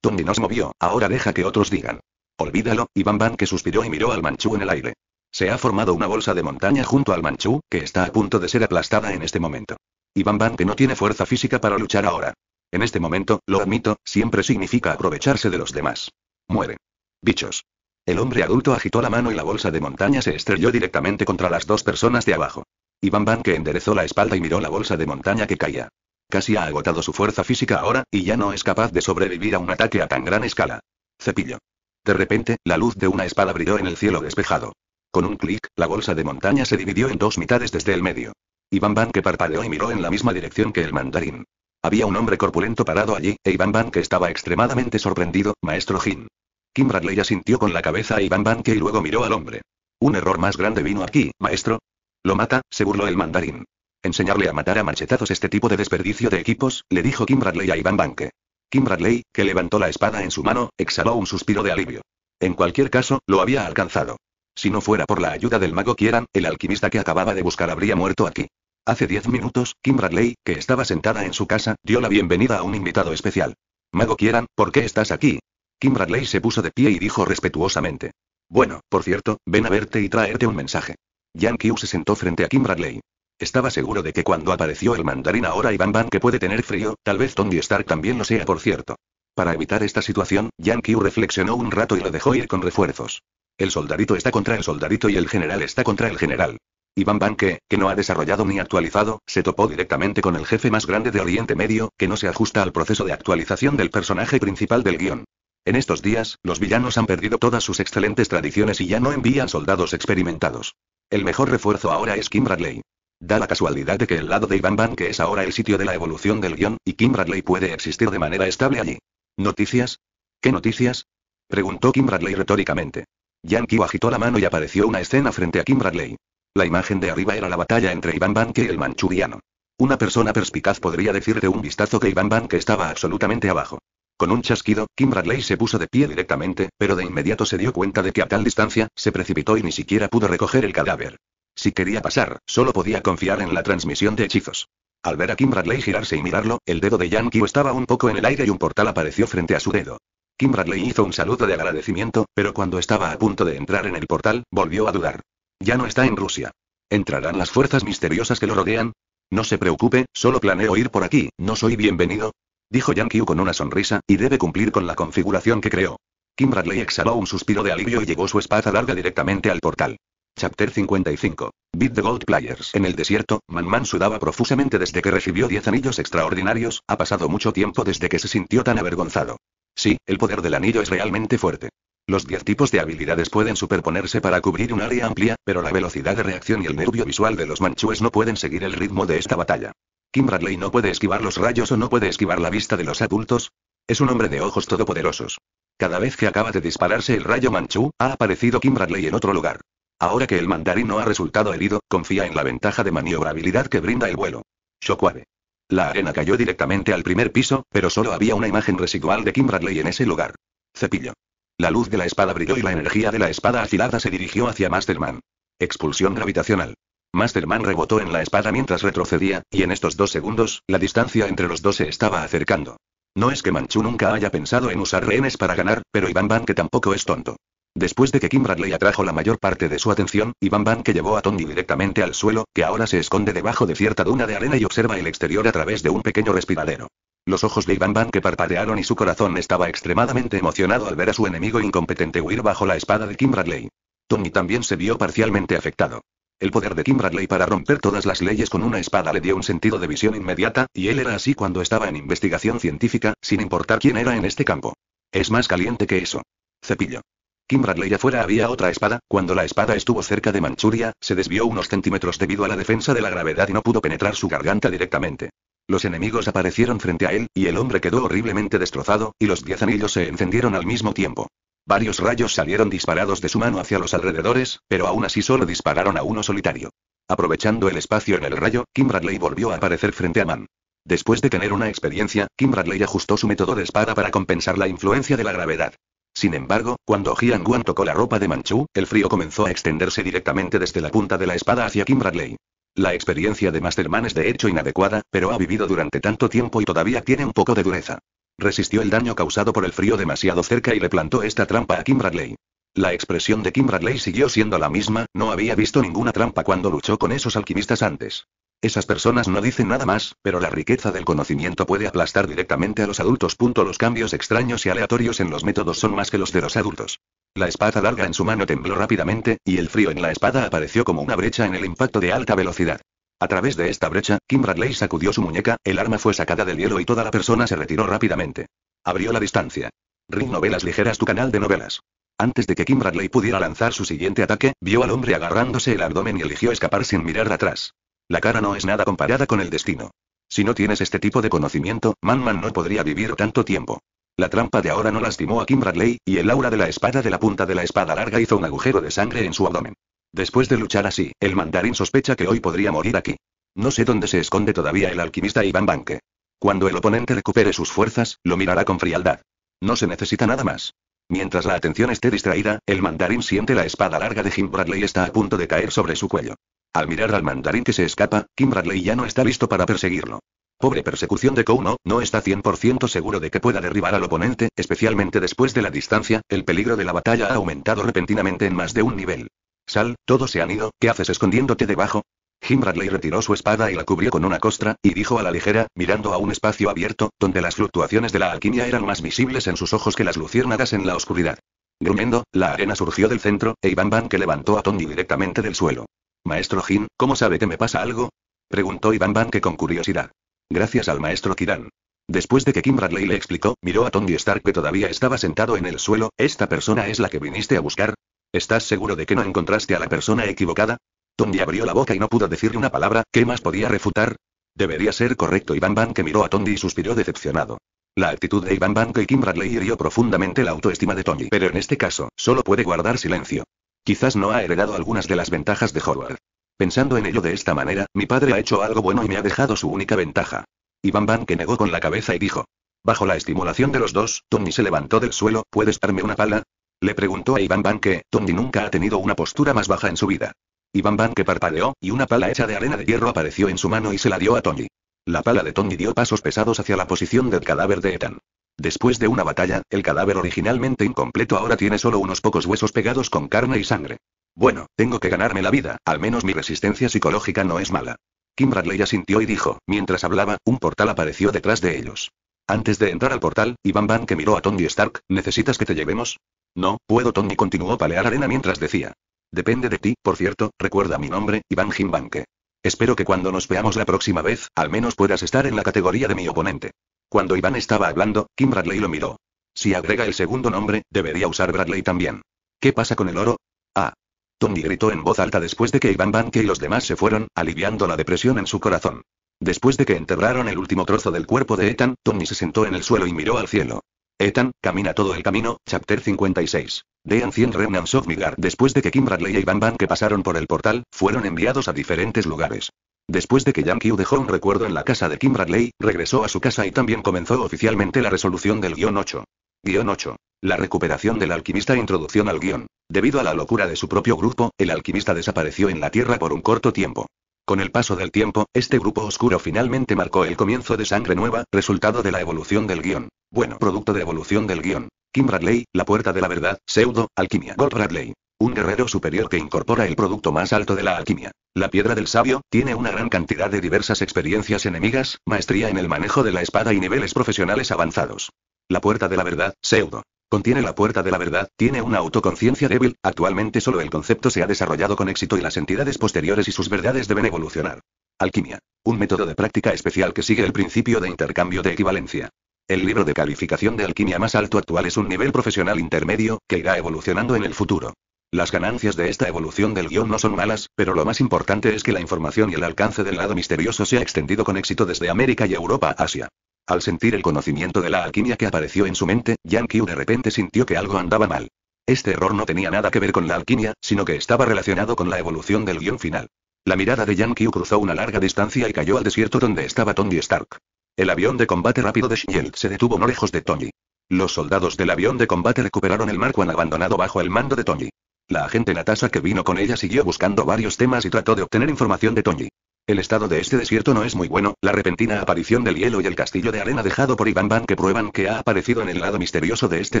y nos movió, ahora deja que otros digan. Olvídalo, y que suspiró y miró al manchú en el aire. Se ha formado una bolsa de montaña junto al manchú, que está a punto de ser aplastada en este momento. Y que no tiene fuerza física para luchar ahora. En este momento, lo admito, siempre significa aprovecharse de los demás. Muere. Bichos. El hombre adulto agitó la mano y la bolsa de montaña se estrelló directamente contra las dos personas de abajo. Iván que enderezó la espalda y miró la bolsa de montaña que caía. Casi ha agotado su fuerza física ahora, y ya no es capaz de sobrevivir a un ataque a tan gran escala. Cepillo. De repente, la luz de una espada brilló en el cielo despejado. Con un clic, la bolsa de montaña se dividió en dos mitades desde el medio. Iván Van que parpadeó y miró en la misma dirección que el mandarín. Había un hombre corpulento parado allí, e Iván Van que estaba extremadamente sorprendido, maestro Jin. Kim Bradley asintió con la cabeza a Iván y luego miró al hombre. Un error más grande vino aquí, maestro. Lo mata, se burló el mandarín. Enseñarle a matar a machetazos este tipo de desperdicio de equipos, le dijo Kim Bradley a Iván Banque. Kim Bradley, que levantó la espada en su mano, exhaló un suspiro de alivio. En cualquier caso, lo había alcanzado. Si no fuera por la ayuda del mago Kieran, el alquimista que acababa de buscar habría muerto aquí. Hace diez minutos, Kim Bradley, que estaba sentada en su casa, dio la bienvenida a un invitado especial. Mago Kieran, ¿por qué estás aquí? Kim Bradley se puso de pie y dijo respetuosamente. Bueno, por cierto, ven a verte y traerte un mensaje. Yankee se sentó frente a Kim Bradley. Estaba seguro de que cuando apareció el mandarín ahora Iván Van que puede tener frío, tal vez Tony Stark también lo sea por cierto. Para evitar esta situación, Yankee reflexionó un rato y lo dejó ir con refuerzos. El soldadito está contra el soldadito y el general está contra el general. Iván que, que no ha desarrollado ni actualizado, se topó directamente con el jefe más grande de Oriente Medio, que no se ajusta al proceso de actualización del personaje principal del guión. En estos días, los villanos han perdido todas sus excelentes tradiciones y ya no envían soldados experimentados. El mejor refuerzo ahora es Kim Bradley. Da la casualidad de que el lado de Ivan Bank es ahora el sitio de la evolución del guión, y Kim Bradley puede existir de manera estable allí. ¿Noticias? ¿Qué noticias? Preguntó Kim Bradley retóricamente. Yankee agitó la mano y apareció una escena frente a Kim Bradley. La imagen de arriba era la batalla entre Ivan Banke y el manchuriano. Una persona perspicaz podría decir de un vistazo que Iván Banke estaba absolutamente abajo. Con un chasquido, Kim Bradley se puso de pie directamente, pero de inmediato se dio cuenta de que a tal distancia, se precipitó y ni siquiera pudo recoger el cadáver. Si quería pasar, solo podía confiar en la transmisión de hechizos. Al ver a Kim Bradley girarse y mirarlo, el dedo de Yankee estaba un poco en el aire y un portal apareció frente a su dedo. Kim Bradley hizo un saludo de agradecimiento, pero cuando estaba a punto de entrar en el portal, volvió a dudar. Ya no está en Rusia. ¿Entrarán las fuerzas misteriosas que lo rodean? No se preocupe, solo planeo ir por aquí, no soy bienvenido. Dijo Yankee con una sonrisa, y debe cumplir con la configuración que creó. Kim Bradley exhaló un suspiro de alivio y llevó su espada larga directamente al portal. Chapter 55. Beat the Gold Players. En el desierto, Man Man sudaba profusamente desde que recibió 10 anillos extraordinarios, ha pasado mucho tiempo desde que se sintió tan avergonzado. Sí, el poder del anillo es realmente fuerte. Los 10 tipos de habilidades pueden superponerse para cubrir un área amplia, pero la velocidad de reacción y el nervio visual de los manchúes no pueden seguir el ritmo de esta batalla. Kim Bradley no puede esquivar los rayos o no puede esquivar la vista de los adultos. Es un hombre de ojos todopoderosos. Cada vez que acaba de dispararse el rayo manchú, ha aparecido Kim Bradley en otro lugar. Ahora que el mandarín no ha resultado herido, confía en la ventaja de maniobrabilidad que brinda el vuelo. Shockwave. La arena cayó directamente al primer piso, pero solo había una imagen residual de Kim Bradley en ese lugar. Cepillo. La luz de la espada brilló y la energía de la espada afilada se dirigió hacia Masterman. Expulsión gravitacional. Masterman rebotó en la espada mientras retrocedía, y en estos dos segundos, la distancia entre los dos se estaba acercando. No es que Manchu nunca haya pensado en usar rehenes para ganar, pero Iván Van que tampoco es tonto. Después de que Kim Bradley atrajo la mayor parte de su atención, Ivan Van que llevó a Tony directamente al suelo, que ahora se esconde debajo de cierta duna de arena y observa el exterior a través de un pequeño respiradero. Los ojos de Ivan Van que parpadearon y su corazón estaba extremadamente emocionado al ver a su enemigo incompetente huir bajo la espada de Kim Bradley. Tony también se vio parcialmente afectado. El poder de Kim Bradley para romper todas las leyes con una espada le dio un sentido de visión inmediata, y él era así cuando estaba en investigación científica, sin importar quién era en este campo. Es más caliente que eso. Cepillo. Kim Bradley afuera había otra espada, cuando la espada estuvo cerca de Manchuria, se desvió unos centímetros debido a la defensa de la gravedad y no pudo penetrar su garganta directamente. Los enemigos aparecieron frente a él, y el hombre quedó horriblemente destrozado, y los diez anillos se encendieron al mismo tiempo. Varios rayos salieron disparados de su mano hacia los alrededores, pero aún así solo dispararon a uno solitario. Aprovechando el espacio en el rayo, Kim Bradley volvió a aparecer frente a Man. Después de tener una experiencia, Kim Bradley ajustó su método de espada para compensar la influencia de la gravedad. Sin embargo, cuando Jian Guan tocó la ropa de Manchu, el frío comenzó a extenderse directamente desde la punta de la espada hacia Kim Bradley. La experiencia de Masterman es de hecho inadecuada, pero ha vivido durante tanto tiempo y todavía tiene un poco de dureza. Resistió el daño causado por el frío demasiado cerca y le plantó esta trampa a Kim Bradley. La expresión de Kim Bradley siguió siendo la misma, no había visto ninguna trampa cuando luchó con esos alquimistas antes. Esas personas no dicen nada más, pero la riqueza del conocimiento puede aplastar directamente a los adultos. Los cambios extraños y aleatorios en los métodos son más que los de los adultos. La espada larga en su mano tembló rápidamente, y el frío en la espada apareció como una brecha en el impacto de alta velocidad. A través de esta brecha, Kim Bradley sacudió su muñeca, el arma fue sacada del hielo y toda la persona se retiró rápidamente. Abrió la distancia. Ring Novelas Ligeras tu canal de novelas. Antes de que Kim Bradley pudiera lanzar su siguiente ataque, vio al hombre agarrándose el abdomen y eligió escapar sin mirar atrás. La cara no es nada comparada con el destino. Si no tienes este tipo de conocimiento, Manman Man no podría vivir tanto tiempo. La trampa de ahora no lastimó a Kim Bradley, y el aura de la espada de la punta de la espada larga hizo un agujero de sangre en su abdomen. Después de luchar así, el mandarín sospecha que hoy podría morir aquí. No sé dónde se esconde todavía el alquimista Iván Banke. Cuando el oponente recupere sus fuerzas, lo mirará con frialdad. No se necesita nada más. Mientras la atención esté distraída, el mandarín siente la espada larga de Kim Bradley está a punto de caer sobre su cuello. Al mirar al mandarín que se escapa, Kim Bradley ya no está listo para perseguirlo. Pobre persecución de Kouno, no está 100% seguro de que pueda derribar al oponente, especialmente después de la distancia, el peligro de la batalla ha aumentado repentinamente en más de un nivel. Sal, todos se han ido, ¿qué haces escondiéndote debajo? Kim Bradley retiró su espada y la cubrió con una costra, y dijo a la ligera, mirando a un espacio abierto, donde las fluctuaciones de la alquimia eran más visibles en sus ojos que las luciérnagas en la oscuridad. Gruñendo, la arena surgió del centro, e Iván que levantó a Tony directamente del suelo. Maestro Jin, ¿cómo sabe que me pasa algo? Preguntó Iván Banque con curiosidad. Gracias al maestro Kiran. Después de que Kim Bradley le explicó, miró a Tony Stark que todavía estaba sentado en el suelo, ¿esta persona es la que viniste a buscar? ¿Estás seguro de que no encontraste a la persona equivocada? Tony abrió la boca y no pudo decirle una palabra, ¿qué más podía refutar? Debería ser correcto Iván Banke miró a Tony y suspiró decepcionado. La actitud de Iván Banke y Kim Bradley hirió profundamente la autoestima de Tony, pero en este caso, solo puede guardar silencio. Quizás no ha heredado algunas de las ventajas de Howard. Pensando en ello de esta manera, mi padre ha hecho algo bueno y me ha dejado su única ventaja. Iván Van que negó con la cabeza y dijo. Bajo la estimulación de los dos, Tony se levantó del suelo, ¿puedes darme una pala? Le preguntó a Iván Van que, Tony nunca ha tenido una postura más baja en su vida. Iván Van que parpadeó, y una pala hecha de arena de hierro apareció en su mano y se la dio a Tony. La pala de Tony dio pasos pesados hacia la posición del cadáver de Ethan. Después de una batalla, el cadáver originalmente incompleto ahora tiene solo unos pocos huesos pegados con carne y sangre. Bueno, tengo que ganarme la vida, al menos mi resistencia psicológica no es mala. Kim Bradley asintió y dijo, mientras hablaba, un portal apareció detrás de ellos. Antes de entrar al portal, Iván Van que miró a Tony Stark, ¿necesitas que te llevemos? No, puedo Tony continuó palear arena mientras decía. Depende de ti, por cierto, recuerda mi nombre, Iván Banke. Espero que cuando nos veamos la próxima vez, al menos puedas estar en la categoría de mi oponente. Cuando Iván estaba hablando, Kim Bradley lo miró. Si agrega el segundo nombre, debería usar Bradley también. ¿Qué pasa con el oro? Ah. Tony gritó en voz alta después de que Iván Banke y los demás se fueron, aliviando la depresión en su corazón. Después de que enterraron el último trozo del cuerpo de Ethan, Tony se sentó en el suelo y miró al cielo. Ethan, camina todo el camino, chapter 56. The Ancient Remnants of Después de que Kim Bradley y Iván Banke pasaron por el portal, fueron enviados a diferentes lugares. Después de que Yang dejó un recuerdo en la casa de Kim Bradley, regresó a su casa y también comenzó oficialmente la resolución del guión 8. Guión 8. La recuperación del alquimista e Introducción al guión. Debido a la locura de su propio grupo, el alquimista desapareció en la Tierra por un corto tiempo. Con el paso del tiempo, este grupo oscuro finalmente marcó el comienzo de Sangre Nueva, resultado de la evolución del guión. Bueno, producto de evolución del guión. Kim Bradley, La Puerta de la Verdad, pseudo, Alquimia. Gold Bradley. Un guerrero superior que incorpora el producto más alto de la alquimia. La piedra del sabio, tiene una gran cantidad de diversas experiencias enemigas, maestría en el manejo de la espada y niveles profesionales avanzados. La puerta de la verdad, pseudo. Contiene la puerta de la verdad, tiene una autoconciencia débil, actualmente solo el concepto se ha desarrollado con éxito y las entidades posteriores y sus verdades deben evolucionar. Alquimia. Un método de práctica especial que sigue el principio de intercambio de equivalencia. El libro de calificación de alquimia más alto actual es un nivel profesional intermedio, que irá evolucionando en el futuro. Las ganancias de esta evolución del guión no son malas, pero lo más importante es que la información y el alcance del lado misterioso se ha extendido con éxito desde América y Europa a Asia. Al sentir el conocimiento de la alquimia que apareció en su mente, yan Qiu de repente sintió que algo andaba mal. Este error no tenía nada que ver con la alquimia, sino que estaba relacionado con la evolución del guión final. La mirada de yan Qiu cruzó una larga distancia y cayó al desierto donde estaba Tony Stark. El avión de combate rápido de Shield se detuvo no lejos de Tony. Los soldados del avión de combate recuperaron el marco abandonado bajo el mando de Tony. La agente Natasha que vino con ella siguió buscando varios temas y trató de obtener información de Tony. El estado de este desierto no es muy bueno, la repentina aparición del hielo y el castillo de arena dejado por Iván Van que prueban que ha aparecido en el lado misterioso de este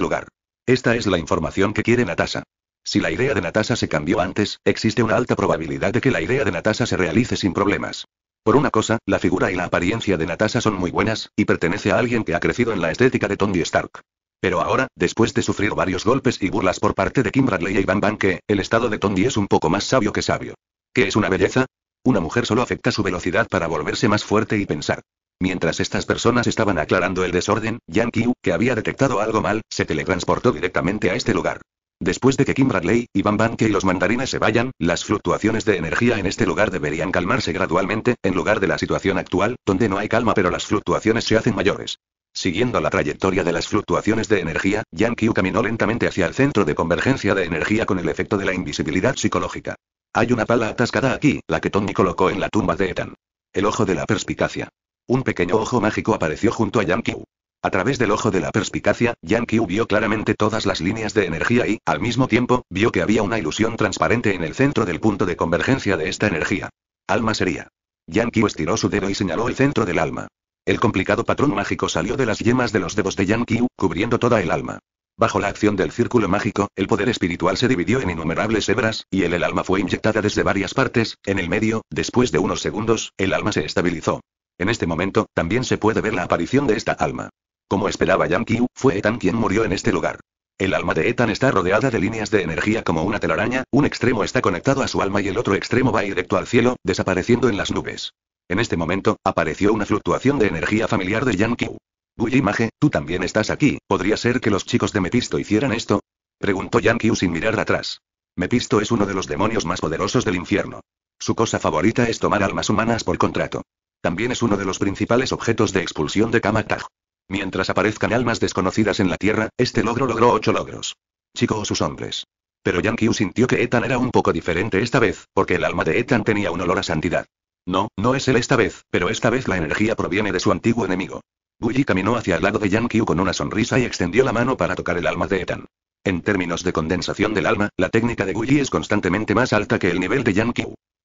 lugar. Esta es la información que quiere Natasha. Si la idea de Natasha se cambió antes, existe una alta probabilidad de que la idea de Natasha se realice sin problemas. Por una cosa, la figura y la apariencia de Natasha son muy buenas, y pertenece a alguien que ha crecido en la estética de Tony Stark. Pero ahora, después de sufrir varios golpes y burlas por parte de Kim Bradley y Van Van el estado de Tondi es un poco más sabio que sabio. ¿Qué es una belleza? Una mujer solo afecta su velocidad para volverse más fuerte y pensar. Mientras estas personas estaban aclarando el desorden, Yang Qiu, que había detectado algo mal, se teletransportó directamente a este lugar. Después de que Kim Bradley, Van Banke y los mandarines se vayan, las fluctuaciones de energía en este lugar deberían calmarse gradualmente, en lugar de la situación actual, donde no hay calma pero las fluctuaciones se hacen mayores. Siguiendo la trayectoria de las fluctuaciones de energía, Yang caminó lentamente hacia el centro de convergencia de energía con el efecto de la invisibilidad psicológica. Hay una pala atascada aquí, la que Tony colocó en la tumba de Ethan. El ojo de la perspicacia. Un pequeño ojo mágico apareció junto a Yang A través del ojo de la perspicacia, Yang vio claramente todas las líneas de energía y, al mismo tiempo, vio que había una ilusión transparente en el centro del punto de convergencia de esta energía. Alma sería. Yang estiró su dedo y señaló el centro del alma. El complicado patrón mágico salió de las yemas de los dedos de yan Qiu, cubriendo toda el alma. Bajo la acción del círculo mágico, el poder espiritual se dividió en innumerables hebras, y el, alma fue inyectada desde varias partes, en el medio, después de unos segundos, el alma se estabilizó. En este momento, también se puede ver la aparición de esta alma. Como esperaba yan Qiu, fue Etan quien murió en este lugar. El alma de Etan está rodeada de líneas de energía como una telaraña, un extremo está conectado a su alma y el otro extremo va directo al cielo, desapareciendo en las nubes. En este momento, apareció una fluctuación de energía familiar de Yan Qiu. Mage, tú también estás aquí, ¿podría ser que los chicos de Mepisto hicieran esto? Preguntó Yan sin mirar atrás. Mepisto es uno de los demonios más poderosos del infierno. Su cosa favorita es tomar almas humanas por contrato. También es uno de los principales objetos de expulsión de Kamatag. Mientras aparezcan almas desconocidas en la Tierra, este logro logró ocho logros. Chico o sus hombres. Pero Yan sintió que Ethan era un poco diferente esta vez, porque el alma de Ethan tenía un olor a santidad. No, no es él esta vez, pero esta vez la energía proviene de su antiguo enemigo. guyi caminó hacia el lado de Yang con una sonrisa y extendió la mano para tocar el alma de Ethan. En términos de condensación del alma, la técnica de guyi es constantemente más alta que el nivel de Yang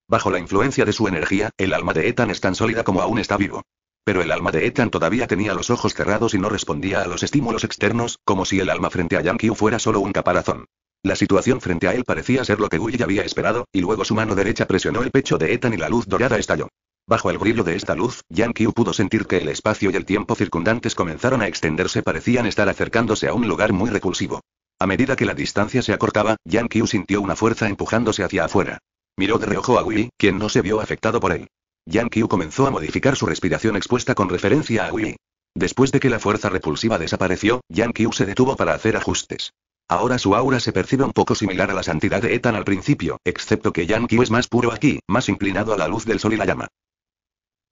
Bajo la influencia de su energía, el alma de Ethan es tan sólida como aún está vivo. Pero el alma de Ethan todavía tenía los ojos cerrados y no respondía a los estímulos externos, como si el alma frente a Yang fuera solo un caparazón. La situación frente a él parecía ser lo que ya había esperado, y luego su mano derecha presionó el pecho de Ethan y la luz dorada estalló. Bajo el brillo de esta luz, Yang Qiu pudo sentir que el espacio y el tiempo circundantes comenzaron a extenderse, parecían estar acercándose a un lugar muy repulsivo. A medida que la distancia se acortaba, Yang Qiu sintió una fuerza empujándose hacia afuera. Miró de reojo a Wii, quien no se vio afectado por él. Yang Qiu comenzó a modificar su respiración expuesta con referencia a Wii. Después de que la fuerza repulsiva desapareció, Yang Qiu se detuvo para hacer ajustes. Ahora su aura se percibe un poco similar a la santidad de Ethan al principio, excepto que Yankee es más puro aquí, más inclinado a la luz del sol y la llama.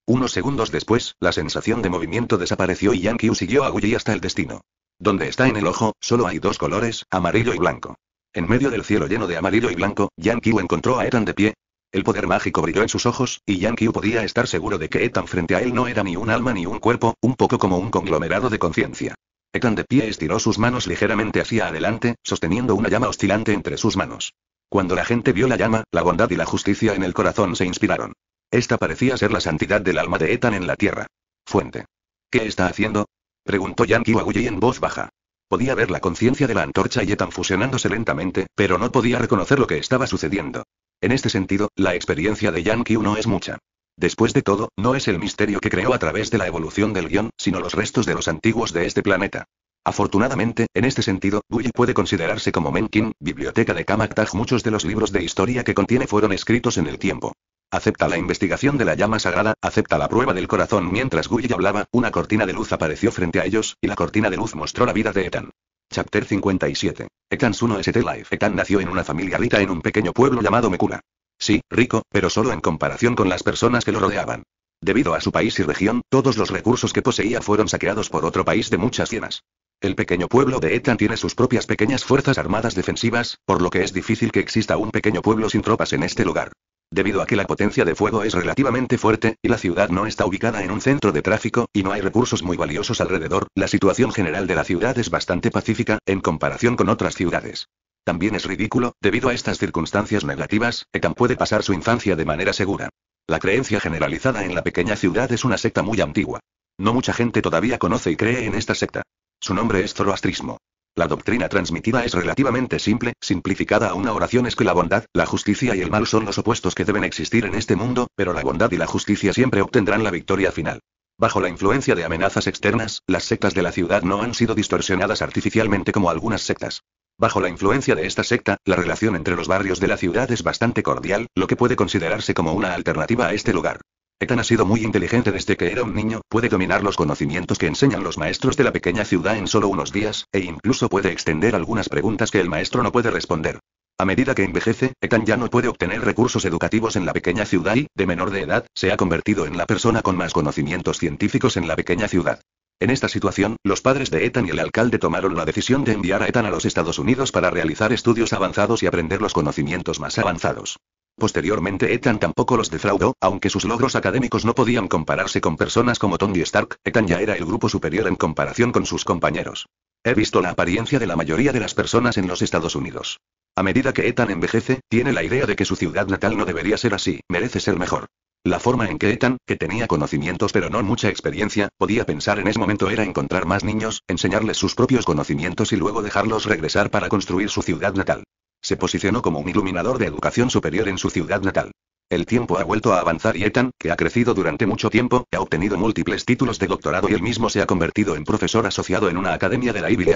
Unos segundos después, la sensación de movimiento desapareció y Yankee siguió a gully hasta el destino. Donde está en el ojo, solo hay dos colores, amarillo y blanco. En medio del cielo lleno de amarillo y blanco, Yankee encontró a Ethan de pie. El poder mágico brilló en sus ojos, y Yankee podía estar seguro de que Ethan frente a él no era ni un alma ni un cuerpo, un poco como un conglomerado de conciencia. Ethan de pie estiró sus manos ligeramente hacia adelante, sosteniendo una llama oscilante entre sus manos. Cuando la gente vio la llama, la bondad y la justicia en el corazón se inspiraron. Esta parecía ser la santidad del alma de Etan en la tierra. Fuente. ¿Qué está haciendo? preguntó Yankee Kiwaguchi en voz baja. Podía ver la conciencia de la antorcha y Etan fusionándose lentamente, pero no podía reconocer lo que estaba sucediendo. En este sentido, la experiencia de Yankee no es mucha. Después de todo, no es el misterio que creó a través de la evolución del guión, sino los restos de los antiguos de este planeta. Afortunadamente, en este sentido, Guyi puede considerarse como Menkin, biblioteca de Kamaktaj. Muchos de los libros de historia que contiene fueron escritos en el tiempo. Acepta la investigación de la llama sagrada, acepta la prueba del corazón. Mientras Guy hablaba, una cortina de luz apareció frente a ellos, y la cortina de luz mostró la vida de Ethan. Chapter 57. Ethan 1 ST Life. Ethan nació en una familia rica en un pequeño pueblo llamado Mekuna. Sí, rico, pero solo en comparación con las personas que lo rodeaban. Debido a su país y región, todos los recursos que poseía fueron saqueados por otro país de muchas cienas. El pequeño pueblo de Etan tiene sus propias pequeñas fuerzas armadas defensivas, por lo que es difícil que exista un pequeño pueblo sin tropas en este lugar. Debido a que la potencia de fuego es relativamente fuerte, y la ciudad no está ubicada en un centro de tráfico, y no hay recursos muy valiosos alrededor, la situación general de la ciudad es bastante pacífica, en comparación con otras ciudades. También es ridículo, debido a estas circunstancias negativas, Ekan puede pasar su infancia de manera segura. La creencia generalizada en la pequeña ciudad es una secta muy antigua. No mucha gente todavía conoce y cree en esta secta. Su nombre es zoroastrismo. La doctrina transmitida es relativamente simple, simplificada a una oración es que la bondad, la justicia y el mal son los opuestos que deben existir en este mundo, pero la bondad y la justicia siempre obtendrán la victoria final. Bajo la influencia de amenazas externas, las sectas de la ciudad no han sido distorsionadas artificialmente como algunas sectas. Bajo la influencia de esta secta, la relación entre los barrios de la ciudad es bastante cordial, lo que puede considerarse como una alternativa a este lugar. Ethan ha sido muy inteligente desde que era un niño, puede dominar los conocimientos que enseñan los maestros de la pequeña ciudad en solo unos días, e incluso puede extender algunas preguntas que el maestro no puede responder. A medida que envejece, Ethan ya no puede obtener recursos educativos en la pequeña ciudad y, de menor de edad, se ha convertido en la persona con más conocimientos científicos en la pequeña ciudad. En esta situación, los padres de Ethan y el alcalde tomaron la decisión de enviar a Ethan a los Estados Unidos para realizar estudios avanzados y aprender los conocimientos más avanzados. Posteriormente Ethan tampoco los defraudó, aunque sus logros académicos no podían compararse con personas como Tony Stark, Ethan ya era el grupo superior en comparación con sus compañeros. He visto la apariencia de la mayoría de las personas en los Estados Unidos. A medida que Ethan envejece, tiene la idea de que su ciudad natal no debería ser así, merece ser mejor. La forma en que Ethan, que tenía conocimientos pero no mucha experiencia, podía pensar en ese momento era encontrar más niños, enseñarles sus propios conocimientos y luego dejarlos regresar para construir su ciudad natal. Se posicionó como un iluminador de educación superior en su ciudad natal. El tiempo ha vuelto a avanzar y Ethan, que ha crecido durante mucho tiempo, ha obtenido múltiples títulos de doctorado y él mismo se ha convertido en profesor asociado en una academia de la Ivy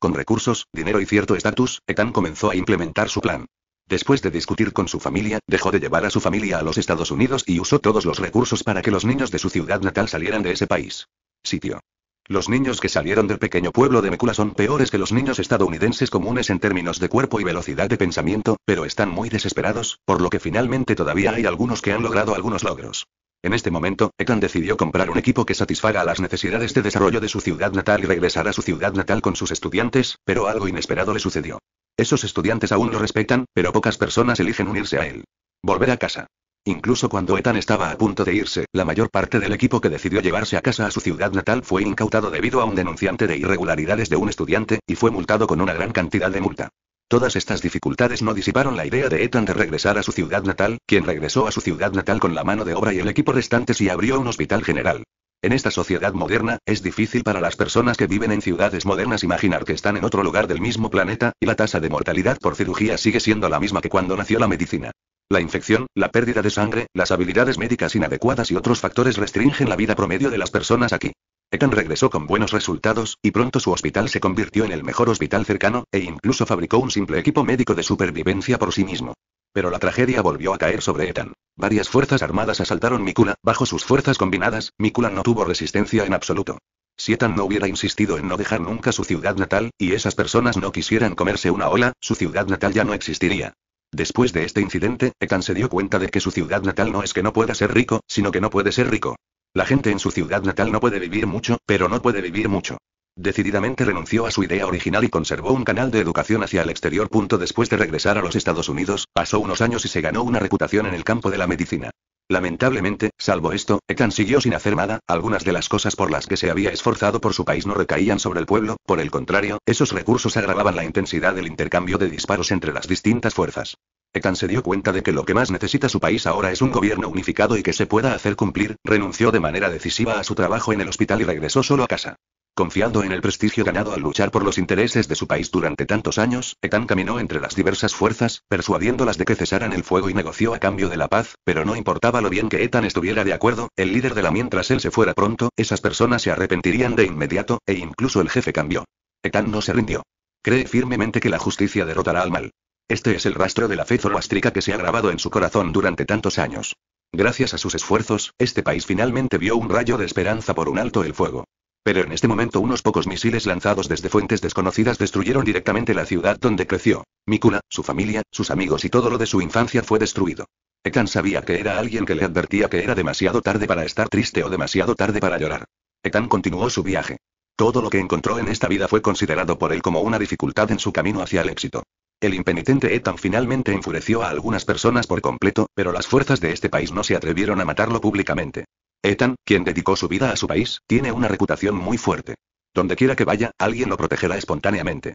Con recursos, dinero y cierto estatus, Ethan comenzó a implementar su plan. Después de discutir con su familia, dejó de llevar a su familia a los Estados Unidos y usó todos los recursos para que los niños de su ciudad natal salieran de ese país. Sitio. Los niños que salieron del pequeño pueblo de Mecula son peores que los niños estadounidenses comunes en términos de cuerpo y velocidad de pensamiento, pero están muy desesperados, por lo que finalmente todavía hay algunos que han logrado algunos logros. En este momento, Ethan decidió comprar un equipo que satisfaga las necesidades de desarrollo de su ciudad natal y regresar a su ciudad natal con sus estudiantes, pero algo inesperado le sucedió. Esos estudiantes aún lo respetan, pero pocas personas eligen unirse a él. Volver a casa. Incluso cuando Ethan estaba a punto de irse, la mayor parte del equipo que decidió llevarse a casa a su ciudad natal fue incautado debido a un denunciante de irregularidades de un estudiante, y fue multado con una gran cantidad de multa. Todas estas dificultades no disiparon la idea de Ethan de regresar a su ciudad natal, quien regresó a su ciudad natal con la mano de obra y el equipo restantes y abrió un hospital general. En esta sociedad moderna, es difícil para las personas que viven en ciudades modernas imaginar que están en otro lugar del mismo planeta, y la tasa de mortalidad por cirugía sigue siendo la misma que cuando nació la medicina. La infección, la pérdida de sangre, las habilidades médicas inadecuadas y otros factores restringen la vida promedio de las personas aquí. Ethan regresó con buenos resultados, y pronto su hospital se convirtió en el mejor hospital cercano, e incluso fabricó un simple equipo médico de supervivencia por sí mismo. Pero la tragedia volvió a caer sobre Ethan. Varias fuerzas armadas asaltaron Mikula, bajo sus fuerzas combinadas, Mikula no tuvo resistencia en absoluto. Si Ethan no hubiera insistido en no dejar nunca su ciudad natal, y esas personas no quisieran comerse una ola, su ciudad natal ya no existiría. Después de este incidente, Ethan se dio cuenta de que su ciudad natal no es que no pueda ser rico, sino que no puede ser rico. La gente en su ciudad natal no puede vivir mucho, pero no puede vivir mucho. Decididamente renunció a su idea original y conservó un canal de educación hacia el exterior. punto Después de regresar a los Estados Unidos, pasó unos años y se ganó una reputación en el campo de la medicina. Lamentablemente, salvo esto, Ekan siguió sin hacer nada, algunas de las cosas por las que se había esforzado por su país no recaían sobre el pueblo, por el contrario, esos recursos agravaban la intensidad del intercambio de disparos entre las distintas fuerzas. Ekan se dio cuenta de que lo que más necesita su país ahora es un gobierno unificado y que se pueda hacer cumplir, renunció de manera decisiva a su trabajo en el hospital y regresó solo a casa. Confiando en el prestigio ganado al luchar por los intereses de su país durante tantos años, Etan caminó entre las diversas fuerzas, persuadiéndolas de que cesaran el fuego y negoció a cambio de la paz, pero no importaba lo bien que Etan estuviera de acuerdo, el líder de la mientras él se fuera pronto, esas personas se arrepentirían de inmediato, e incluso el jefe cambió. Etan no se rindió. Cree firmemente que la justicia derrotará al mal. Este es el rastro de la fe zoroástrica que se ha grabado en su corazón durante tantos años. Gracias a sus esfuerzos, este país finalmente vio un rayo de esperanza por un alto el fuego. Pero en este momento unos pocos misiles lanzados desde fuentes desconocidas destruyeron directamente la ciudad donde creció. Mikula, su familia, sus amigos y todo lo de su infancia fue destruido. Ekan sabía que era alguien que le advertía que era demasiado tarde para estar triste o demasiado tarde para llorar. Ekan continuó su viaje. Todo lo que encontró en esta vida fue considerado por él como una dificultad en su camino hacia el éxito. El impenitente Etan finalmente enfureció a algunas personas por completo, pero las fuerzas de este país no se atrevieron a matarlo públicamente. Ethan, quien dedicó su vida a su país, tiene una reputación muy fuerte. Donde quiera que vaya, alguien lo protegerá espontáneamente.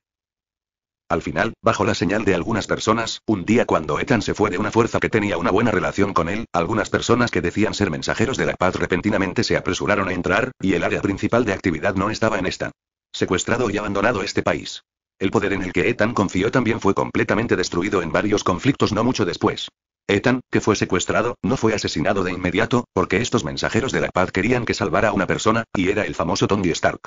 Al final, bajo la señal de algunas personas, un día cuando Ethan se fue de una fuerza que tenía una buena relación con él, algunas personas que decían ser mensajeros de la paz repentinamente se apresuraron a entrar, y el área principal de actividad no estaba en esta. Secuestrado y abandonado este país. El poder en el que Ethan confió también fue completamente destruido en varios conflictos no mucho después. Ethan, que fue secuestrado, no fue asesinado de inmediato, porque estos mensajeros de la paz querían que salvara a una persona, y era el famoso Tony Stark.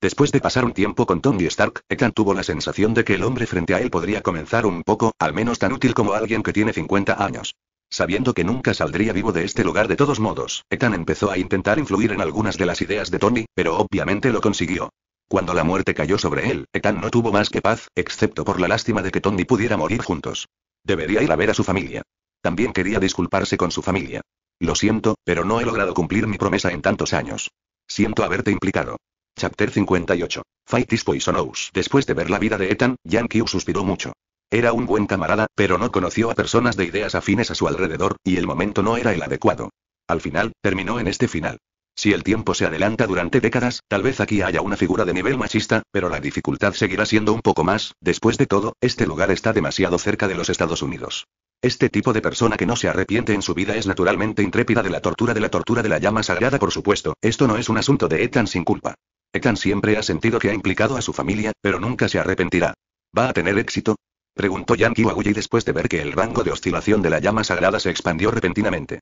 Después de pasar un tiempo con Tony Stark, Ethan tuvo la sensación de que el hombre frente a él podría comenzar un poco, al menos tan útil como alguien que tiene 50 años. Sabiendo que nunca saldría vivo de este lugar de todos modos, Ethan empezó a intentar influir en algunas de las ideas de Tony, pero obviamente lo consiguió. Cuando la muerte cayó sobre él, Ethan no tuvo más que paz, excepto por la lástima de que Tony pudiera morir juntos. Debería ir a ver a su familia. También quería disculparse con su familia. Lo siento, pero no he logrado cumplir mi promesa en tantos años. Siento haberte implicado. Chapter 58. Fight is poisonous. Después de ver la vida de Ethan, Yankee suspiró mucho. Era un buen camarada, pero no conoció a personas de ideas afines a su alrededor, y el momento no era el adecuado. Al final, terminó en este final. Si el tiempo se adelanta durante décadas, tal vez aquí haya una figura de nivel machista, pero la dificultad seguirá siendo un poco más, después de todo, este lugar está demasiado cerca de los Estados Unidos. Este tipo de persona que no se arrepiente en su vida es naturalmente intrépida de la tortura de la tortura de la llama sagrada por supuesto, esto no es un asunto de Ethan sin culpa. Ethan siempre ha sentido que ha implicado a su familia, pero nunca se arrepentirá. ¿Va a tener éxito? Preguntó Yankee Waguyi después de ver que el rango de oscilación de la llama sagrada se expandió repentinamente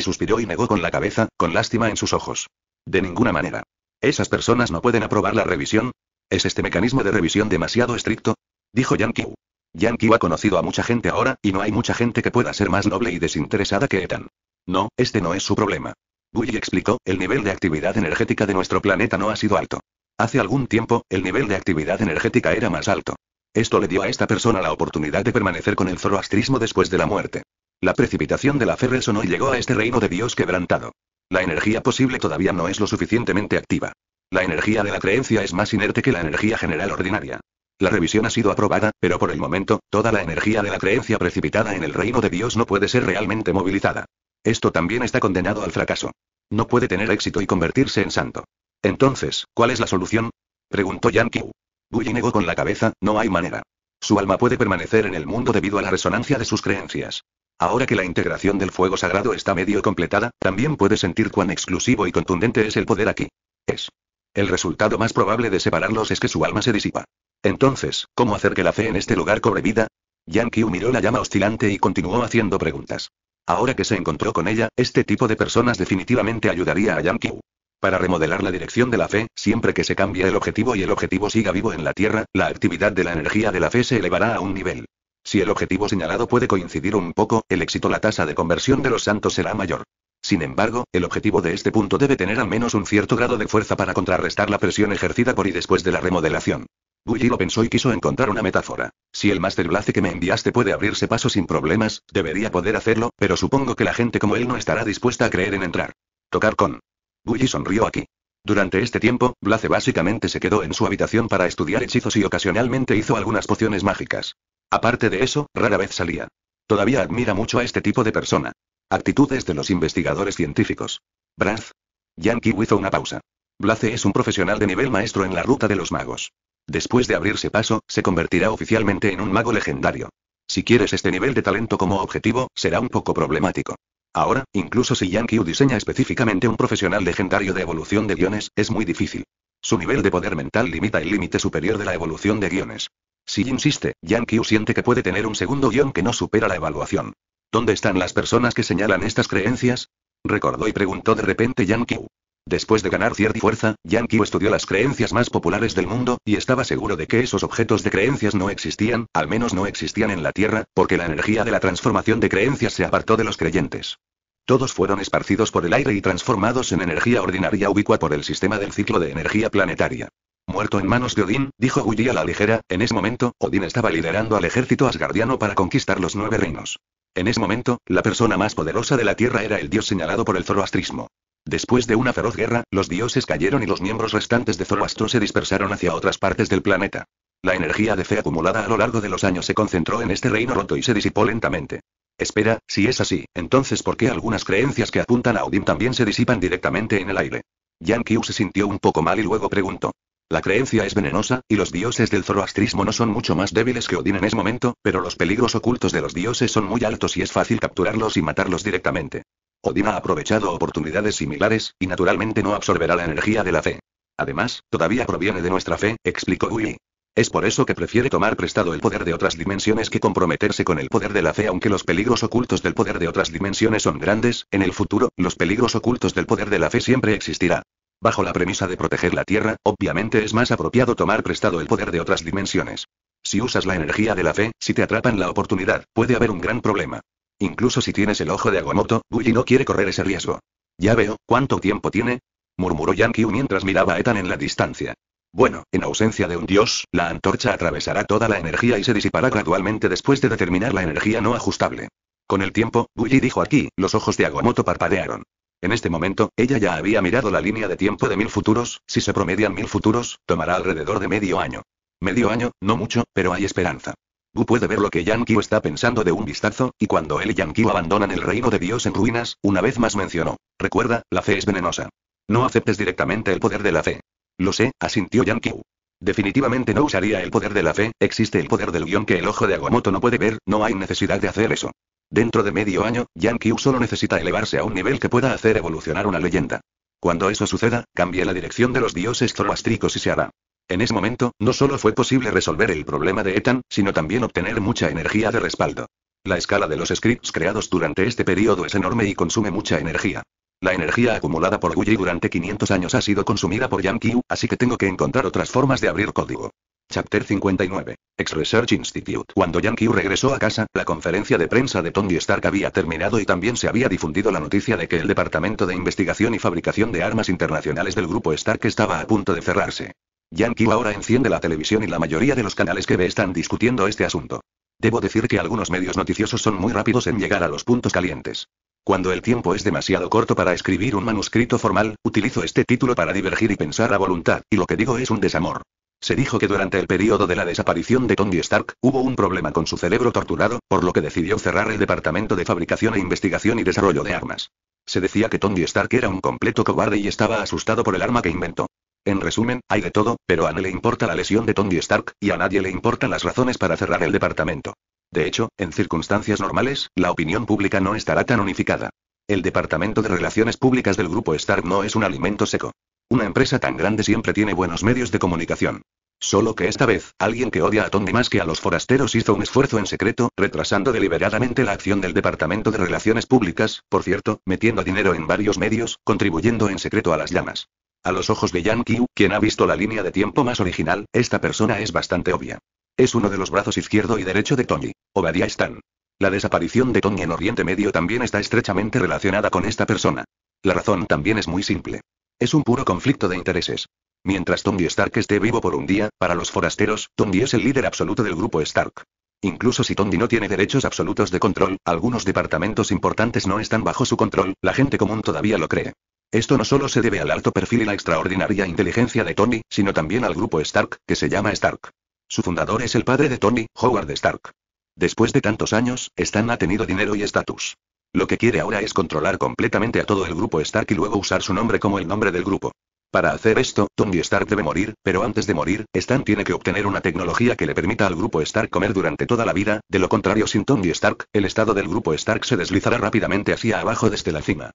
suspiró y negó con la cabeza, con lástima en sus ojos. De ninguna manera. Esas personas no pueden aprobar la revisión. ¿Es este mecanismo de revisión demasiado estricto? Dijo Yan Qiu. «Yan ha conocido a mucha gente ahora, y no hay mucha gente que pueda ser más noble y desinteresada que Ethan. No, este no es su problema. Willy explicó, el nivel de actividad energética de nuestro planeta no ha sido alto. Hace algún tiempo, el nivel de actividad energética era más alto. Esto le dio a esta persona la oportunidad de permanecer con el zoroastrismo después de la muerte. La precipitación de la fe resonó y llegó a este reino de Dios quebrantado. La energía posible todavía no es lo suficientemente activa. La energía de la creencia es más inerte que la energía general ordinaria. La revisión ha sido aprobada, pero por el momento, toda la energía de la creencia precipitada en el reino de Dios no puede ser realmente movilizada. Esto también está condenado al fracaso. No puede tener éxito y convertirse en santo. Entonces, ¿cuál es la solución? Preguntó Yan Qiu. negó con la cabeza, no hay manera. Su alma puede permanecer en el mundo debido a la resonancia de sus creencias. Ahora que la integración del fuego sagrado está medio completada, también puede sentir cuán exclusivo y contundente es el poder aquí. Es. El resultado más probable de separarlos es que su alma se disipa. Entonces, ¿cómo hacer que la fe en este lugar cobre vida? Yang Qiu miró la llama oscilante y continuó haciendo preguntas. Ahora que se encontró con ella, este tipo de personas definitivamente ayudaría a Yang Qiu. Para remodelar la dirección de la fe, siempre que se cambie el objetivo y el objetivo siga vivo en la Tierra, la actividad de la energía de la fe se elevará a un nivel. Si el objetivo señalado puede coincidir un poco, el éxito la tasa de conversión de los santos será mayor. Sin embargo, el objetivo de este punto debe tener al menos un cierto grado de fuerza para contrarrestar la presión ejercida por y después de la remodelación. Bully lo pensó y quiso encontrar una metáfora. Si el Master Blaze que me enviaste puede abrirse paso sin problemas, debería poder hacerlo, pero supongo que la gente como él no estará dispuesta a creer en entrar. Tocar con. Bully sonrió aquí. Durante este tiempo, Blaze básicamente se quedó en su habitación para estudiar hechizos y ocasionalmente hizo algunas pociones mágicas. Aparte de eso, rara vez salía. Todavía admira mucho a este tipo de persona. Actitudes de los investigadores científicos. Braz. Yankee hizo una pausa. Blaze es un profesional de nivel maestro en la ruta de los magos. Después de abrirse paso, se convertirá oficialmente en un mago legendario. Si quieres este nivel de talento como objetivo, será un poco problemático. Ahora, incluso si Yankee diseña específicamente un profesional legendario de evolución de guiones, es muy difícil. Su nivel de poder mental limita el límite superior de la evolución de guiones. Si insiste, Qiu siente que puede tener un segundo guión que no supera la evaluación. ¿Dónde están las personas que señalan estas creencias? Recordó y preguntó de repente Qiu. Después de ganar cierta fuerza, Qiu estudió las creencias más populares del mundo, y estaba seguro de que esos objetos de creencias no existían, al menos no existían en la Tierra, porque la energía de la transformación de creencias se apartó de los creyentes. Todos fueron esparcidos por el aire y transformados en energía ordinaria ubicua por el sistema del ciclo de energía planetaria. Muerto en manos de Odín, dijo Gulli a la ligera, en ese momento, Odín estaba liderando al ejército asgardiano para conquistar los nueve reinos. En ese momento, la persona más poderosa de la Tierra era el dios señalado por el zoroastrismo. Después de una feroz guerra, los dioses cayeron y los miembros restantes de Zoroastro se dispersaron hacia otras partes del planeta. La energía de fe acumulada a lo largo de los años se concentró en este reino roto y se disipó lentamente. Espera, si es así, entonces ¿por qué algunas creencias que apuntan a Odín también se disipan directamente en el aire? Yan se sintió un poco mal y luego preguntó. La creencia es venenosa, y los dioses del zoroastrismo no son mucho más débiles que Odín en ese momento, pero los peligros ocultos de los dioses son muy altos y es fácil capturarlos y matarlos directamente. Odín ha aprovechado oportunidades similares, y naturalmente no absorberá la energía de la fe. Además, todavía proviene de nuestra fe, explicó Willy. Es por eso que prefiere tomar prestado el poder de otras dimensiones que comprometerse con el poder de la fe, aunque los peligros ocultos del poder de otras dimensiones son grandes, en el futuro, los peligros ocultos del poder de la fe siempre existirá bajo la premisa de proteger la Tierra, obviamente es más apropiado tomar prestado el poder de otras dimensiones. Si usas la energía de la fe, si te atrapan la oportunidad, puede haber un gran problema. Incluso si tienes el ojo de Aguamoto, Gully no quiere correr ese riesgo. Ya veo, ¿cuánto tiempo tiene? murmuró Yankee mientras miraba a Ethan en la distancia. Bueno, en ausencia de un dios, la antorcha atravesará toda la energía y se disipará gradualmente después de determinar la energía no ajustable. Con el tiempo, Gully dijo aquí, los ojos de Aguamoto parpadearon. En este momento, ella ya había mirado la línea de tiempo de mil futuros, si se promedian mil futuros, tomará alrededor de medio año. Medio año, no mucho, pero hay esperanza. Gu puede ver lo que Yankee está pensando de un vistazo, y cuando él y Yankee abandonan el reino de Dios en ruinas, una vez más mencionó. Recuerda, la fe es venenosa. No aceptes directamente el poder de la fe. Lo sé, asintió Yankee. Definitivamente no usaría el poder de la fe, existe el poder del guión que el ojo de Aguamoto no puede ver, no hay necesidad de hacer eso. Dentro de medio año, Yang solo necesita elevarse a un nivel que pueda hacer evolucionar una leyenda. Cuando eso suceda, cambie la dirección de los dioses zoroastricos y se hará. En ese momento, no solo fue posible resolver el problema de Etan, sino también obtener mucha energía de respaldo. La escala de los scripts creados durante este periodo es enorme y consume mucha energía. La energía acumulada por Guyi durante 500 años ha sido consumida por Yang Qiu, así que tengo que encontrar otras formas de abrir código. Chapter 59. Ex Research Institute. Cuando Yang Qiu regresó a casa, la conferencia de prensa de Tony Stark había terminado y también se había difundido la noticia de que el Departamento de Investigación y Fabricación de Armas Internacionales del Grupo Stark estaba a punto de cerrarse. Yang Qiu ahora enciende la televisión y la mayoría de los canales que ve están discutiendo este asunto. Debo decir que algunos medios noticiosos son muy rápidos en llegar a los puntos calientes. Cuando el tiempo es demasiado corto para escribir un manuscrito formal, utilizo este título para divergir y pensar a voluntad, y lo que digo es un desamor. Se dijo que durante el periodo de la desaparición de Tony Stark, hubo un problema con su cerebro torturado, por lo que decidió cerrar el departamento de fabricación e investigación y desarrollo de armas. Se decía que Tony Stark era un completo cobarde y estaba asustado por el arma que inventó. En resumen, hay de todo, pero a nadie le importa la lesión de Tony Stark, y a nadie le importan las razones para cerrar el departamento. De hecho, en circunstancias normales, la opinión pública no estará tan unificada. El Departamento de Relaciones Públicas del Grupo Stark no es un alimento seco. Una empresa tan grande siempre tiene buenos medios de comunicación. Solo que esta vez, alguien que odia a Tony más que a los forasteros hizo un esfuerzo en secreto, retrasando deliberadamente la acción del Departamento de Relaciones Públicas, por cierto, metiendo dinero en varios medios, contribuyendo en secreto a las llamas. A los ojos de Yang Qiu, quien ha visto la línea de tiempo más original, esta persona es bastante obvia. Es uno de los brazos izquierdo y derecho de Tony. Obadiah Stan. La desaparición de Tony en Oriente Medio también está estrechamente relacionada con esta persona. La razón también es muy simple. Es un puro conflicto de intereses. Mientras Tony Stark esté vivo por un día, para los forasteros, Tony es el líder absoluto del grupo Stark. Incluso si Tony no tiene derechos absolutos de control, algunos departamentos importantes no están bajo su control, la gente común todavía lo cree. Esto no solo se debe al alto perfil y la extraordinaria inteligencia de Tony, sino también al grupo Stark, que se llama Stark. Su fundador es el padre de Tony, Howard Stark. Después de tantos años, Stan ha tenido dinero y estatus. Lo que quiere ahora es controlar completamente a todo el grupo Stark y luego usar su nombre como el nombre del grupo. Para hacer esto, Tony Stark debe morir, pero antes de morir, Stan tiene que obtener una tecnología que le permita al grupo Stark comer durante toda la vida, de lo contrario sin Tony Stark, el estado del grupo Stark se deslizará rápidamente hacia abajo desde la cima.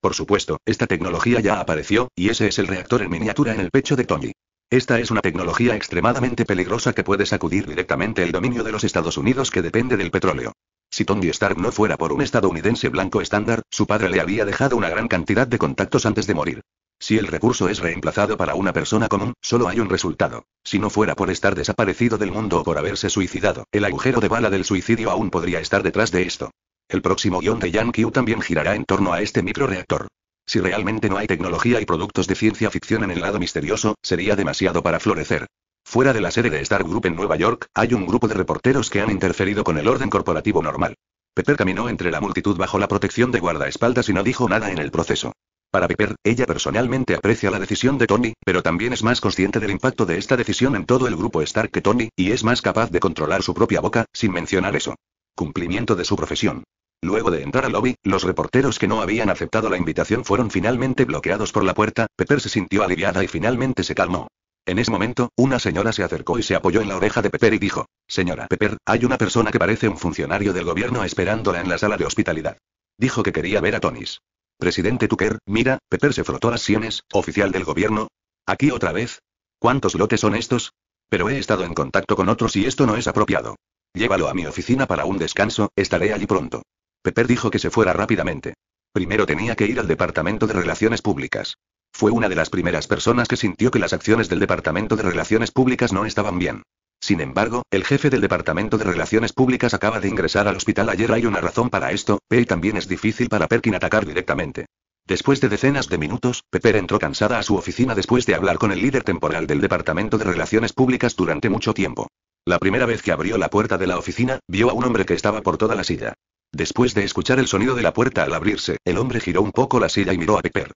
Por supuesto, esta tecnología ya apareció, y ese es el reactor en miniatura en el pecho de Tony. Esta es una tecnología extremadamente peligrosa que puede sacudir directamente el dominio de los Estados Unidos que depende del petróleo. Si Tony Stark no fuera por un estadounidense blanco estándar, su padre le había dejado una gran cantidad de contactos antes de morir. Si el recurso es reemplazado para una persona común, solo hay un resultado. Si no fuera por estar desaparecido del mundo o por haberse suicidado, el agujero de bala del suicidio aún podría estar detrás de esto. El próximo guión de Yankee también girará en torno a este microreactor. Si realmente no hay tecnología y productos de ciencia ficción en el lado misterioso, sería demasiado para florecer. Fuera de la sede de Star Group en Nueva York, hay un grupo de reporteros que han interferido con el orden corporativo normal. Pepper caminó entre la multitud bajo la protección de guardaespaldas y no dijo nada en el proceso. Para Pepper, ella personalmente aprecia la decisión de Tony, pero también es más consciente del impacto de esta decisión en todo el grupo Stark que Tony, y es más capaz de controlar su propia boca, sin mencionar eso. Cumplimiento de su profesión. Luego de entrar al lobby, los reporteros que no habían aceptado la invitación fueron finalmente bloqueados por la puerta, Pepper se sintió aliviada y finalmente se calmó. En ese momento, una señora se acercó y se apoyó en la oreja de Pepper y dijo, Señora Pepper, hay una persona que parece un funcionario del gobierno esperándola en la sala de hospitalidad. Dijo que quería ver a Tonis. Presidente Tucker, mira, Pepper se frotó las sienes, oficial del gobierno. Aquí otra vez. ¿Cuántos lotes son estos? Pero he estado en contacto con otros y esto no es apropiado. Llévalo a mi oficina para un descanso, estaré allí pronto. Pepper dijo que se fuera rápidamente. Primero tenía que ir al Departamento de Relaciones Públicas. Fue una de las primeras personas que sintió que las acciones del Departamento de Relaciones Públicas no estaban bien. Sin embargo, el jefe del Departamento de Relaciones Públicas acaba de ingresar al hospital ayer. Hay una razón para esto, Pey también es difícil para Perkin atacar directamente. Después de decenas de minutos, Pepper entró cansada a su oficina después de hablar con el líder temporal del Departamento de Relaciones Públicas durante mucho tiempo. La primera vez que abrió la puerta de la oficina, vio a un hombre que estaba por toda la silla. Después de escuchar el sonido de la puerta al abrirse, el hombre giró un poco la silla y miró a Pepper.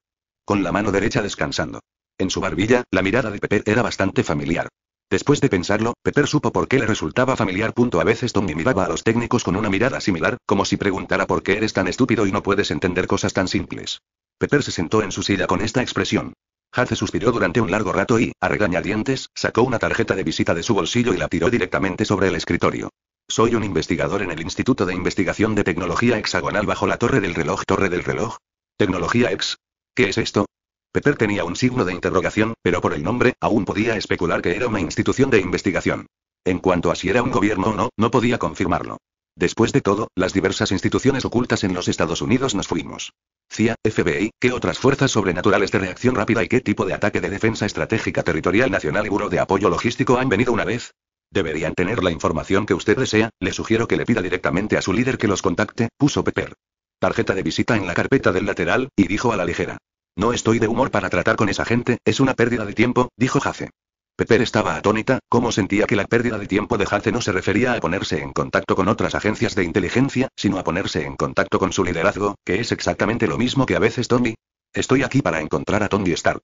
Con la mano derecha descansando. En su barbilla, la mirada de Pepper era bastante familiar. Después de pensarlo, Pepper supo por qué le resultaba familiar. a veces Tommy miraba a los técnicos con una mirada similar, como si preguntara por qué eres tan estúpido y no puedes entender cosas tan simples. Pepper se sentó en su silla con esta expresión. Hart suspiró durante un largo rato y, a regañadientes, sacó una tarjeta de visita de su bolsillo y la tiró directamente sobre el escritorio. Soy un investigador en el Instituto de Investigación de Tecnología Hexagonal bajo la Torre del Reloj. Torre del Reloj. Tecnología Hex. ¿Qué es esto? Peter tenía un signo de interrogación, pero por el nombre, aún podía especular que era una institución de investigación. En cuanto a si era un gobierno o no, no podía confirmarlo. Después de todo, las diversas instituciones ocultas en los Estados Unidos nos fuimos. CIA, FBI, ¿qué otras fuerzas sobrenaturales de reacción rápida y qué tipo de ataque de defensa estratégica territorial nacional y buro de apoyo logístico han venido una vez? Deberían tener la información que usted desea, le sugiero que le pida directamente a su líder que los contacte, puso Pepper. Tarjeta de visita en la carpeta del lateral, y dijo a la ligera. No estoy de humor para tratar con esa gente, es una pérdida de tiempo, dijo Jace. Pepper estaba atónita, como sentía que la pérdida de tiempo de Hace no se refería a ponerse en contacto con otras agencias de inteligencia, sino a ponerse en contacto con su liderazgo, que es exactamente lo mismo que a veces Tommy. Estoy aquí para encontrar a Tommy Stark.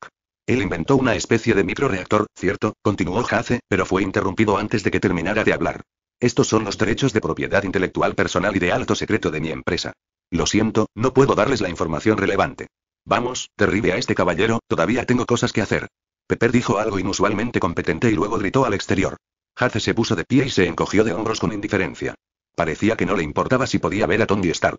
Él inventó una especie de microreactor, cierto, continuó Hace, pero fue interrumpido antes de que terminara de hablar. Estos son los derechos de propiedad intelectual personal y de alto secreto de mi empresa. Lo siento, no puedo darles la información relevante. Vamos, derribe a este caballero, todavía tengo cosas que hacer. Pepper dijo algo inusualmente competente y luego gritó al exterior. Hace se puso de pie y se encogió de hombros con indiferencia. Parecía que no le importaba si podía ver a Tony Stark.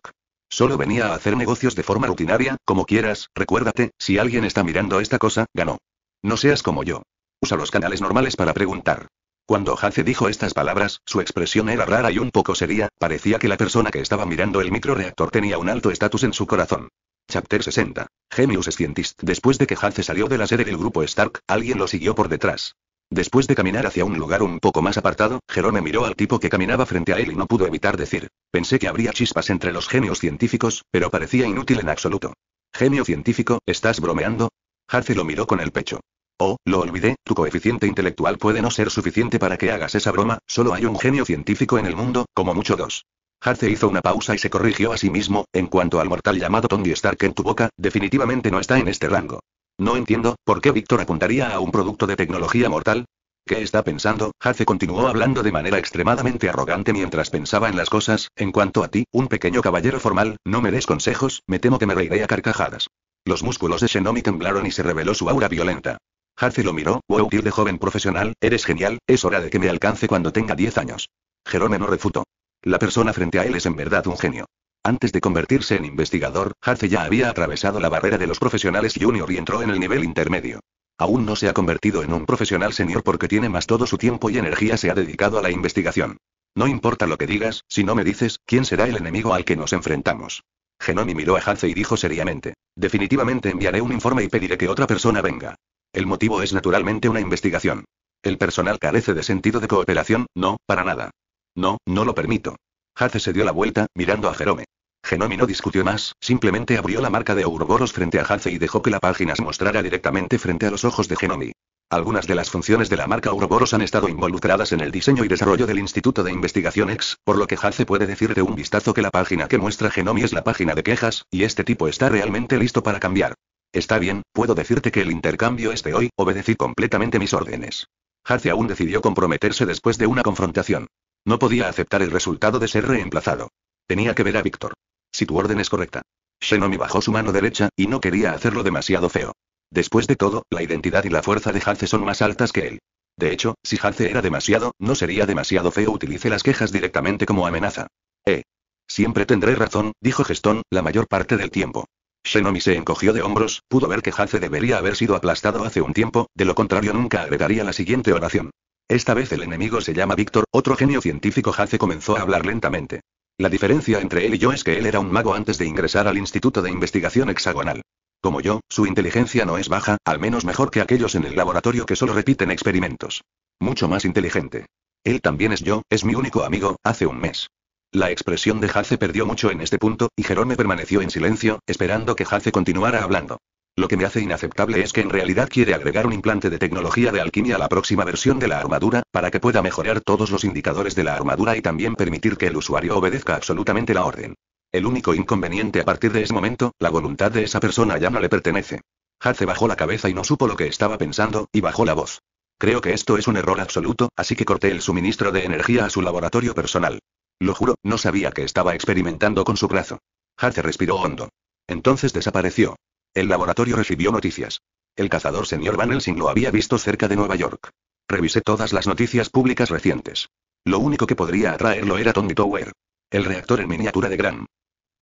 Solo venía a hacer negocios de forma rutinaria, como quieras, recuérdate, si alguien está mirando esta cosa, ganó. No seas como yo. Usa los canales normales para preguntar. Cuando Hace dijo estas palabras, su expresión era rara y un poco seria, parecía que la persona que estaba mirando el microreactor tenía un alto estatus en su corazón. Chapter 60. Gemius Scientist. Después de que Hace salió de la sede del grupo Stark, alguien lo siguió por detrás. Después de caminar hacia un lugar un poco más apartado, Jerome miró al tipo que caminaba frente a él y no pudo evitar decir, pensé que habría chispas entre los genios científicos, pero parecía inútil en absoluto. Genio científico, ¿estás bromeando? Harce lo miró con el pecho. Oh, lo olvidé, tu coeficiente intelectual puede no ser suficiente para que hagas esa broma, solo hay un genio científico en el mundo, como mucho dos. Harce hizo una pausa y se corrigió a sí mismo, en cuanto al mortal llamado Tony Stark en tu boca, definitivamente no está en este rango. No entiendo, ¿por qué Víctor apuntaría a un producto de tecnología mortal? ¿Qué está pensando? Hace continuó hablando de manera extremadamente arrogante mientras pensaba en las cosas. En cuanto a ti, un pequeño caballero formal, no me des consejos, me temo que me reiré a carcajadas. Los músculos de Shenomi temblaron y se reveló su aura violenta. Hace lo miró, wow, de joven profesional, eres genial, es hora de que me alcance cuando tenga 10 años. Jerome no refutó. La persona frente a él es en verdad un genio. Antes de convertirse en investigador, Harce ya había atravesado la barrera de los profesionales junior y entró en el nivel intermedio. Aún no se ha convertido en un profesional senior porque tiene más todo su tiempo y energía se ha dedicado a la investigación. No importa lo que digas, si no me dices, ¿quién será el enemigo al que nos enfrentamos? Genomi miró a Harce y dijo seriamente. Definitivamente enviaré un informe y pediré que otra persona venga. El motivo es naturalmente una investigación. El personal carece de sentido de cooperación, no, para nada. No, no lo permito. Hace se dio la vuelta, mirando a Jerome. Genomi no discutió más, simplemente abrió la marca de Ouroboros frente a Hace y dejó que la página se mostrara directamente frente a los ojos de Genomi. Algunas de las funciones de la marca Ouroboros han estado involucradas en el diseño y desarrollo del Instituto de Investigación X, por lo que Hace puede decir de un vistazo que la página que muestra Genomi es la página de quejas, y este tipo está realmente listo para cambiar. Está bien, puedo decirte que el intercambio es de hoy, obedecí completamente mis órdenes. Hace aún decidió comprometerse después de una confrontación. No podía aceptar el resultado de ser reemplazado. Tenía que ver a Víctor. Si tu orden es correcta. Shenomi bajó su mano derecha, y no quería hacerlo demasiado feo. Después de todo, la identidad y la fuerza de Halse son más altas que él. De hecho, si Halse era demasiado, no sería demasiado feo utilice las quejas directamente como amenaza. Eh. Siempre tendré razón, dijo Gestón, la mayor parte del tiempo. Shenomi se encogió de hombros, pudo ver que Halse debería haber sido aplastado hace un tiempo, de lo contrario nunca agregaría la siguiente oración. Esta vez el enemigo se llama Víctor, otro genio científico Hace comenzó a hablar lentamente. La diferencia entre él y yo es que él era un mago antes de ingresar al Instituto de Investigación Hexagonal. Como yo, su inteligencia no es baja, al menos mejor que aquellos en el laboratorio que solo repiten experimentos. Mucho más inteligente. Él también es yo, es mi único amigo, hace un mes. La expresión de Hace perdió mucho en este punto, y Jerome permaneció en silencio, esperando que Hace continuara hablando. Lo que me hace inaceptable es que en realidad quiere agregar un implante de tecnología de alquimia a la próxima versión de la armadura, para que pueda mejorar todos los indicadores de la armadura y también permitir que el usuario obedezca absolutamente la orden. El único inconveniente a partir de ese momento, la voluntad de esa persona ya no le pertenece. Hace bajó la cabeza y no supo lo que estaba pensando, y bajó la voz. Creo que esto es un error absoluto, así que corté el suministro de energía a su laboratorio personal. Lo juro, no sabía que estaba experimentando con su brazo. Harce respiró hondo. Entonces desapareció. El laboratorio recibió noticias. El cazador señor Van Helsing lo había visto cerca de Nueva York. Revisé todas las noticias públicas recientes. Lo único que podría atraerlo era Tony Tower. El reactor en miniatura de Gran.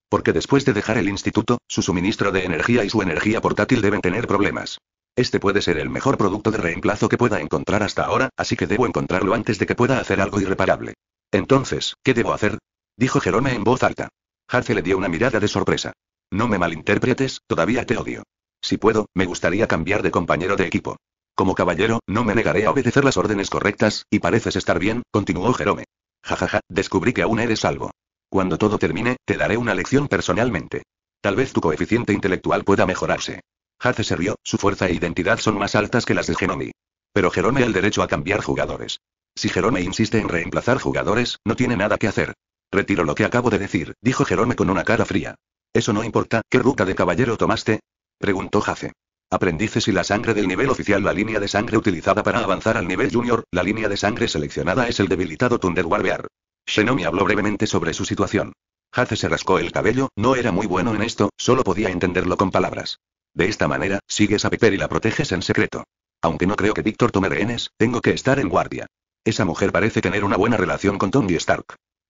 Porque después de dejar el instituto, su suministro de energía y su energía portátil deben tener problemas. Este puede ser el mejor producto de reemplazo que pueda encontrar hasta ahora, así que debo encontrarlo antes de que pueda hacer algo irreparable. Entonces, ¿qué debo hacer? Dijo Jerome en voz alta. Hace le dio una mirada de sorpresa. No me malinterpretes, todavía te odio. Si puedo, me gustaría cambiar de compañero de equipo. Como caballero, no me negaré a obedecer las órdenes correctas, y pareces estar bien, continuó Jerome. Jajaja, descubrí que aún eres salvo. Cuando todo termine, te daré una lección personalmente. Tal vez tu coeficiente intelectual pueda mejorarse. Hace se rió, su fuerza e identidad son más altas que las de Genomi. Pero Jerome el derecho a cambiar jugadores. Si Jerome insiste en reemplazar jugadores, no tiene nada que hacer. Retiro lo que acabo de decir, dijo Jerome con una cara fría. Eso no importa, ¿qué ruta de caballero tomaste? Preguntó Jace. Aprendices y la sangre del nivel oficial La línea de sangre utilizada para avanzar al nivel junior, la línea de sangre seleccionada es el debilitado Thunder Warbear. Shenomi habló brevemente sobre su situación. Hace se rascó el cabello, no era muy bueno en esto, solo podía entenderlo con palabras. De esta manera, sigues a Pepper y la proteges en secreto. Aunque no creo que Víctor tome rehenes, tengo que estar en guardia. Esa mujer parece tener una buena relación con Tony Stark.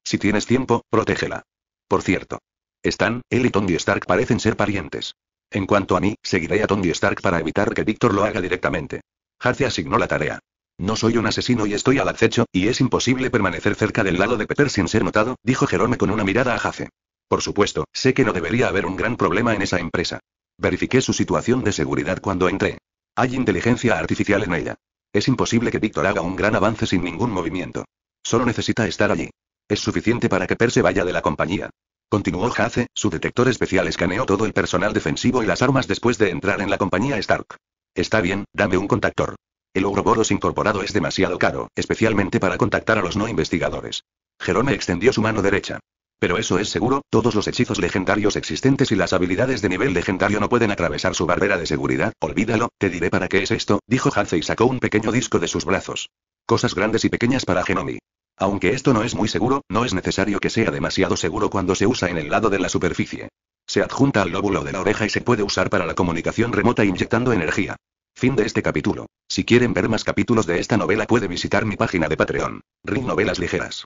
Si tienes tiempo, protégela. Por cierto. Están. él y Tony Stark parecen ser parientes. En cuanto a mí, seguiré a Tony Stark para evitar que Víctor lo haga directamente. Harce asignó la tarea. No soy un asesino y estoy al acecho, y es imposible permanecer cerca del lado de Pepper sin ser notado, dijo Jerome con una mirada a Jace. Por supuesto, sé que no debería haber un gran problema en esa empresa. Verifiqué su situación de seguridad cuando entré. Hay inteligencia artificial en ella. Es imposible que Víctor haga un gran avance sin ningún movimiento. Solo necesita estar allí. Es suficiente para que Per se vaya de la compañía. Continuó Hace, su detector especial escaneó todo el personal defensivo y las armas después de entrar en la compañía Stark. Está bien, dame un contactor. El Ouroboros incorporado es demasiado caro, especialmente para contactar a los no investigadores. Jerome extendió su mano derecha. Pero eso es seguro, todos los hechizos legendarios existentes y las habilidades de nivel legendario no pueden atravesar su barrera de seguridad, olvídalo, te diré para qué es esto, dijo Hace y sacó un pequeño disco de sus brazos. Cosas grandes y pequeñas para Genomi. Aunque esto no es muy seguro, no es necesario que sea demasiado seguro cuando se usa en el lado de la superficie. Se adjunta al lóbulo de la oreja y se puede usar para la comunicación remota inyectando energía. Fin de este capítulo. Si quieren ver más capítulos de esta novela puede visitar mi página de Patreon. Ring Novelas Ligeras.